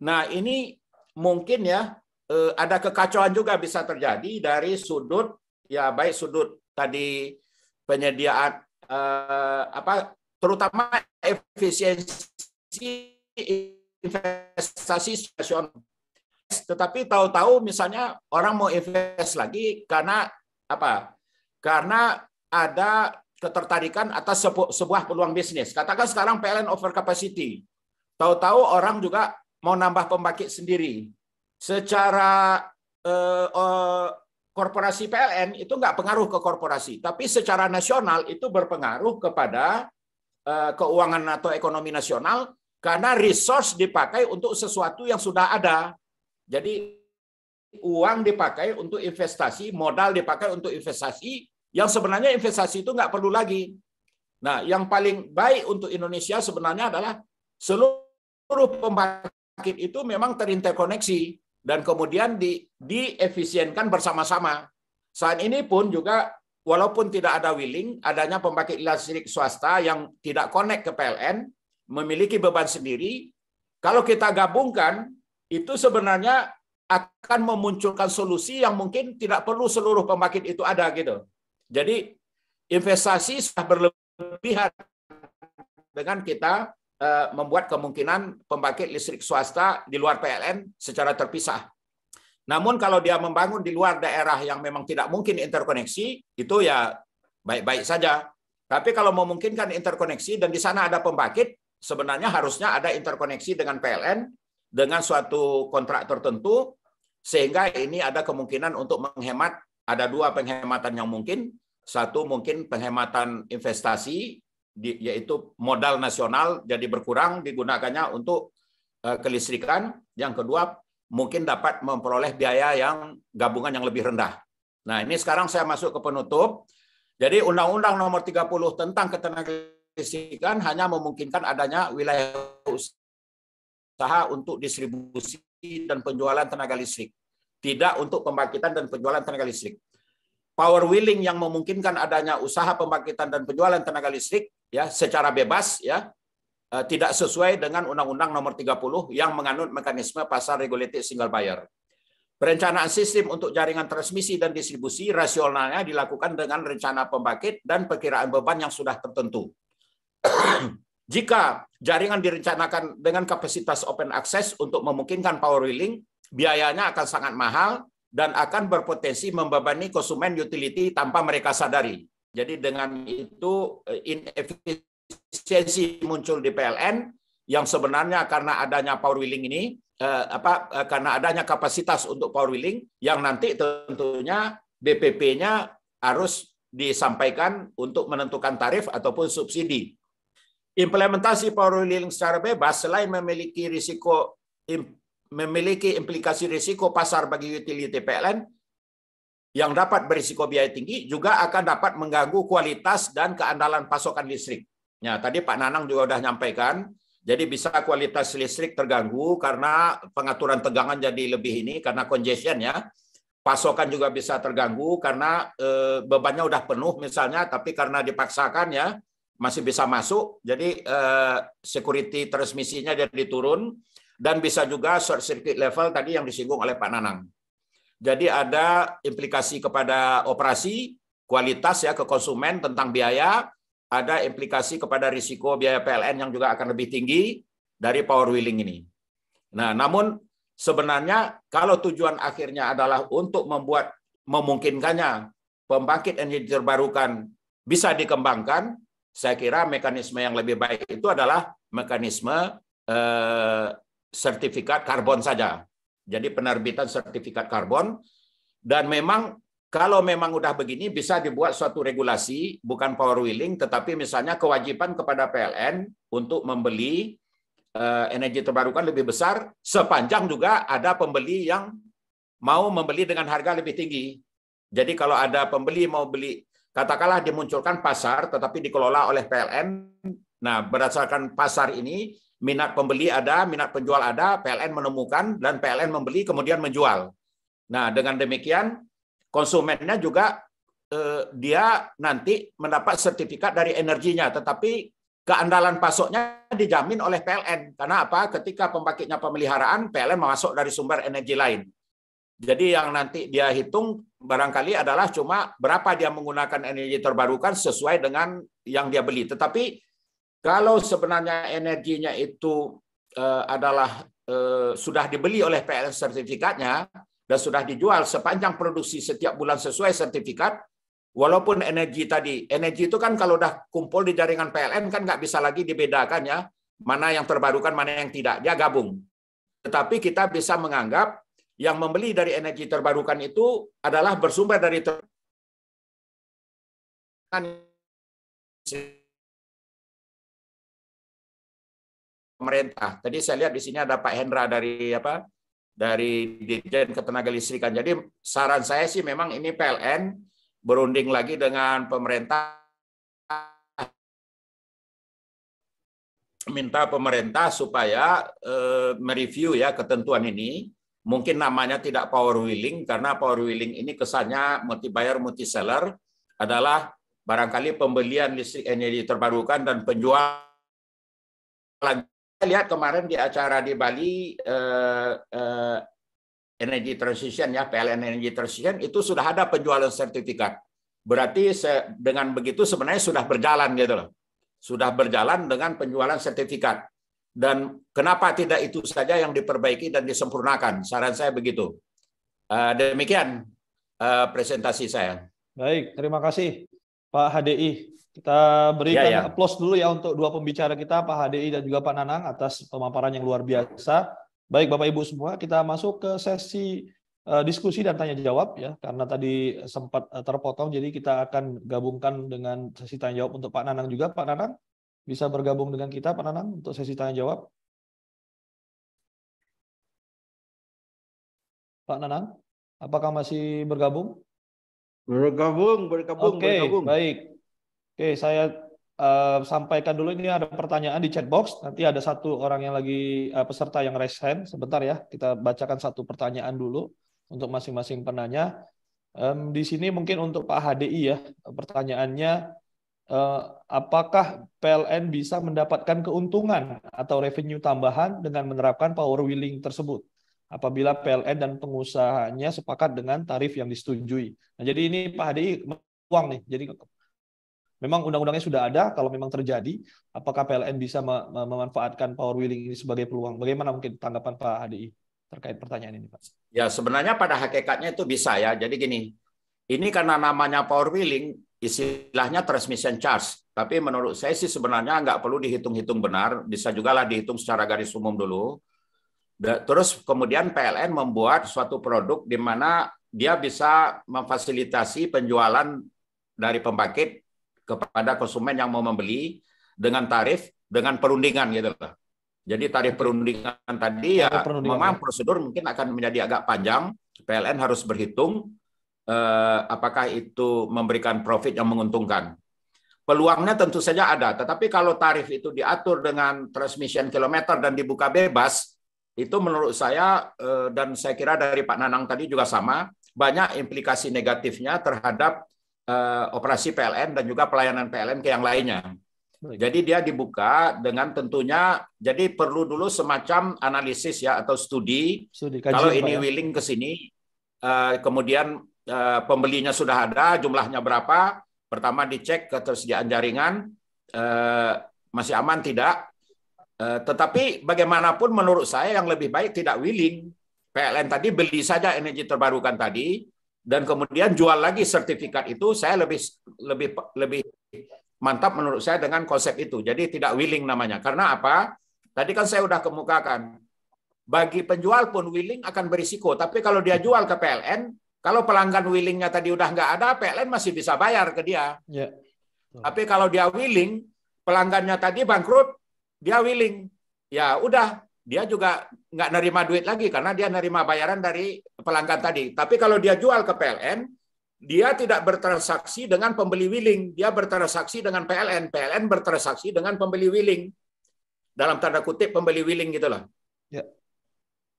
Nah, ini mungkin ya eh, ada kekacauan juga bisa terjadi dari sudut ya baik sudut tadi penyediaan eh, apa terutama efisiensi investasi stasiun Tetapi tahu-tahu misalnya orang mau invest lagi karena apa karena ada ketertarikan atas sebuah peluang bisnis. Katakan sekarang PLN over capacity. Tahu-tahu orang juga mau nambah pembangkit sendiri. Secara eh, eh, korporasi PLN itu nggak pengaruh ke korporasi, tapi secara nasional itu berpengaruh kepada eh, keuangan atau ekonomi nasional karena resource dipakai untuk sesuatu yang sudah ada. Jadi uang dipakai untuk investasi, modal dipakai untuk investasi, yang sebenarnya investasi itu nggak perlu lagi. Nah, yang paling baik untuk Indonesia sebenarnya adalah seluruh pembangkit itu memang terinterkoneksi dan kemudian di, diefisienkan bersama-sama. Saat ini pun juga walaupun tidak ada willing, adanya pembangkit listrik swasta yang tidak connect ke PLN, memiliki beban sendiri, kalau kita gabungkan, itu sebenarnya akan memunculkan solusi yang mungkin tidak perlu seluruh pembangkit itu ada gitu. Jadi investasi sudah berlebihan dengan kita uh, membuat kemungkinan pembangkit listrik swasta di luar PLN secara terpisah. Namun kalau dia membangun di luar daerah yang memang tidak mungkin interkoneksi, itu ya baik-baik saja. Tapi kalau memungkinkan interkoneksi dan di sana ada pembangkit, sebenarnya harusnya ada interkoneksi dengan PLN dengan suatu kontrak tertentu sehingga ini ada kemungkinan untuk menghemat, ada dua penghematan yang mungkin. Satu mungkin penghematan investasi, yaitu modal nasional jadi berkurang digunakannya untuk eh, kelistrikan. Yang kedua, mungkin dapat memperoleh biaya yang gabungan yang lebih rendah. Nah, ini sekarang saya masuk ke penutup. Jadi Undang-Undang Nomor 30 tentang ketenagalistrikan hanya memungkinkan adanya wilayah usaha untuk distribusi dan penjualan tenaga listrik. Tidak untuk pembangkitan dan penjualan tenaga listrik. Power willing yang memungkinkan adanya usaha pembangkitan dan penjualan tenaga listrik ya secara bebas ya eh, tidak sesuai dengan Undang-Undang Nomor 30 yang menganut mekanisme pasar regulated single buyer. Perencanaan sistem untuk jaringan transmisi dan distribusi rasionalnya dilakukan dengan rencana pembangkit dan perkiraan beban yang sudah tertentu. Jika jaringan direncanakan dengan kapasitas open access untuk memungkinkan power wheeling, biayanya akan sangat mahal dan akan berpotensi membebani konsumen utility tanpa mereka sadari. Jadi dengan itu eh, inefisiensi muncul di PLN yang sebenarnya karena adanya power wheeling ini eh, apa eh, karena adanya kapasitas untuk power wheeling yang nanti tentunya DPP-nya harus disampaikan untuk menentukan tarif ataupun subsidi Implementasi power wheeling secara bebas selain memiliki risiko memiliki implikasi risiko pasar bagi utility PLN yang dapat berisiko biaya tinggi juga akan dapat mengganggu kualitas dan keandalan pasokan listrik. Ya, tadi Pak Nanang juga sudah menyampaikan, jadi bisa kualitas listrik terganggu karena pengaturan tegangan jadi lebih ini karena congestion ya. Pasokan juga bisa terganggu karena e, bebannya sudah penuh misalnya tapi karena dipaksakan ya masih bisa masuk. Jadi uh, security transmisinya jadi turun dan bisa juga short circuit level tadi yang disinggung oleh Pak Nanang. Jadi ada implikasi kepada operasi, kualitas ya ke konsumen tentang biaya, ada implikasi kepada risiko biaya PLN yang juga akan lebih tinggi dari power wheeling ini. Nah, namun sebenarnya kalau tujuan akhirnya adalah untuk membuat memungkinkannya pembangkit energi terbarukan bisa dikembangkan, saya kira mekanisme yang lebih baik itu adalah mekanisme eh, sertifikat karbon saja. Jadi penerbitan sertifikat karbon dan memang kalau memang udah begini bisa dibuat suatu regulasi bukan power wheeling tetapi misalnya kewajiban kepada PLN untuk membeli eh, energi terbarukan lebih besar sepanjang juga ada pembeli yang mau membeli dengan harga lebih tinggi. Jadi kalau ada pembeli mau beli Katakanlah dimunculkan pasar tetapi dikelola oleh PLN. Nah, berdasarkan pasar ini minat pembeli ada, minat penjual ada, PLN menemukan dan PLN membeli kemudian menjual. Nah, dengan demikian konsumennya juga eh, dia nanti mendapat sertifikat dari energinya, tetapi keandalan pasoknya dijamin oleh PLN. Karena apa? Ketika pembangkitnya pemeliharaan, PLN masuk dari sumber energi lain. Jadi yang nanti dia hitung barangkali adalah cuma berapa dia menggunakan energi terbarukan sesuai dengan yang dia beli. Tetapi kalau sebenarnya energinya itu eh, adalah eh, sudah dibeli oleh PLN sertifikatnya dan sudah dijual sepanjang produksi setiap bulan sesuai sertifikat, walaupun energi tadi, energi itu kan kalau udah kumpul di jaringan PLN kan nggak bisa lagi dibedakan ya, mana yang terbarukan, mana yang tidak, dia gabung. Tetapi kita bisa menganggap yang membeli dari energi terbarukan itu adalah bersumber dari pemerintah. Tadi saya lihat di sini ada Pak Hendra dari apa? Dari Dirjen Ketenaga Listrikan. Jadi saran saya sih memang ini PLN berunding lagi dengan pemerintah minta pemerintah supaya uh, mereview ya ketentuan ini Mungkin namanya tidak power wheeling karena power wheeling ini kesannya multi buyer multi seller adalah barangkali pembelian listrik energi terbarukan dan penjualan. Saya lihat kemarin di acara di Bali eh, eh, energy transition ya PLN energy transition itu sudah ada penjualan sertifikat. Berarti dengan begitu sebenarnya sudah berjalan gitu loh. Sudah berjalan dengan penjualan sertifikat dan kenapa tidak itu saja yang diperbaiki dan disempurnakan. Saran saya begitu. Eh, demikian eh, presentasi saya. Baik, terima kasih Pak HDI. Kita berikan ya, ya. aplaus dulu ya untuk dua pembicara kita, Pak HDI dan juga Pak Nanang atas pemaparan yang luar biasa. Baik Bapak Ibu semua, kita masuk ke sesi eh, diskusi dan tanya jawab ya karena tadi sempat terpotong jadi kita akan gabungkan dengan sesi tanya jawab untuk Pak Nanang juga. Pak Nanang, bisa bergabung dengan kita Pak Nanang untuk sesi tanya jawab. Pak Nanang, apakah masih bergabung? Bergabung, bergabung, okay, bergabung. baik. Oke, okay, saya uh, sampaikan dulu ini ada pertanyaan di chat box. Nanti ada satu orang yang lagi uh, peserta yang raise hand. Sebentar ya, kita bacakan satu pertanyaan dulu untuk masing-masing penanya. Um, di sini mungkin untuk Pak HDI ya, pertanyaannya Eh, apakah PLN bisa mendapatkan keuntungan atau revenue tambahan dengan menerapkan power wheeling tersebut apabila PLN dan pengusahanya sepakat dengan tarif yang disetujui. Nah, jadi ini Pak Hadi uang nih. Jadi memang undang-undangnya sudah ada kalau memang terjadi apakah PLN bisa memanfaatkan power wheeling ini sebagai peluang. Bagaimana mungkin tanggapan Pak Hadi terkait pertanyaan ini, Pak? Ya, sebenarnya pada hakikatnya itu bisa ya. Jadi gini, ini karena namanya power wheeling, istilahnya transmission charge. Tapi menurut saya sih sebenarnya nggak perlu dihitung-hitung benar, bisa juga lah dihitung secara garis umum dulu. Terus kemudian PLN membuat suatu produk di mana dia bisa memfasilitasi penjualan dari pembangkit kepada konsumen yang mau membeli dengan tarif dengan perundingan gitu loh. Jadi tarif perundingan tadi ya perundingan. memang ya. prosedur mungkin akan menjadi agak panjang. PLN harus berhitung Eh, apakah itu memberikan profit yang menguntungkan. Peluangnya tentu saja ada, tetapi kalau tarif itu diatur dengan transmission kilometer dan dibuka bebas, itu menurut saya eh, dan saya kira dari Pak Nanang tadi juga sama, banyak implikasi negatifnya terhadap eh, operasi PLN dan juga pelayanan PLN ke yang lainnya. Jadi dia dibuka dengan tentunya jadi perlu dulu semacam analisis ya atau studi. studi Kalau ini ya. willing ke sini, kemudian Eh, pembelinya sudah ada, jumlahnya berapa. Pertama dicek ketersediaan jaringan eh, masih aman tidak. Eh, tetapi bagaimanapun menurut saya yang lebih baik tidak willing. PLN tadi beli saja energi terbarukan tadi dan kemudian jual lagi sertifikat itu saya lebih lebih lebih mantap menurut saya dengan konsep itu. Jadi tidak willing namanya. Karena apa? Tadi kan saya sudah kemukakan. Bagi penjual pun willing akan berisiko, tapi kalau dia jual ke PLN, kalau pelanggan willingnya tadi udah nggak ada, PLN masih bisa bayar ke dia. Ya. Tapi kalau dia willing, pelanggannya tadi bangkrut, dia willing, ya udah dia juga nggak nerima duit lagi karena dia nerima bayaran dari pelanggan tadi. Tapi kalau dia jual ke PLN, dia tidak bertransaksi dengan pembeli willing, dia bertransaksi dengan PLN, PLN bertransaksi dengan pembeli willing. Dalam tanda kutip pembeli willing gitulah. Ya.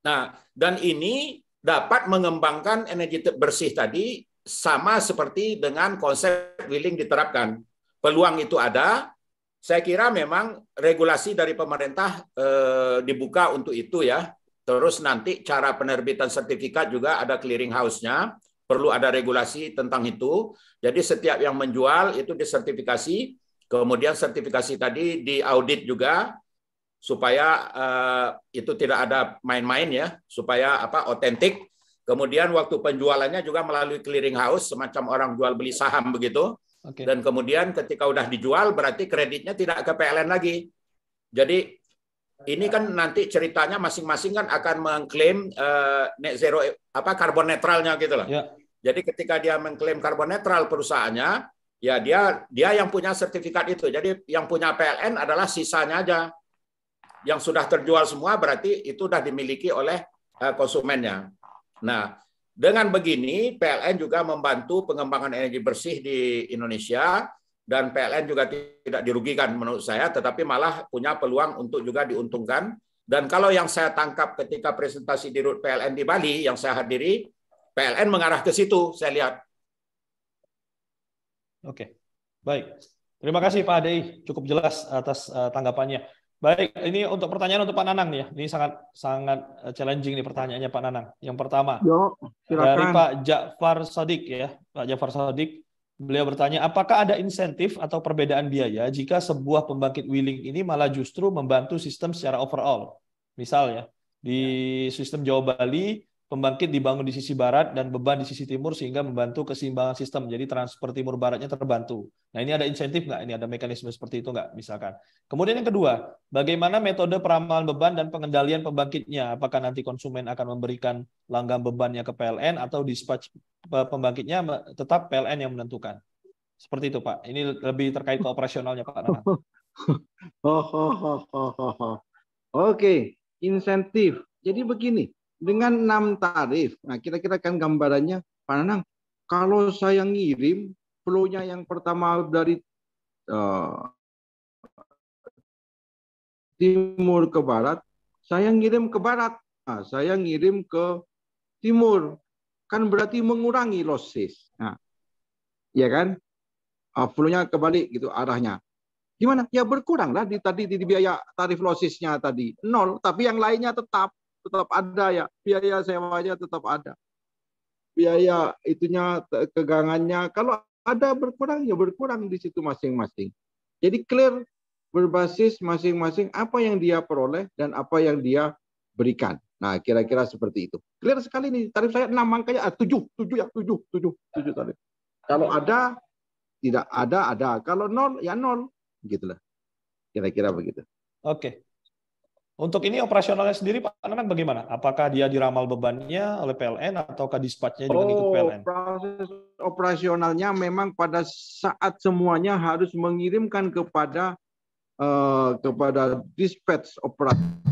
Nah, dan ini dapat mengembangkan energi bersih tadi sama seperti dengan konsep willing diterapkan. Peluang itu ada. Saya kira memang regulasi dari pemerintah e, dibuka untuk itu ya. Terus nanti cara penerbitan sertifikat juga ada clearing house-nya. Perlu ada regulasi tentang itu. Jadi setiap yang menjual itu disertifikasi. Kemudian sertifikasi tadi diaudit juga supaya uh, itu tidak ada main-main ya, supaya apa otentik. Kemudian waktu penjualannya juga melalui clearing house semacam orang jual beli saham begitu. Okay. Dan kemudian ketika udah dijual berarti kreditnya tidak ke PLN lagi. Jadi ini kan nanti ceritanya masing-masing kan akan mengklaim uh, net zero apa karbon netralnya gitu lah. Yeah. Jadi ketika dia mengklaim karbon netral perusahaannya, ya dia dia yang punya sertifikat itu. Jadi yang punya PLN adalah sisanya aja yang sudah terjual semua berarti itu sudah dimiliki oleh eh, konsumennya. Nah, dengan begini PLN juga membantu pengembangan energi bersih di Indonesia dan PLN juga tidak dirugikan menurut saya tetapi malah punya peluang untuk juga diuntungkan. Dan kalau yang saya tangkap ketika presentasi di RUT PLN di Bali yang saya hadiri, PLN mengarah ke situ saya lihat. Oke. Baik. Terima kasih Pak Adei. cukup jelas atas eh, tanggapannya. Baik, ini untuk pertanyaan untuk Pak Nanang nih ya. Ini sangat sangat eh, challenging nih pertanyaannya Pak Nanang. Yang pertama Yo, dari Pak Ja'far Sadik ya. Pak Ja'far Sadik beliau bertanya apakah ada insentif atau perbedaan biaya jika sebuah pembangkit wheeling ini malah justru membantu sistem secara overall. Misal ya, di ya. sistem Jawa Bali pembangkit dibangun di sisi barat dan beban di sisi timur sehingga membantu keseimbangan sistem. Jadi transfer timur baratnya terbantu. Nah ini ada insentif nggak? Ini ada mekanisme seperti itu nggak? Misalkan. Kemudian yang kedua, bagaimana metode peramalan beban dan pengendalian pembangkitnya? Apakah nanti konsumen akan memberikan langgam bebannya ke PLN atau dispatch pembangkitnya tetap PLN yang menentukan? Seperti itu Pak. Ini lebih terkait ke operasionalnya Pak Oke, okay. insentif. Jadi begini, dengan enam tarif. Nah, kira-kira kan gambarannya, Pak Nanang, kalau saya ngirim, flow-nya yang pertama dari uh, timur ke barat, saya ngirim ke barat, nah, saya ngirim ke timur. Kan berarti mengurangi losses. Nah, ya kan? Uh, flow-nya kebalik gitu arahnya. Gimana? Ya berkuranglah di tadi di biaya tarif losisnya tadi nol, tapi yang lainnya tetap tetap ada ya, biaya sewanya tetap ada. Biaya itunya kegangannya kalau ada berkurang ya berkurang di situ masing-masing. Jadi clear berbasis masing-masing apa yang dia peroleh dan apa yang dia berikan. Nah, kira-kira seperti itu. Clear sekali nih, tarif saya enam makanya ah, tujuh tujuh ya, tujuh tujuh tujuh tarif. Kalau ada, tidak ada, ada. Kalau nol, ya nol. Gitulah. Kira-kira begitu. Oke. Untuk ini operasionalnya sendiri Pak Anang, bagaimana? Apakah dia diramal bebannya oleh PLN ataukah dispatchnya juga oh, ikut PLN? Proses operasionalnya memang pada saat semuanya harus mengirimkan kepada uh, kepada dispatch operator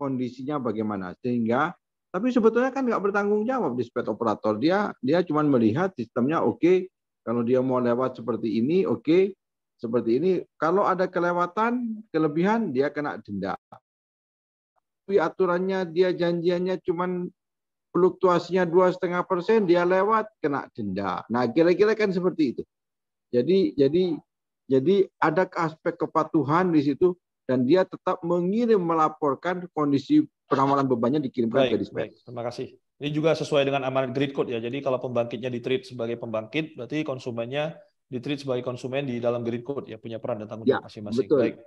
kondisinya bagaimana sehingga tapi sebetulnya kan nggak bertanggung jawab dispatch operator dia dia cuma melihat sistemnya oke okay, kalau dia mau lewat seperti ini oke seperti ini. Kalau ada kelewatan, kelebihan, dia kena denda. Tapi aturannya dia janjiannya cuman fluktuasinya dua setengah persen, dia lewat kena denda. Nah, kira-kira kan seperti itu. Jadi, jadi, jadi ada aspek kepatuhan di situ dan dia tetap mengirim melaporkan kondisi penawaran bebannya dikirimkan ke dispatch. terima kasih. Ini juga sesuai dengan amanat grid code ya. Jadi kalau pembangkitnya di treat sebagai pembangkit, berarti konsumennya ditreat sebagai konsumen di dalam grid code ya punya peran dan tanggung ya, jawab masing-masing. Baik. Oke.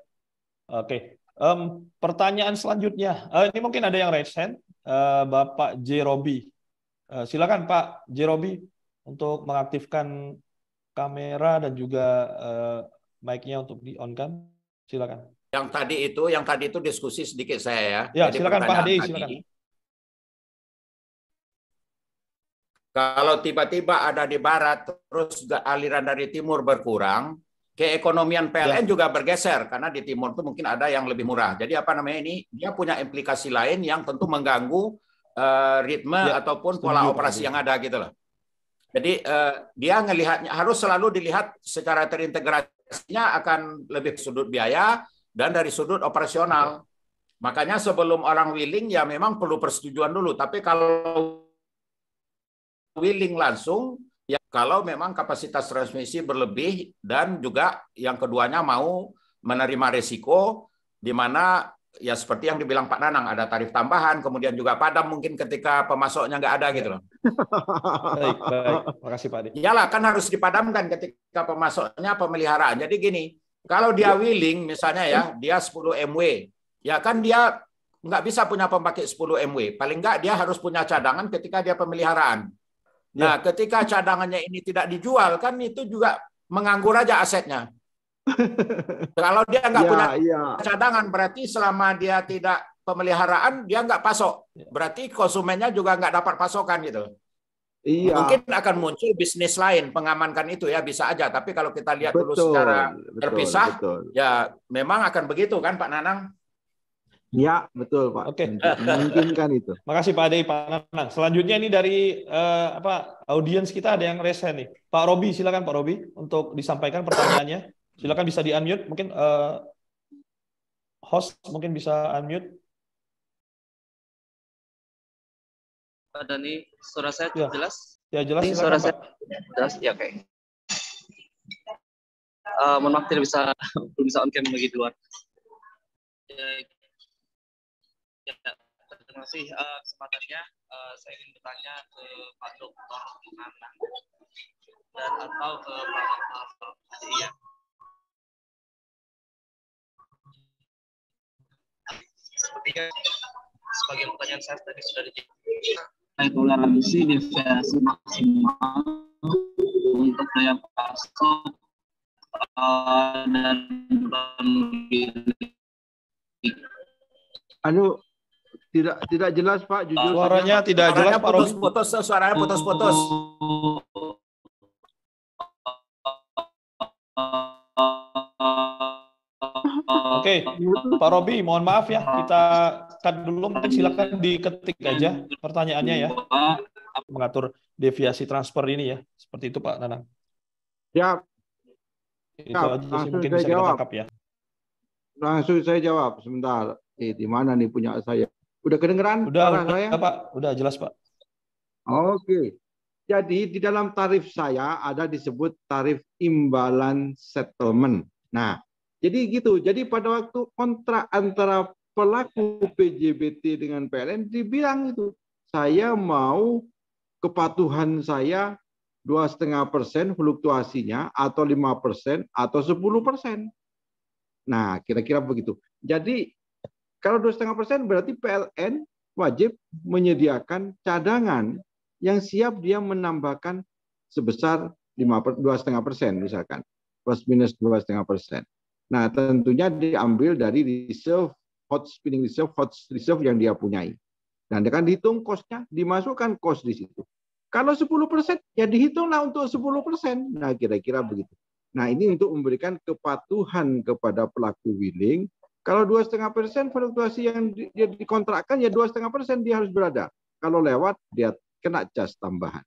Okay. Um, pertanyaan selanjutnya. Uh, ini mungkin ada yang raise hand. Uh, Bapak J Robi. Uh, eh, silakan Pak J Robi untuk mengaktifkan kamera dan juga uh, mic-nya untuk di on kan. Silakan. Yang tadi itu, yang tadi itu diskusi sedikit saya ya. Ya, Jadi silakan Pak Hadi, silakan. Tadi, Kalau tiba-tiba ada di barat, terus aliran dari timur berkurang, keekonomian PLN ya. juga bergeser karena di timur itu mungkin ada yang lebih murah. Jadi apa namanya ini dia punya implikasi lain yang tentu mengganggu uh, ritme ya. ataupun pola Setuju, operasi ya. yang ada gitu loh. Jadi uh, dia ngelihatnya harus selalu dilihat secara terintegrasinya akan lebih sudut biaya dan dari sudut operasional. Ya. Makanya sebelum orang willing ya memang perlu persetujuan dulu. Tapi kalau willing langsung ya kalau memang kapasitas transmisi berlebih dan juga yang keduanya mau menerima resiko di mana ya seperti yang dibilang Pak Nanang ada tarif tambahan kemudian juga padam mungkin ketika pemasoknya nggak ada gitu loh. Baik, baik. Makasih Pak Iyalah kan harus dipadamkan ketika pemasoknya pemeliharaan. Jadi gini, kalau dia iya. willing misalnya ya dia 10 MW, ya kan dia nggak bisa punya pembangkit 10 MW. Paling nggak dia harus punya cadangan ketika dia pemeliharaan. Nah, ya. ketika cadangannya ini tidak dijual, kan itu juga menganggur aja asetnya. Kalau dia nggak ya, punya ya. cadangan, berarti selama dia tidak pemeliharaan, dia nggak pasok. Ya. Berarti konsumennya juga nggak dapat pasokan gitu. Iya. Mungkin akan muncul bisnis lain pengamankan itu ya bisa aja. Tapi kalau kita lihat betul, dulu secara terpisah, betul, betul. ya memang akan begitu kan Pak Nanang? Ya, betul Pak. Oke. Okay. Memungkinkan itu. Makasih Pak Ade, Pak Nanang. Selanjutnya ini dari uh, apa audiens kita ada yang resen nih. Pak Robi, silakan Pak Robi untuk disampaikan pertanyaannya. Silakan bisa di unmute. Mungkin uh, host mungkin bisa unmute. Pak Dani, suara saya ya. jelas? Ya jelas. Ini suara saya jelas. Ya oke. Okay. Uh, eh, mohon bisa belum bisa on cam lagi di luar. Ya, Ya, terima kasih uh, kesempatannya. Uh, saya ingin bertanya ke Pak Dokter Anang dan atau ke Pak Dokter Iya. Sepertinya sebagian pertanyaan saya tadi sudah dijawab. toleransi deviasi maksimal untuk daya pasok uh, dan pembidik. Aduh, tidak tidak jelas Pak, jujur. Suaranya suaranya tidak jelas Pak putus-putus, suaranya putus-putus. Oke, okay. Pak Robi, mohon maaf ya, kita cut dulu, silakan diketik aja pertanyaannya ya, mengatur deviasi transfer ini ya, seperti itu Pak Nanang. Ya, itu ya, aja sih mungkin bisa jawab. kita ya. Langsung saya jawab sebentar. Eh, di mana nih punya saya? Udah kedengeran? Udah, udah ya? Pak. Udah jelas, Pak. Oke. Jadi di dalam tarif saya ada disebut tarif imbalan settlement. Nah, jadi gitu. Jadi pada waktu kontrak antara pelaku PJBT dengan PLN dibilang itu, saya mau kepatuhan saya dua setengah persen fluktuasinya atau lima persen atau sepuluh persen. Nah, kira-kira begitu. Jadi kalau dua setengah persen berarti PLN wajib menyediakan cadangan yang siap dia menambahkan sebesar dua setengah persen misalkan plus minus dua setengah persen. Nah tentunya diambil dari reserve hot spinning reserve hot reserve yang dia punyai. Nah, Dan akan dihitung kosnya, dimasukkan kos di situ. Kalau 10 persen, ya dihitunglah untuk 10 persen. Nah kira-kira begitu. Nah ini untuk memberikan kepatuhan kepada pelaku willing. Kalau dua setengah persen fluktuasi yang dia dikontrakkan ya dua setengah persen dia harus berada. Kalau lewat dia kena cas tambahan.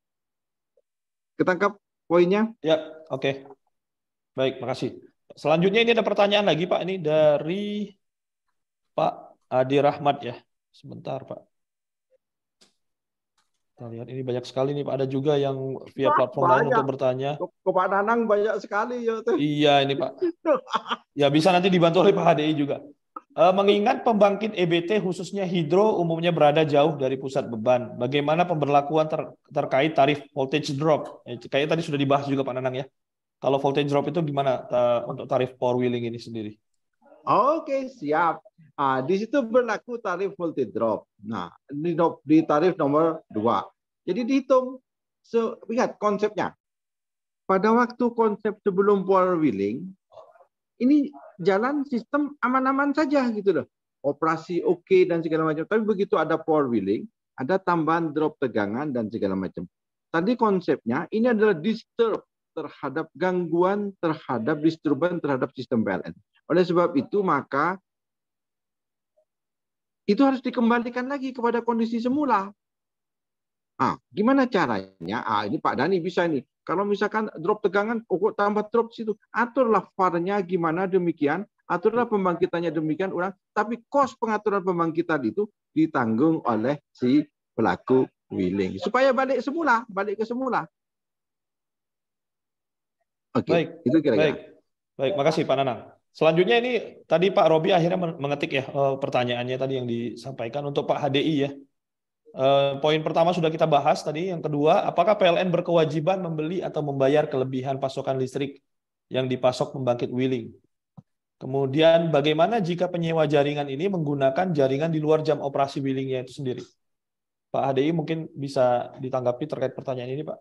Ketangkap poinnya? Ya, oke. Okay. Baik, makasih. Selanjutnya ini ada pertanyaan lagi Pak. Ini dari Pak Adi Rahmat ya. Sebentar Pak. Kita lihat ini banyak sekali nih, Pak. Ada juga yang via platform banyak. lain untuk bertanya. Ke Pak Nanang banyak sekali ya. Iya ini Pak. ya bisa nanti dibantu oleh Pak HDI juga. E, mengingat pembangkit EBT khususnya hidro umumnya berada jauh dari pusat beban, bagaimana pemberlakuan ter terkait tarif voltage drop? Eh, kayaknya tadi sudah dibahas juga Pak Nanang ya. Kalau voltage drop itu gimana ta untuk tarif power wheeling ini sendiri? Oke, siap. Uh, di situ berlaku tarif multi drop. Nah, di, di tarif nomor 2. Jadi dihitung. So, lihat konsepnya. Pada waktu konsep sebelum power wheeling, ini jalan sistem aman-aman saja gitu loh. Operasi oke okay dan segala macam. Tapi begitu ada power wheeling, ada tambahan drop tegangan dan segala macam. Tadi konsepnya ini adalah disturb terhadap gangguan, terhadap disturban, terhadap sistem PLN. Oleh sebab itu maka itu harus dikembalikan lagi kepada kondisi semula. Ah, gimana caranya? Ah, ini Pak Dani bisa nih. Kalau misalkan drop tegangan, oh, tambah drop situ. Aturlah farnya gimana demikian, aturlah pembangkitannya demikian orang, Tapi kos pengaturan pembangkitan itu ditanggung oleh si pelaku wheeling. Supaya balik semula, balik ke semula. Oke, okay. itu kira-kira. Baik. Baik, makasih Pak Nanang. Selanjutnya ini tadi Pak Robi akhirnya mengetik ya eh, pertanyaannya tadi yang disampaikan untuk Pak HDI ya. Eh, poin pertama sudah kita bahas tadi. Yang kedua, apakah PLN berkewajiban membeli atau membayar kelebihan pasokan listrik yang dipasok pembangkit Wheeling? Kemudian bagaimana jika penyewa jaringan ini menggunakan jaringan di luar jam operasi Wheelingnya itu sendiri? Pak HDI mungkin bisa ditanggapi terkait pertanyaan ini, Pak.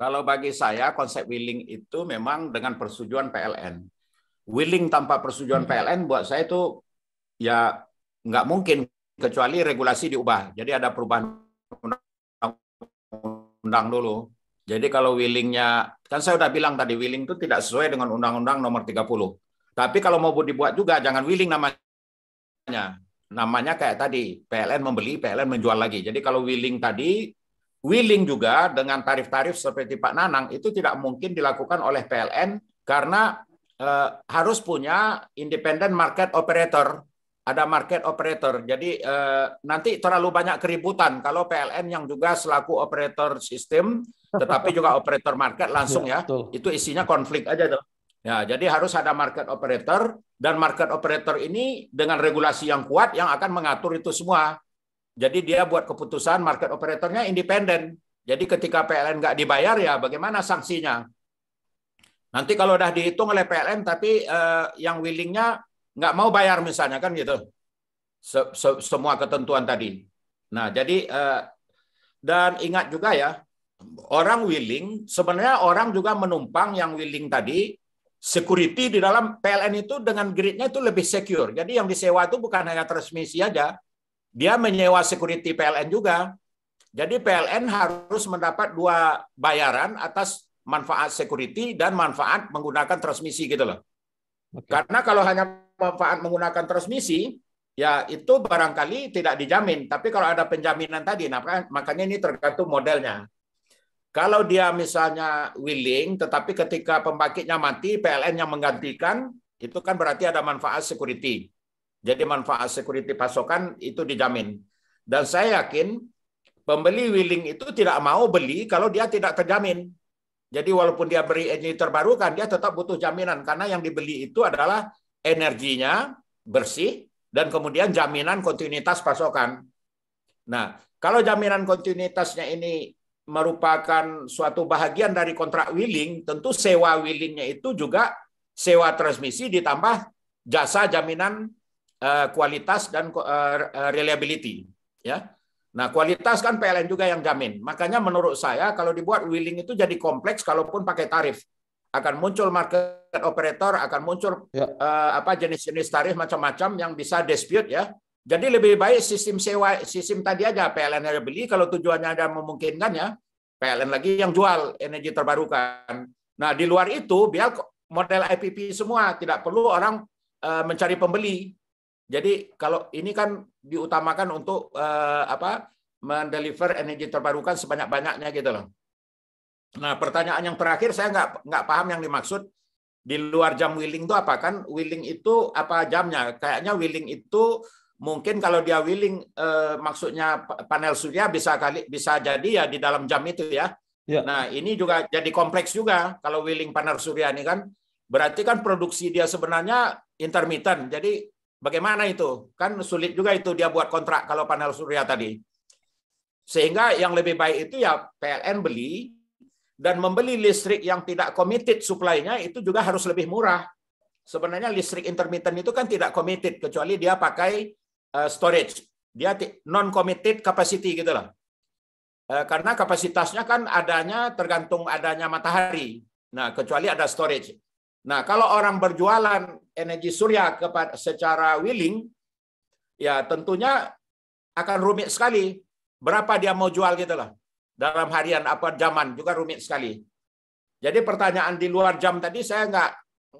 Kalau bagi saya konsep willing itu memang dengan persetujuan PLN. Willing tanpa persetujuan hmm. PLN buat saya itu ya nggak mungkin kecuali regulasi diubah. Jadi ada perubahan undang-undang dulu. Jadi kalau willingnya, kan saya udah bilang tadi willing itu tidak sesuai dengan undang-undang nomor 30. Tapi kalau mau dibuat juga jangan willing namanya. Namanya kayak tadi, PLN membeli, PLN menjual lagi. Jadi kalau willing tadi Willing juga dengan tarif-tarif seperti Pak Nanang itu tidak mungkin dilakukan oleh PLN karena eh, harus punya independent market operator. Ada market operator. Jadi eh, nanti terlalu banyak keributan kalau PLN yang juga selaku operator sistem tetapi juga operator market langsung ya. ya. Itu isinya konflik aja tuh. Ya, jadi harus ada market operator dan market operator ini dengan regulasi yang kuat yang akan mengatur itu semua. Jadi dia buat keputusan market operatornya independen. Jadi ketika PLN nggak dibayar ya bagaimana sanksinya? Nanti kalau udah dihitung oleh PLN tapi eh, yang willingnya nggak mau bayar misalnya kan gitu. Se -se Semua ketentuan tadi. Nah jadi eh, dan ingat juga ya orang willing sebenarnya orang juga menumpang yang willing tadi security di dalam PLN itu dengan gridnya itu lebih secure. Jadi yang disewa itu bukan hanya transmisi aja, dia menyewa security PLN juga. Jadi PLN harus mendapat dua bayaran atas manfaat security dan manfaat menggunakan transmisi gitu loh. Okay. Karena kalau hanya manfaat menggunakan transmisi, ya itu barangkali tidak dijamin. Tapi kalau ada penjaminan tadi, nah, makanya ini tergantung modelnya. Kalau dia misalnya willing, tetapi ketika pembangkitnya mati, PLN yang menggantikan, itu kan berarti ada manfaat security. Jadi manfaat security pasokan itu dijamin. Dan saya yakin pembeli willing itu tidak mau beli kalau dia tidak terjamin. Jadi walaupun dia beri energi terbarukan, dia tetap butuh jaminan karena yang dibeli itu adalah energinya bersih dan kemudian jaminan kontinuitas pasokan. Nah, kalau jaminan kontinuitasnya ini merupakan suatu bahagian dari kontrak willing, tentu sewa willingnya itu juga sewa transmisi ditambah jasa jaminan Eh, kualitas dan eh, eh, reliability ya nah kualitas kan PLN juga yang jamin makanya menurut saya kalau dibuat willing itu jadi kompleks kalaupun pakai tarif akan muncul market operator akan muncul ya. uh, apa jenis-jenis tarif macam-macam yang bisa dispute ya jadi lebih baik sistem sewa sistem tadi aja PLN yang beli kalau tujuannya ada memungkinkan ya PLN lagi yang jual energi terbarukan nah di luar itu biar model IPP semua tidak perlu orang uh, mencari pembeli jadi kalau ini kan diutamakan untuk uh, apa mendeliver energi terbarukan sebanyak-banyaknya gitu loh. Nah pertanyaan yang terakhir saya nggak nggak paham yang dimaksud di luar jam willing itu apa kan wheeling itu apa jamnya kayaknya willing itu mungkin kalau dia willing eh, maksudnya panel surya bisa kali bisa jadi ya di dalam jam itu ya. ya. Nah ini juga jadi kompleks juga kalau willing panel surya ini kan berarti kan produksi dia sebenarnya intermittent jadi Bagaimana itu? Kan sulit juga itu dia buat kontrak kalau panel surya tadi. Sehingga yang lebih baik itu ya PLN beli dan membeli listrik yang tidak committed supply-nya itu juga harus lebih murah. Sebenarnya listrik intermittent itu kan tidak committed kecuali dia pakai eh, storage. Dia non committed capacity gitu loh. Eh, karena kapasitasnya kan adanya tergantung adanya matahari. Nah, kecuali ada storage. Nah, kalau orang berjualan energi surya kepada secara willing, ya tentunya akan rumit sekali. Berapa dia mau jual gitu loh. Dalam harian apa zaman juga rumit sekali. Jadi pertanyaan di luar jam tadi saya nggak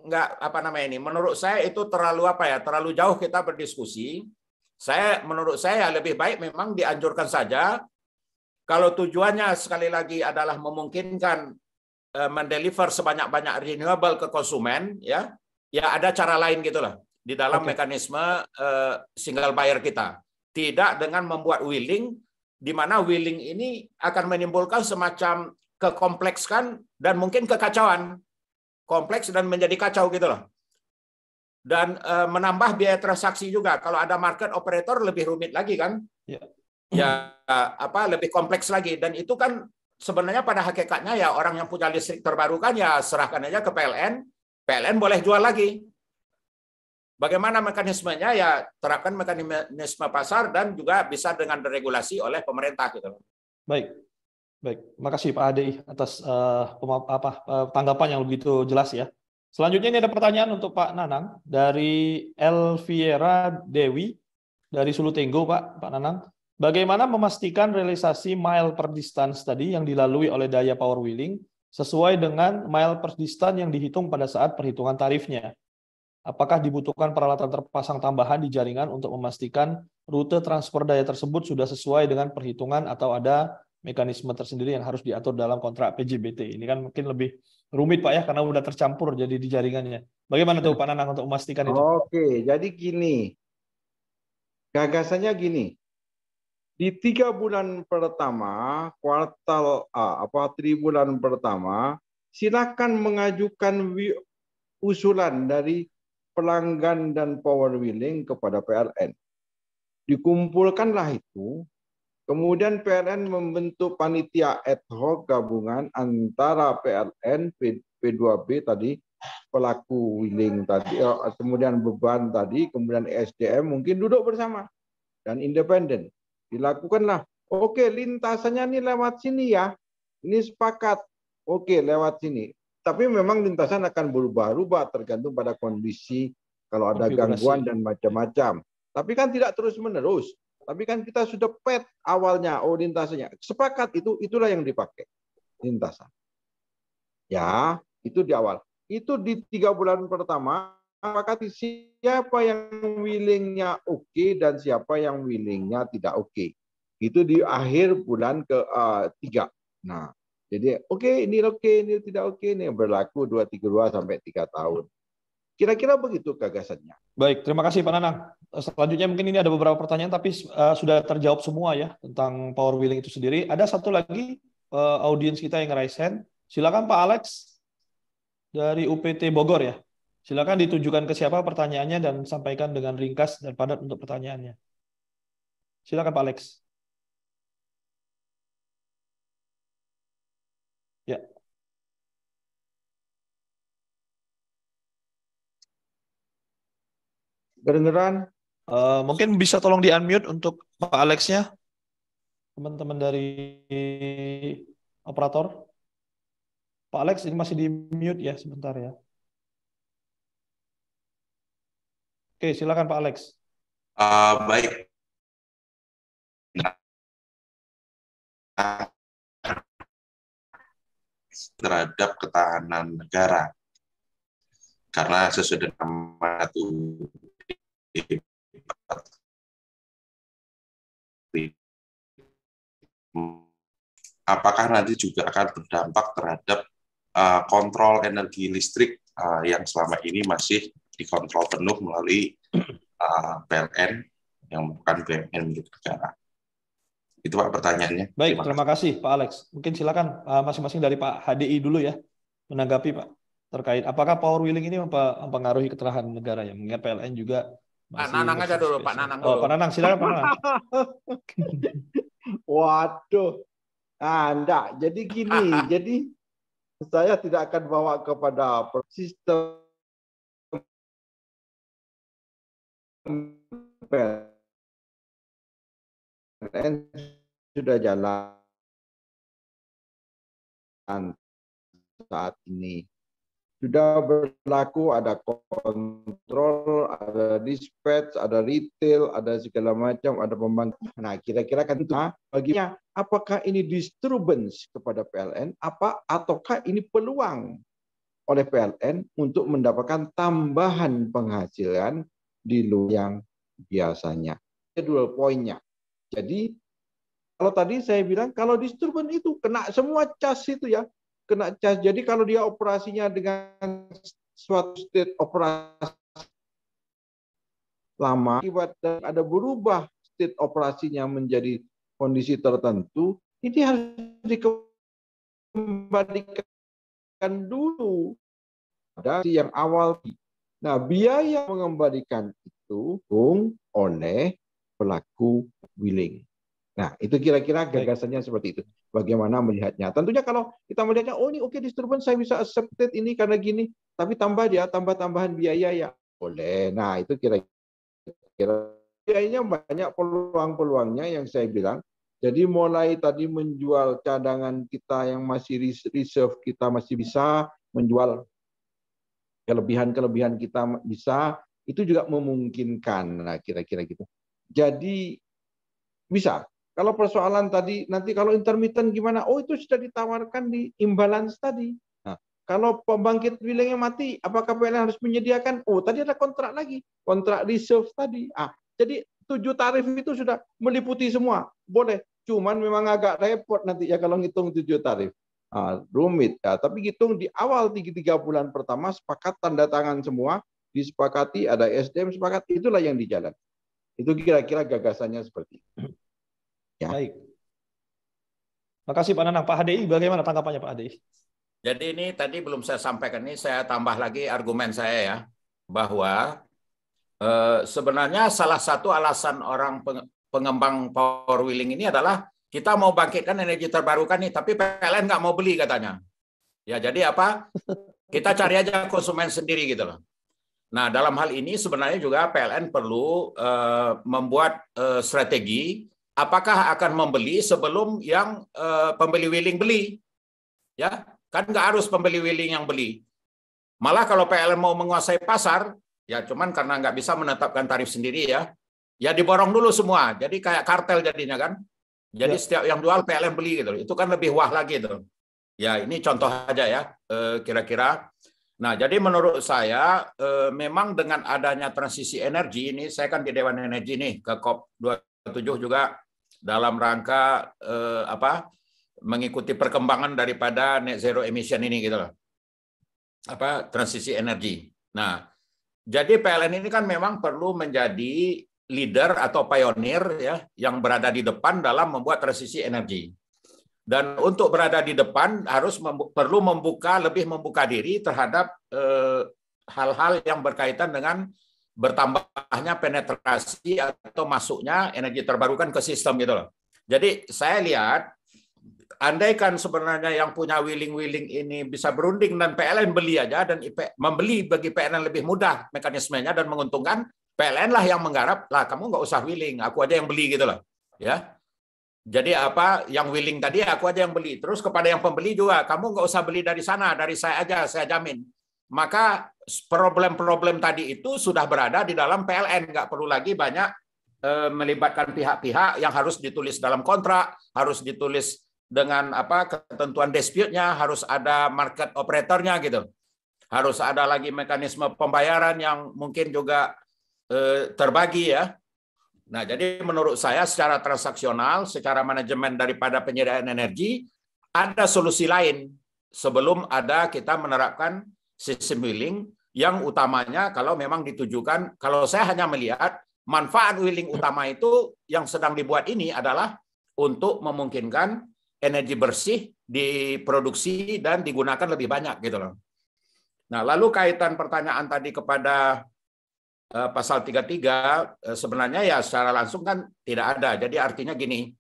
nggak apa namanya ini. Menurut saya itu terlalu apa ya? Terlalu jauh kita berdiskusi. Saya menurut saya lebih baik memang dianjurkan saja. Kalau tujuannya sekali lagi adalah memungkinkan Eh, mendeliver sebanyak-banyak renewable ke konsumen ya ya ada cara lain gitulah di dalam okay. mekanisme uh, single buyer kita tidak dengan membuat willing di mana willing ini akan menimbulkan semacam kekomplekskan dan mungkin kekacauan kompleks dan menjadi kacau gitu loh dan uh, menambah biaya transaksi juga kalau ada market operator lebih rumit lagi kan yeah. ya apa lebih kompleks lagi dan itu kan sebenarnya pada hakikatnya ya orang yang punya listrik terbarukan ya serahkan aja ke PLN, PLN boleh jual lagi. Bagaimana mekanismenya ya terapkan mekanisme pasar dan juga bisa dengan deregulasi oleh pemerintah gitu. Baik, baik. Makasih Pak Adi atas uh, apa eh, tanggapan yang begitu jelas ya. Selanjutnya ini ada pertanyaan untuk Pak Nanang dari Elviera Dewi dari Sulutenggo Pak Pak Nanang. Bagaimana memastikan realisasi mile per distance tadi yang dilalui oleh daya power wheeling sesuai dengan mile per distance yang dihitung pada saat perhitungan tarifnya? Apakah dibutuhkan peralatan terpasang tambahan di jaringan untuk memastikan rute transfer daya tersebut sudah sesuai dengan perhitungan atau ada mekanisme tersendiri yang harus diatur dalam kontrak PJBT? Ini kan mungkin lebih rumit Pak ya karena sudah tercampur jadi di jaringannya. Bagaimana tuh Pak Nanang untuk memastikan itu? Oke, jadi gini. Gagasannya gini di tiga bulan pertama kuartal A apa bulan pertama silakan mengajukan usulan dari pelanggan dan power willing kepada PLN. Dikumpulkanlah itu, kemudian PLN membentuk panitia ad hoc gabungan antara PLN P2B tadi pelaku willing tadi, eh, kemudian beban tadi, kemudian SDM mungkin duduk bersama dan independen Dilakukanlah. Oke, lintasannya ini lewat sini ya. Ini sepakat. Oke, lewat sini. Tapi memang lintasan akan berubah-ubah tergantung pada kondisi kalau ada gangguan dan macam-macam. Tapi kan tidak terus-menerus. Tapi kan kita sudah pet awalnya, oh lintasannya. Sepakat itu, itulah yang dipakai. Lintasan. Ya, itu di awal. Itu di tiga bulan pertama sepakati siapa yang willingnya oke okay dan siapa yang willingnya tidak oke. Okay. Itu di akhir bulan ke Uh, nah, jadi oke okay, ini oke okay, ini tidak oke okay, ini berlaku dua tiga dua sampai tiga tahun. Kira-kira begitu gagasannya. Baik, terima kasih Pak Nanang. Eh, selanjutnya mungkin ini ada beberapa pertanyaan tapi uh, sudah terjawab semua ya tentang power willing itu sendiri. Ada satu lagi uh, audiens kita yang raise hand. Silakan Pak Alex dari UPT Bogor ya. Silakan ditujukan ke siapa pertanyaannya dan sampaikan dengan ringkas dan padat untuk pertanyaannya. Silakan Pak Alex. Ya. Kedengeran? Uh, eh, mungkin bisa tolong di-unmute untuk Pak Alexnya. Teman-teman dari operator. Pak Alex ini masih di-mute ya sebentar ya. Oke, silakan Pak Alex. Uh, baik. terhadap ketahanan negara. Karena sesuai dengan matu apakah nanti juga akan berdampak terhadap uh, kontrol energi listrik uh, yang selama ini masih dikontrol penuh melalui uh, PLN yang bukan BUMN milik negara. Itu Pak pertanyaannya. Baik, terima kasih, terima kasih Pak Alex. Mungkin silakan uh, masing-masing uh, dari Pak HDI dulu ya menanggapi Pak terkait apakah power wheeling ini mempengaruhi keterahan negara ya mengingat PLN juga Pak Nanang aja dulu, Pak ya. Nanang. Oh, dulu. Oh, Pak Nanang silakan Pak Nanang. Waduh. Ah, enggak. Jadi gini, jadi saya tidak akan bawa kepada sistem PLN sudah jalan saat ini. Sudah berlaku ada kontrol, ada dispatch, ada retail, ada segala macam, ada pembangkit. Nah, kira-kira kan itu baginya apakah ini disturbance kepada PLN apa ataukah ini peluang oleh PLN untuk mendapatkan tambahan penghasilan di luar yang biasanya. Kedua poinnya. Jadi kalau tadi saya bilang kalau disturban itu kena semua cas itu ya, kena cas. Jadi kalau dia operasinya dengan suatu state operasi lama akibat ada berubah state operasinya menjadi kondisi tertentu, ini harus dikembalikan dulu pada yang awal Nah, biaya mengembalikan itu didukung oleh pelaku willing. Nah, itu kira-kira gagasannya Baik. seperti itu. Bagaimana melihatnya? Tentunya kalau kita melihatnya, oh ini oke okay, disturbance, saya bisa accepted ini karena gini, tapi tambah dia, tambah tambahan biaya ya. Boleh. Nah, itu kira-kira biayanya banyak peluang-peluangnya yang saya bilang. Jadi mulai tadi menjual cadangan kita yang masih reserve kita masih bisa menjual kelebihan-kelebihan kita bisa itu juga memungkinkan nah kira-kira gitu. Jadi bisa. Kalau persoalan tadi nanti kalau intermittent gimana? Oh itu sudah ditawarkan di imbalance tadi. Nah, kalau pembangkit bilangnya mati, apakah PLN harus menyediakan? Oh tadi ada kontrak lagi, kontrak reserve tadi. Ah, jadi tujuh tarif itu sudah meliputi semua. Boleh. Cuman memang agak repot nanti ya kalau ngitung tujuh tarif uh, rumit. Ya, tapi hitung di awal tiga bulan pertama sepakat tanda tangan semua, disepakati ada SDM sepakat itulah yang dijalan. Itu kira-kira gagasannya seperti Ya. Baik. Makasih Pak Nanang. Pak HDI bagaimana tanggapannya Pak HDI? Jadi ini tadi belum saya sampaikan ini saya tambah lagi argumen saya ya bahwa eh, sebenarnya salah satu alasan orang pengembang power wheeling ini adalah kita mau bangkitkan energi terbarukan nih, tapi PLN nggak mau beli katanya. Ya jadi apa? Kita cari aja konsumen sendiri gitu loh. Nah dalam hal ini sebenarnya juga PLN perlu uh, membuat uh, strategi apakah akan membeli sebelum yang uh, pembeli willing beli, ya kan nggak harus pembeli willing yang beli. Malah kalau PLN mau menguasai pasar, ya cuman karena nggak bisa menetapkan tarif sendiri ya, ya diborong dulu semua. Jadi kayak kartel jadinya kan jadi ya. setiap yang jual PLN beli gitu. Itu kan lebih wah lagi itu. Ya, ini contoh aja ya eh, kira-kira. Nah, jadi menurut saya eh, memang dengan adanya transisi energi ini saya kan di Dewan Energi nih ke COP 27 juga dalam rangka eh, apa? mengikuti perkembangan daripada net zero emission ini gitu loh. Apa transisi energi. Nah, jadi PLN ini kan memang perlu menjadi leader atau pionir ya yang berada di depan dalam membuat transisi energi. Dan untuk berada di depan harus membu perlu membuka lebih membuka diri terhadap eh, hal-hal eh, yang berkaitan dengan bertambahnya penetrasi atau masuknya energi terbarukan ke sistem gitu loh. Jadi saya lihat andaikan sebenarnya yang punya willing-willing ini bisa berunding dan PLN beli aja dan IP, membeli bagi PLN lebih mudah mekanismenya dan menguntungkan, PLN lah yang menggarap, lah kamu nggak usah willing, aku aja yang beli gitu loh. Ya. Jadi apa yang willing tadi aku aja yang beli. Terus kepada yang pembeli juga, kamu nggak usah beli dari sana, dari saya aja, saya jamin. Maka problem-problem tadi itu sudah berada di dalam PLN, nggak perlu lagi banyak eh, melibatkan pihak-pihak yang harus ditulis dalam kontrak, harus ditulis dengan apa ketentuan dispute-nya, harus ada market operatornya gitu. Harus ada lagi mekanisme pembayaran yang mungkin juga Eh, terbagi ya. Nah, jadi menurut saya secara transaksional, secara manajemen daripada penyediaan energi, ada solusi lain sebelum ada kita menerapkan sistem wheeling yang utamanya kalau memang ditujukan, kalau saya hanya melihat manfaat wheeling utama itu yang sedang dibuat ini adalah untuk memungkinkan energi bersih diproduksi dan digunakan lebih banyak gitu loh. Nah, lalu kaitan pertanyaan tadi kepada Eh, pasal 33 eh, sebenarnya ya secara langsung kan tidak ada. Jadi artinya gini,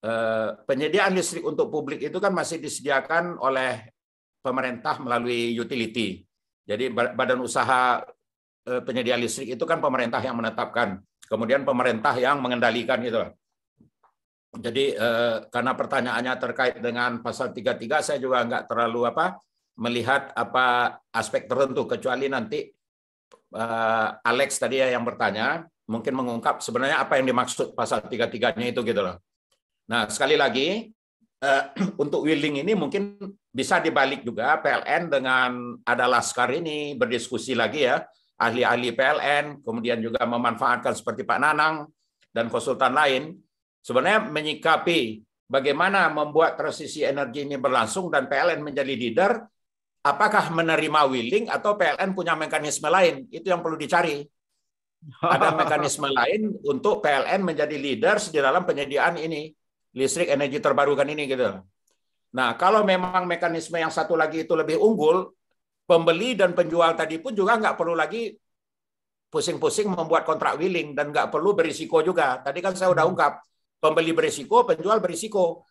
eh, penyediaan listrik untuk publik itu kan masih disediakan oleh pemerintah melalui utility. Jadi badan usaha penyedia listrik itu kan pemerintah yang menetapkan, kemudian pemerintah yang mengendalikan itu Jadi karena pertanyaannya terkait dengan pasal 33 saya juga nggak terlalu apa melihat apa aspek tertentu kecuali nanti Eh, Alex tadi ya yang bertanya mungkin mengungkap sebenarnya apa yang dimaksud pasal 33-nya itu gitu loh. Nah, sekali lagi eh, untuk willing ini mungkin bisa dibalik juga PLN dengan ada laskar ini berdiskusi lagi ya ahli-ahli PLN kemudian juga memanfaatkan seperti Pak Nanang dan konsultan lain sebenarnya menyikapi bagaimana membuat transisi energi ini berlangsung dan PLN menjadi leader apakah menerima willing atau PLN punya mekanisme lain? Itu yang perlu dicari. Ada mekanisme lain untuk PLN menjadi leader di dalam penyediaan ini listrik energi terbarukan ini gitu. Nah, kalau memang mekanisme yang satu lagi itu lebih unggul, pembeli dan penjual tadi pun juga nggak perlu lagi pusing-pusing membuat kontrak willing dan nggak perlu berisiko juga. Tadi kan saya udah hmm. ungkap, pembeli berisiko, penjual berisiko.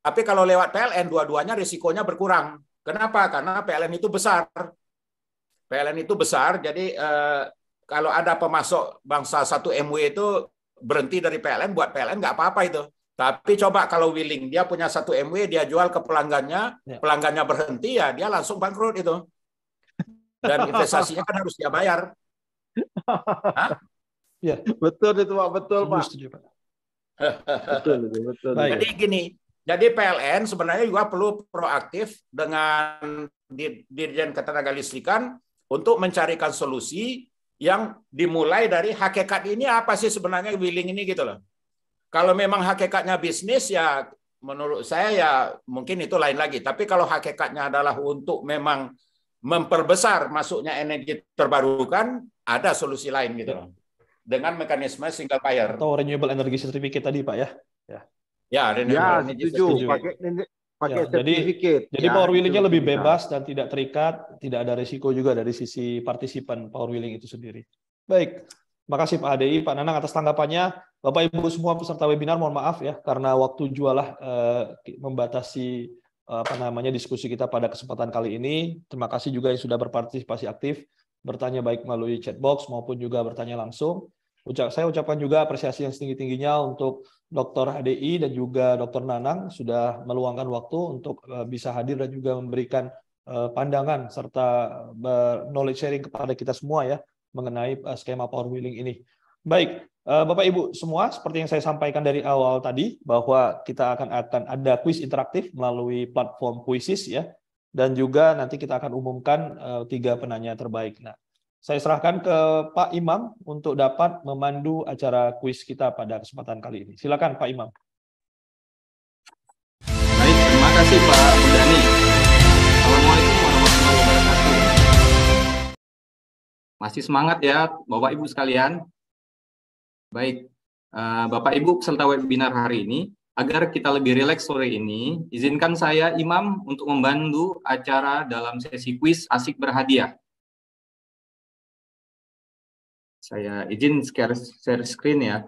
Tapi kalau lewat PLN, dua-duanya risikonya berkurang Kenapa? Karena PLN itu besar. PLN itu besar, jadi eh, kalau ada pemasok bangsa satu MW itu berhenti dari PLN, buat PLN nggak apa-apa itu. Tapi coba kalau willing, dia punya satu MW, dia jual ke pelanggannya, ya. pelanggannya berhenti ya, dia langsung bangkrut itu. Dan investasinya kan harus dia bayar. Ya, betul itu Pak, betul Pak. betul, betul, betul. Jadi gini, jadi PLN sebenarnya juga perlu proaktif dengan Dirjen Ketenagalistrikan untuk mencarikan solusi yang dimulai dari hakikat ini apa sih sebenarnya billing ini gitu loh. Kalau memang hakikatnya bisnis ya menurut saya ya mungkin itu lain lagi. Tapi kalau hakikatnya adalah untuk memang memperbesar masuknya energi terbarukan, ada solusi lain gitu loh. Dengan mekanisme single payer Atau renewable energy certificate tadi Pak ya. ya. Ya, renewable ya, setuju. Pakai pakai ya, jadi jadi ya, power wheeling-nya lebih bebas dan tidak terikat, tidak ada risiko juga dari sisi partisipan power wheeling itu sendiri. Baik, makasih Pak ADI, Pak Nanang atas tanggapannya. Bapak Ibu semua peserta webinar, mohon maaf ya karena waktu jualah eh, membatasi apa namanya diskusi kita pada kesempatan kali ini. Terima kasih juga yang sudah berpartisipasi aktif, bertanya baik melalui chatbox maupun juga bertanya langsung. Ucap, saya ucapkan juga apresiasi yang setinggi tingginya untuk Dr. HDI dan juga Dr. Nanang sudah meluangkan waktu untuk eh, bisa hadir dan juga memberikan eh, pandangan serta eh, knowledge sharing kepada kita semua ya mengenai skema power wheeling ini. Baik, Bapak Ibu semua, seperti yang saya sampaikan dari awal tadi bahwa kita akan akan ada kuis interaktif melalui platform Quizzes ya dan juga nanti kita akan umumkan tiga penanya terbaik. Nah, saya serahkan ke Pak Imam untuk dapat memandu acara kuis kita pada kesempatan kali ini. Silakan Pak Imam. Baik, terima kasih Pak Budani. Assalamualaikum warahmatullahi wabarakatuh. Masih semangat ya Bapak Ibu sekalian. Baik, eh, Bapak Ibu peserta webinar hari ini, agar kita lebih rileks sore ini, izinkan saya Imam untuk membantu acara dalam sesi kuis asik berhadiah. Saya izin share, share screen ya.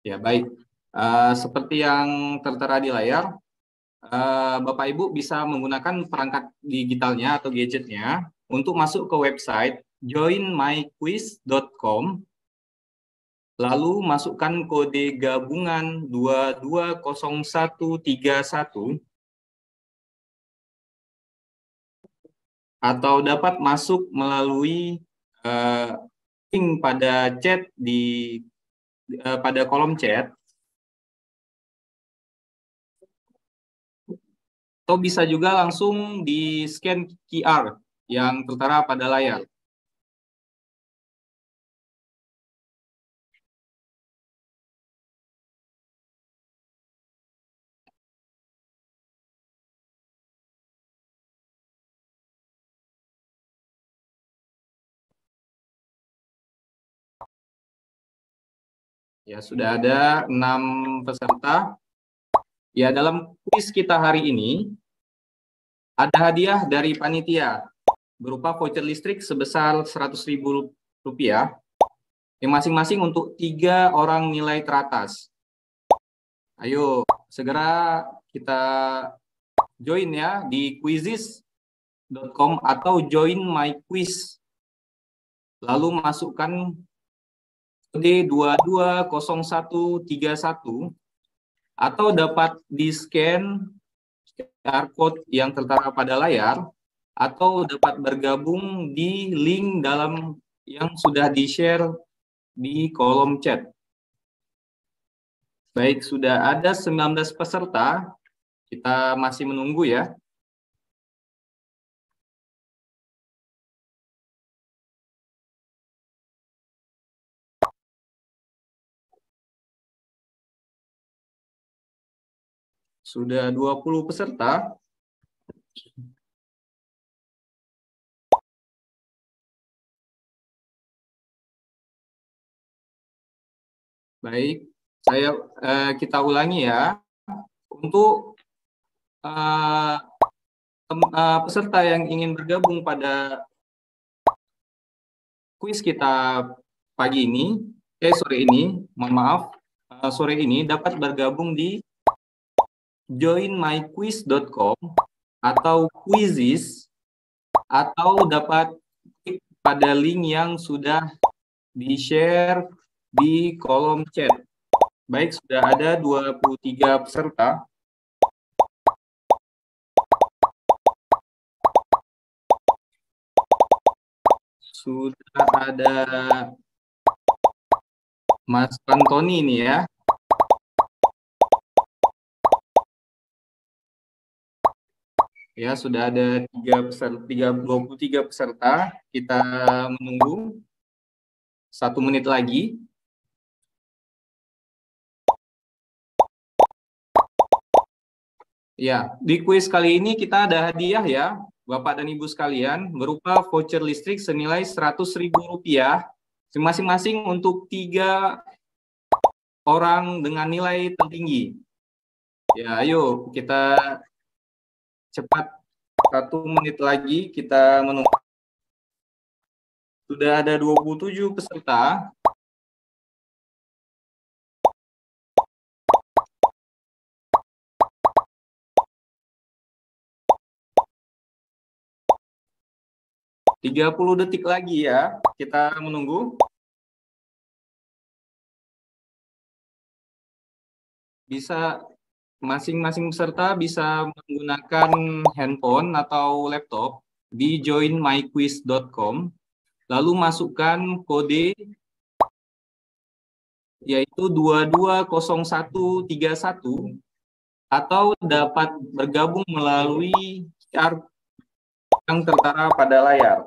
Ya, baik. Uh, seperti yang tertera di layar, uh, Bapak Ibu bisa menggunakan perangkat digitalnya atau gadgetnya untuk masuk ke website joinmyquiz.com lalu masukkan kode gabungan 220131 atau dapat masuk melalui uh, link pada chat di uh, pada kolom chat atau bisa juga langsung di scan QR yang tertera pada layar. Ya, sudah ada enam peserta. Ya, dalam kuis kita hari ini ada hadiah dari panitia berupa voucher listrik sebesar Rp100.000 yang masing-masing untuk tiga orang nilai teratas. Ayo, segera kita join ya di quizzes.com atau join my quiz. Lalu masukkan D220131 atau dapat di-scan QR code yang tertera pada layar atau dapat bergabung di link dalam yang sudah di-share di kolom chat. Baik, sudah ada 19 peserta. Kita masih menunggu ya. Sudah 20 peserta. Baik, saya eh, kita ulangi ya. Untuk eh, tem, eh, peserta yang ingin bergabung pada kuis kita pagi ini, eh sore ini, mohon maaf, eh, sore ini dapat bergabung di joinmyquiz.com atau quizzes atau dapat klik pada link yang sudah di-share di kolom chat. Baik, sudah ada 23 peserta. Sudah ada Mas Antoni ini ya. ya sudah ada tiga peserta 3, 23 puluh tiga peserta kita menunggu satu menit lagi ya di kuis kali ini kita ada hadiah ya Bapak dan Ibu sekalian berupa voucher listrik senilai seratus ribu rupiah masing-masing untuk tiga orang dengan nilai tertinggi ya ayo kita cepat satu menit lagi kita menunggu. Sudah ada 27 peserta. Tiga puluh detik lagi ya, kita menunggu. Bisa masing-masing peserta bisa menggunakan handphone atau laptop di joinmyquiz.com, lalu masukkan kode yaitu 220131 atau dapat bergabung melalui QR yang tertera pada layar.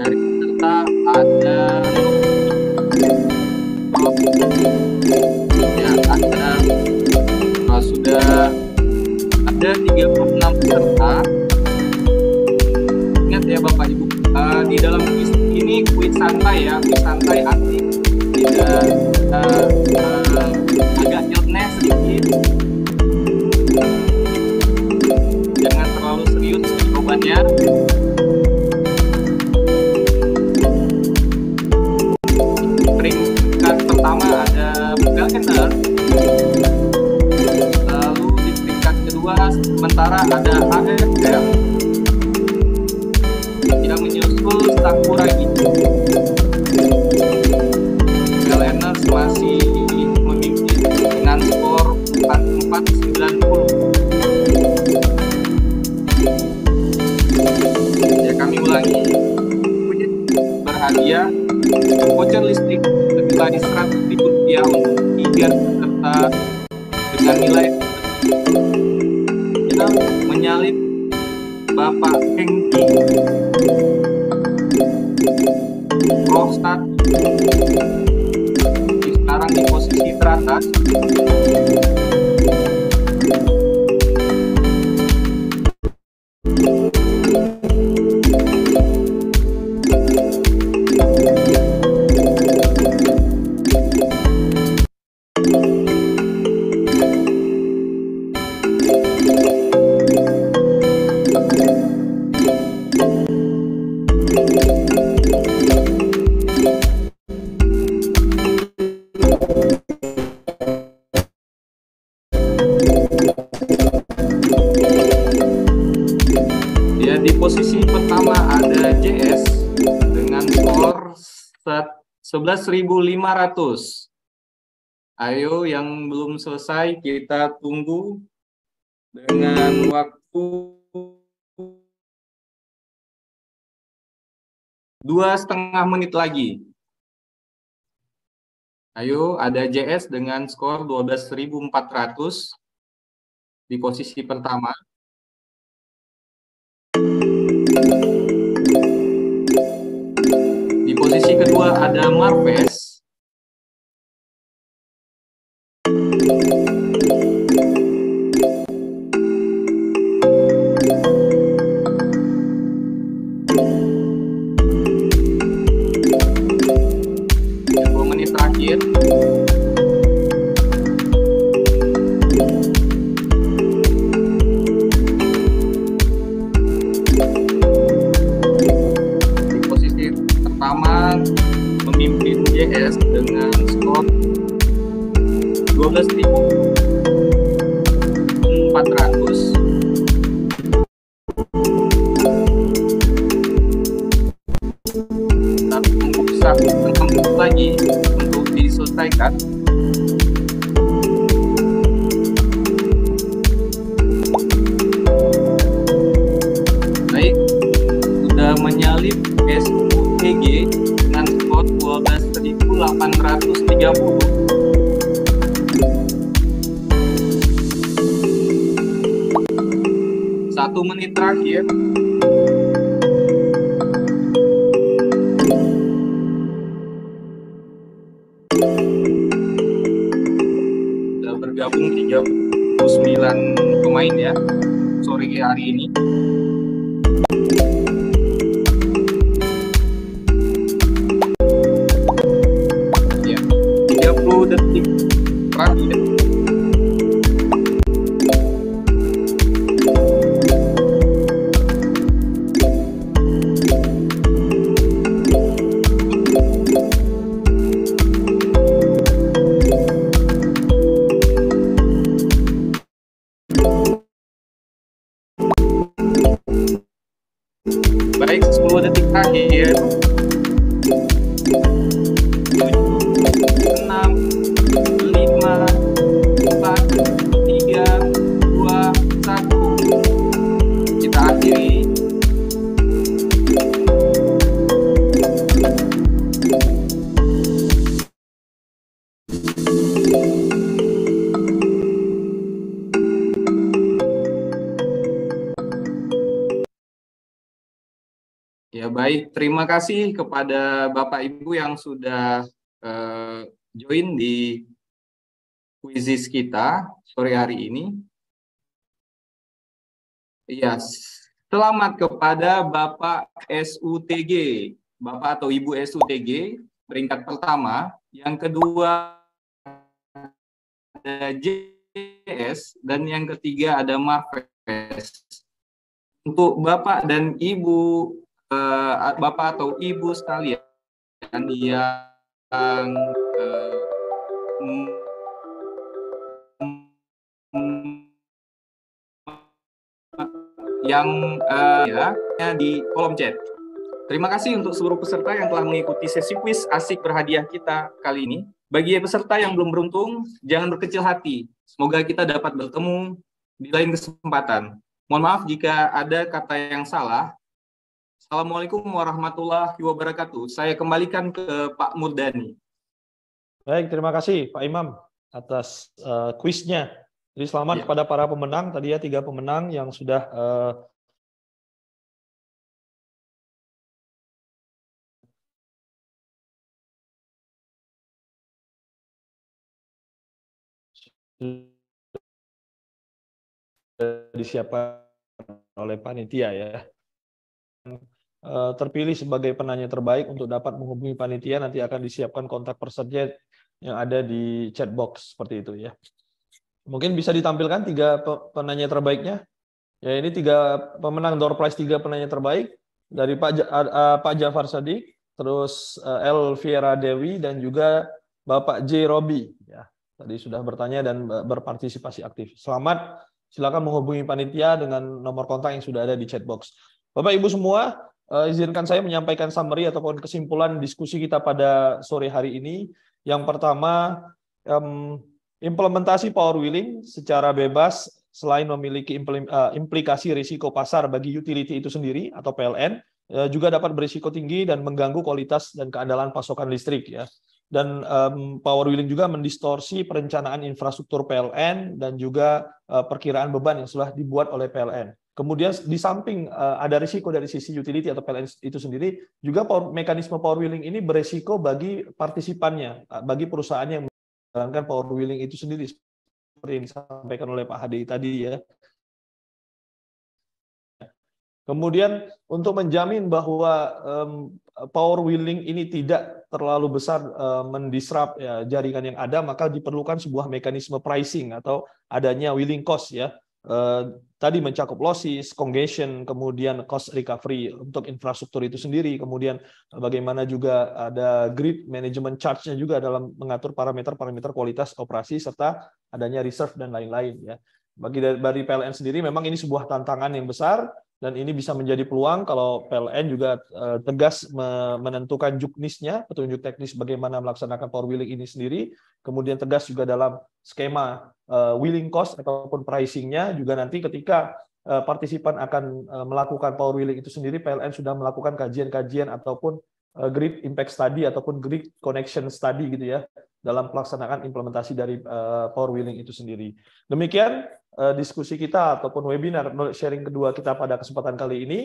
dari peserta ada 1500. Ayo yang belum selesai kita tunggu dengan waktu dua setengah menit lagi. Ayo, ada JS dengan skor 12.400 di posisi pertama. kasih kepada Bapak Ibu yang sudah uh, join di kuisis kita sore hari ini. Yes. Selamat kepada Bapak SUTG, Bapak atau Ibu SUTG peringkat pertama, yang kedua ada JS dan yang ketiga ada Marves. Untuk Bapak dan Ibu uh, bapak atau ibu sekalian yang uh, yang uh, ya di kolom chat. Terima kasih untuk seluruh peserta yang telah mengikuti sesi kuis asik berhadiah kita kali ini. Bagi peserta yang belum beruntung, jangan berkecil hati. Semoga kita dapat bertemu di lain kesempatan. Mohon maaf jika ada kata yang salah Assalamualaikum warahmatullahi wabarakatuh. Saya kembalikan ke Pak Murdani. Baik, terima kasih Pak Imam atas uh, kuisnya. Jadi selamat ya. kepada para pemenang tadi ya tiga pemenang yang sudah uh, disiapkan oleh panitia ya. Eh, terpilih sebagai penanya terbaik untuk dapat menghubungi panitia nanti akan disiapkan kontak personnya yang ada di chat box seperti itu ya. Mungkin bisa ditampilkan tiga penanya terbaiknya. Ya ini tiga pemenang door prize tiga penanya terbaik dari Pak ja, uh, Pak Jafar Sadik, terus uh, L Viera Dewi dan juga Bapak J Robi ya. Tadi sudah bertanya dan berpartisipasi aktif. Selamat, silakan menghubungi panitia dengan nomor kontak yang sudah ada di chat box. Bapak Ibu semua, uh, izinkan saya menyampaikan summary ataupun kesimpulan diskusi kita pada sore hari ini. Yang pertama, um, implementasi power wheeling secara bebas selain memiliki eh, implikasi risiko pasar bagi utility itu sendiri atau PLN, eh, juga dapat berisiko tinggi dan mengganggu kualitas dan keandalan pasokan listrik ya. Dan um, power wheeling juga mendistorsi perencanaan infrastruktur PLN dan juga uh, perkiraan beban yang sudah dibuat oleh PLN. Kemudian di samping eh, ada risiko dari sisi utility atau PLN itu sendiri, juga mekanisme power wheeling ini beresiko bagi partisipannya, eh, bagi perusahaan yang menjalankan power wheeling itu sendiri seperti yang disampaikan oleh Pak Hadi tadi ya. Kemudian untuk menjamin bahwa um, power wheeling ini tidak terlalu besar uh, ya, jaringan yang ada, maka diperlukan sebuah mekanisme pricing atau adanya wheeling cost ya Eh, tadi mencakup losses, congestion, kemudian cost recovery untuk infrastruktur itu sendiri, kemudian eh, bagaimana juga ada grid management charge-nya juga dalam mengatur parameter-parameter kualitas operasi serta adanya reserve dan lain-lain ya. Bagi dari PLN sendiri memang ini sebuah tantangan yang besar dan ini bisa menjadi peluang kalau PLN juga eh, tegas menentukan juknisnya, petunjuk teknis bagaimana melaksanakan power wheeling ini sendiri, kemudian tegas juga dalam skema willing eh, wheeling cost ataupun pricingnya juga nanti ketika eh, partisipan akan melakukan power wheeling itu sendiri, PLN sudah melakukan kajian-kajian ataupun grid impact study ataupun grid connection study gitu ya dalam pelaksanaan implementasi dari eh, power wheeling itu sendiri. Demikian eh, diskusi kita ataupun webinar sharing kedua kita pada kesempatan kali ini.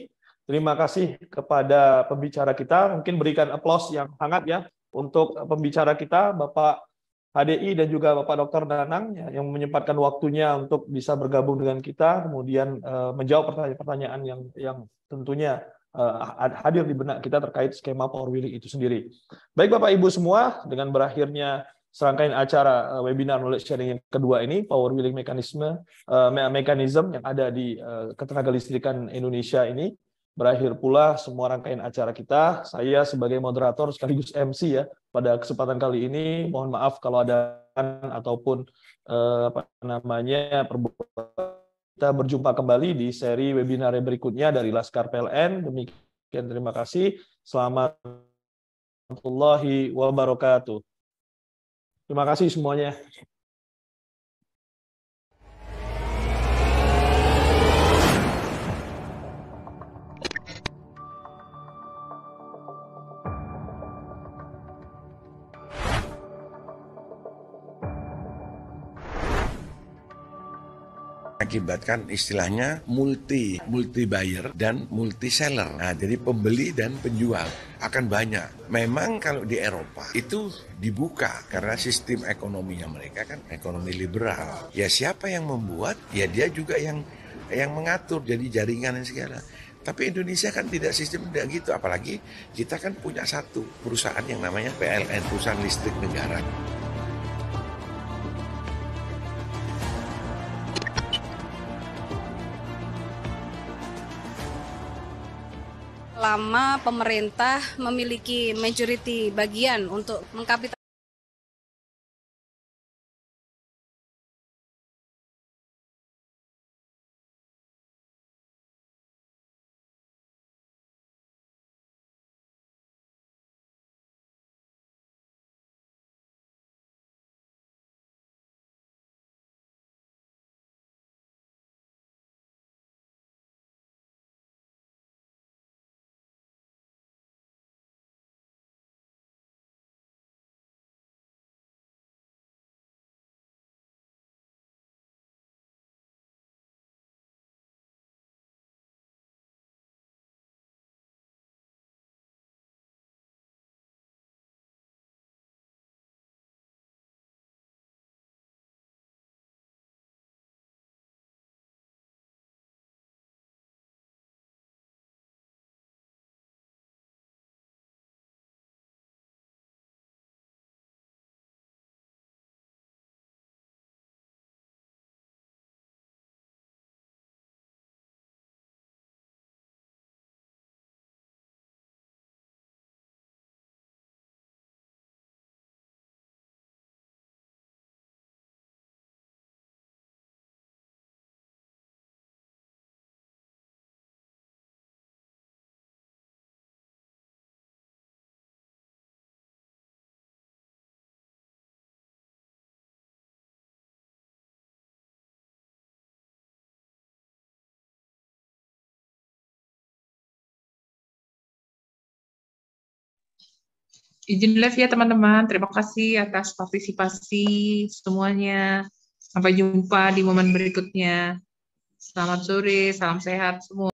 Terima kasih kepada pembicara kita. Mungkin berikan aplaus yang hangat ya untuk pembicara kita, Bapak HDI dan juga Bapak Dr. Danang ya, yang menyempatkan waktunya untuk bisa bergabung dengan kita, kemudian eh, menjawab pertanyaan-pertanyaan yang yang tentunya Eh, hadir di benak kita terkait skema power wheeling itu sendiri. Baik Bapak Ibu semua, dengan berakhirnya serangkaian acara eh, webinar knowledge sharing yang kedua ini power wheeling mekanisme eh, mekanisme yang ada di ketenaga listrikan Indonesia ini berakhir pula semua rangkaian acara kita. Saya sebagai moderator sekaligus MC ya pada kesempatan kali ini mohon maaf kalau ada ataupun apa namanya perbuatan kita berjumpa kembali di seri webinar berikutnya dari Laskar PLN. Demikian terima kasih. Selamat warahmatullahi wabarakatuh. Terima kasih semuanya. mengakibatkan istilahnya multi multi buyer dan multi seller. Nah, jadi pembeli dan penjual akan banyak. Memang kalau di Eropa itu dibuka karena sistem ekonominya mereka kan ekonomi liberal. Ya siapa yang membuat? Ya dia juga yang yang mengatur jadi jaringan dan segala. Tapi Indonesia kan tidak sistem tidak gitu, apalagi kita kan punya satu perusahaan yang namanya PLN, perusahaan listrik negara. selama pemerintah memiliki majority bagian untuk mengkapitalisasi izin live ya teman-teman. Terima kasih atas partisipasi semuanya. Sampai jumpa di momen berikutnya. Selamat sore, salam sehat semua.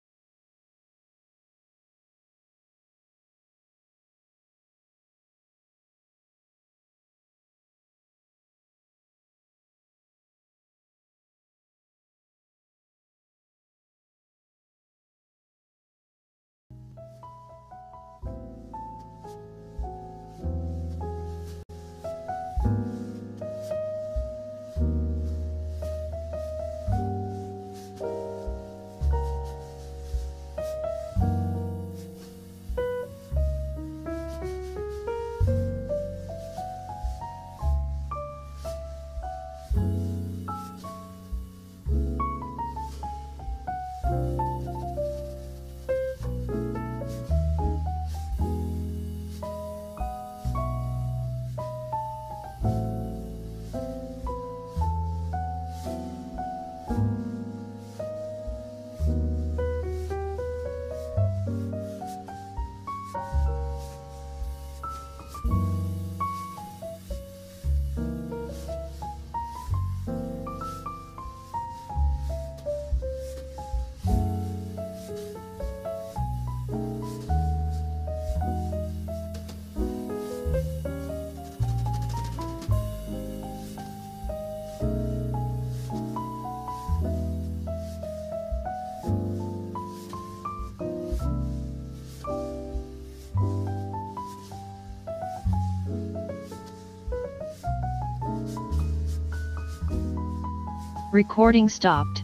Recording stopped.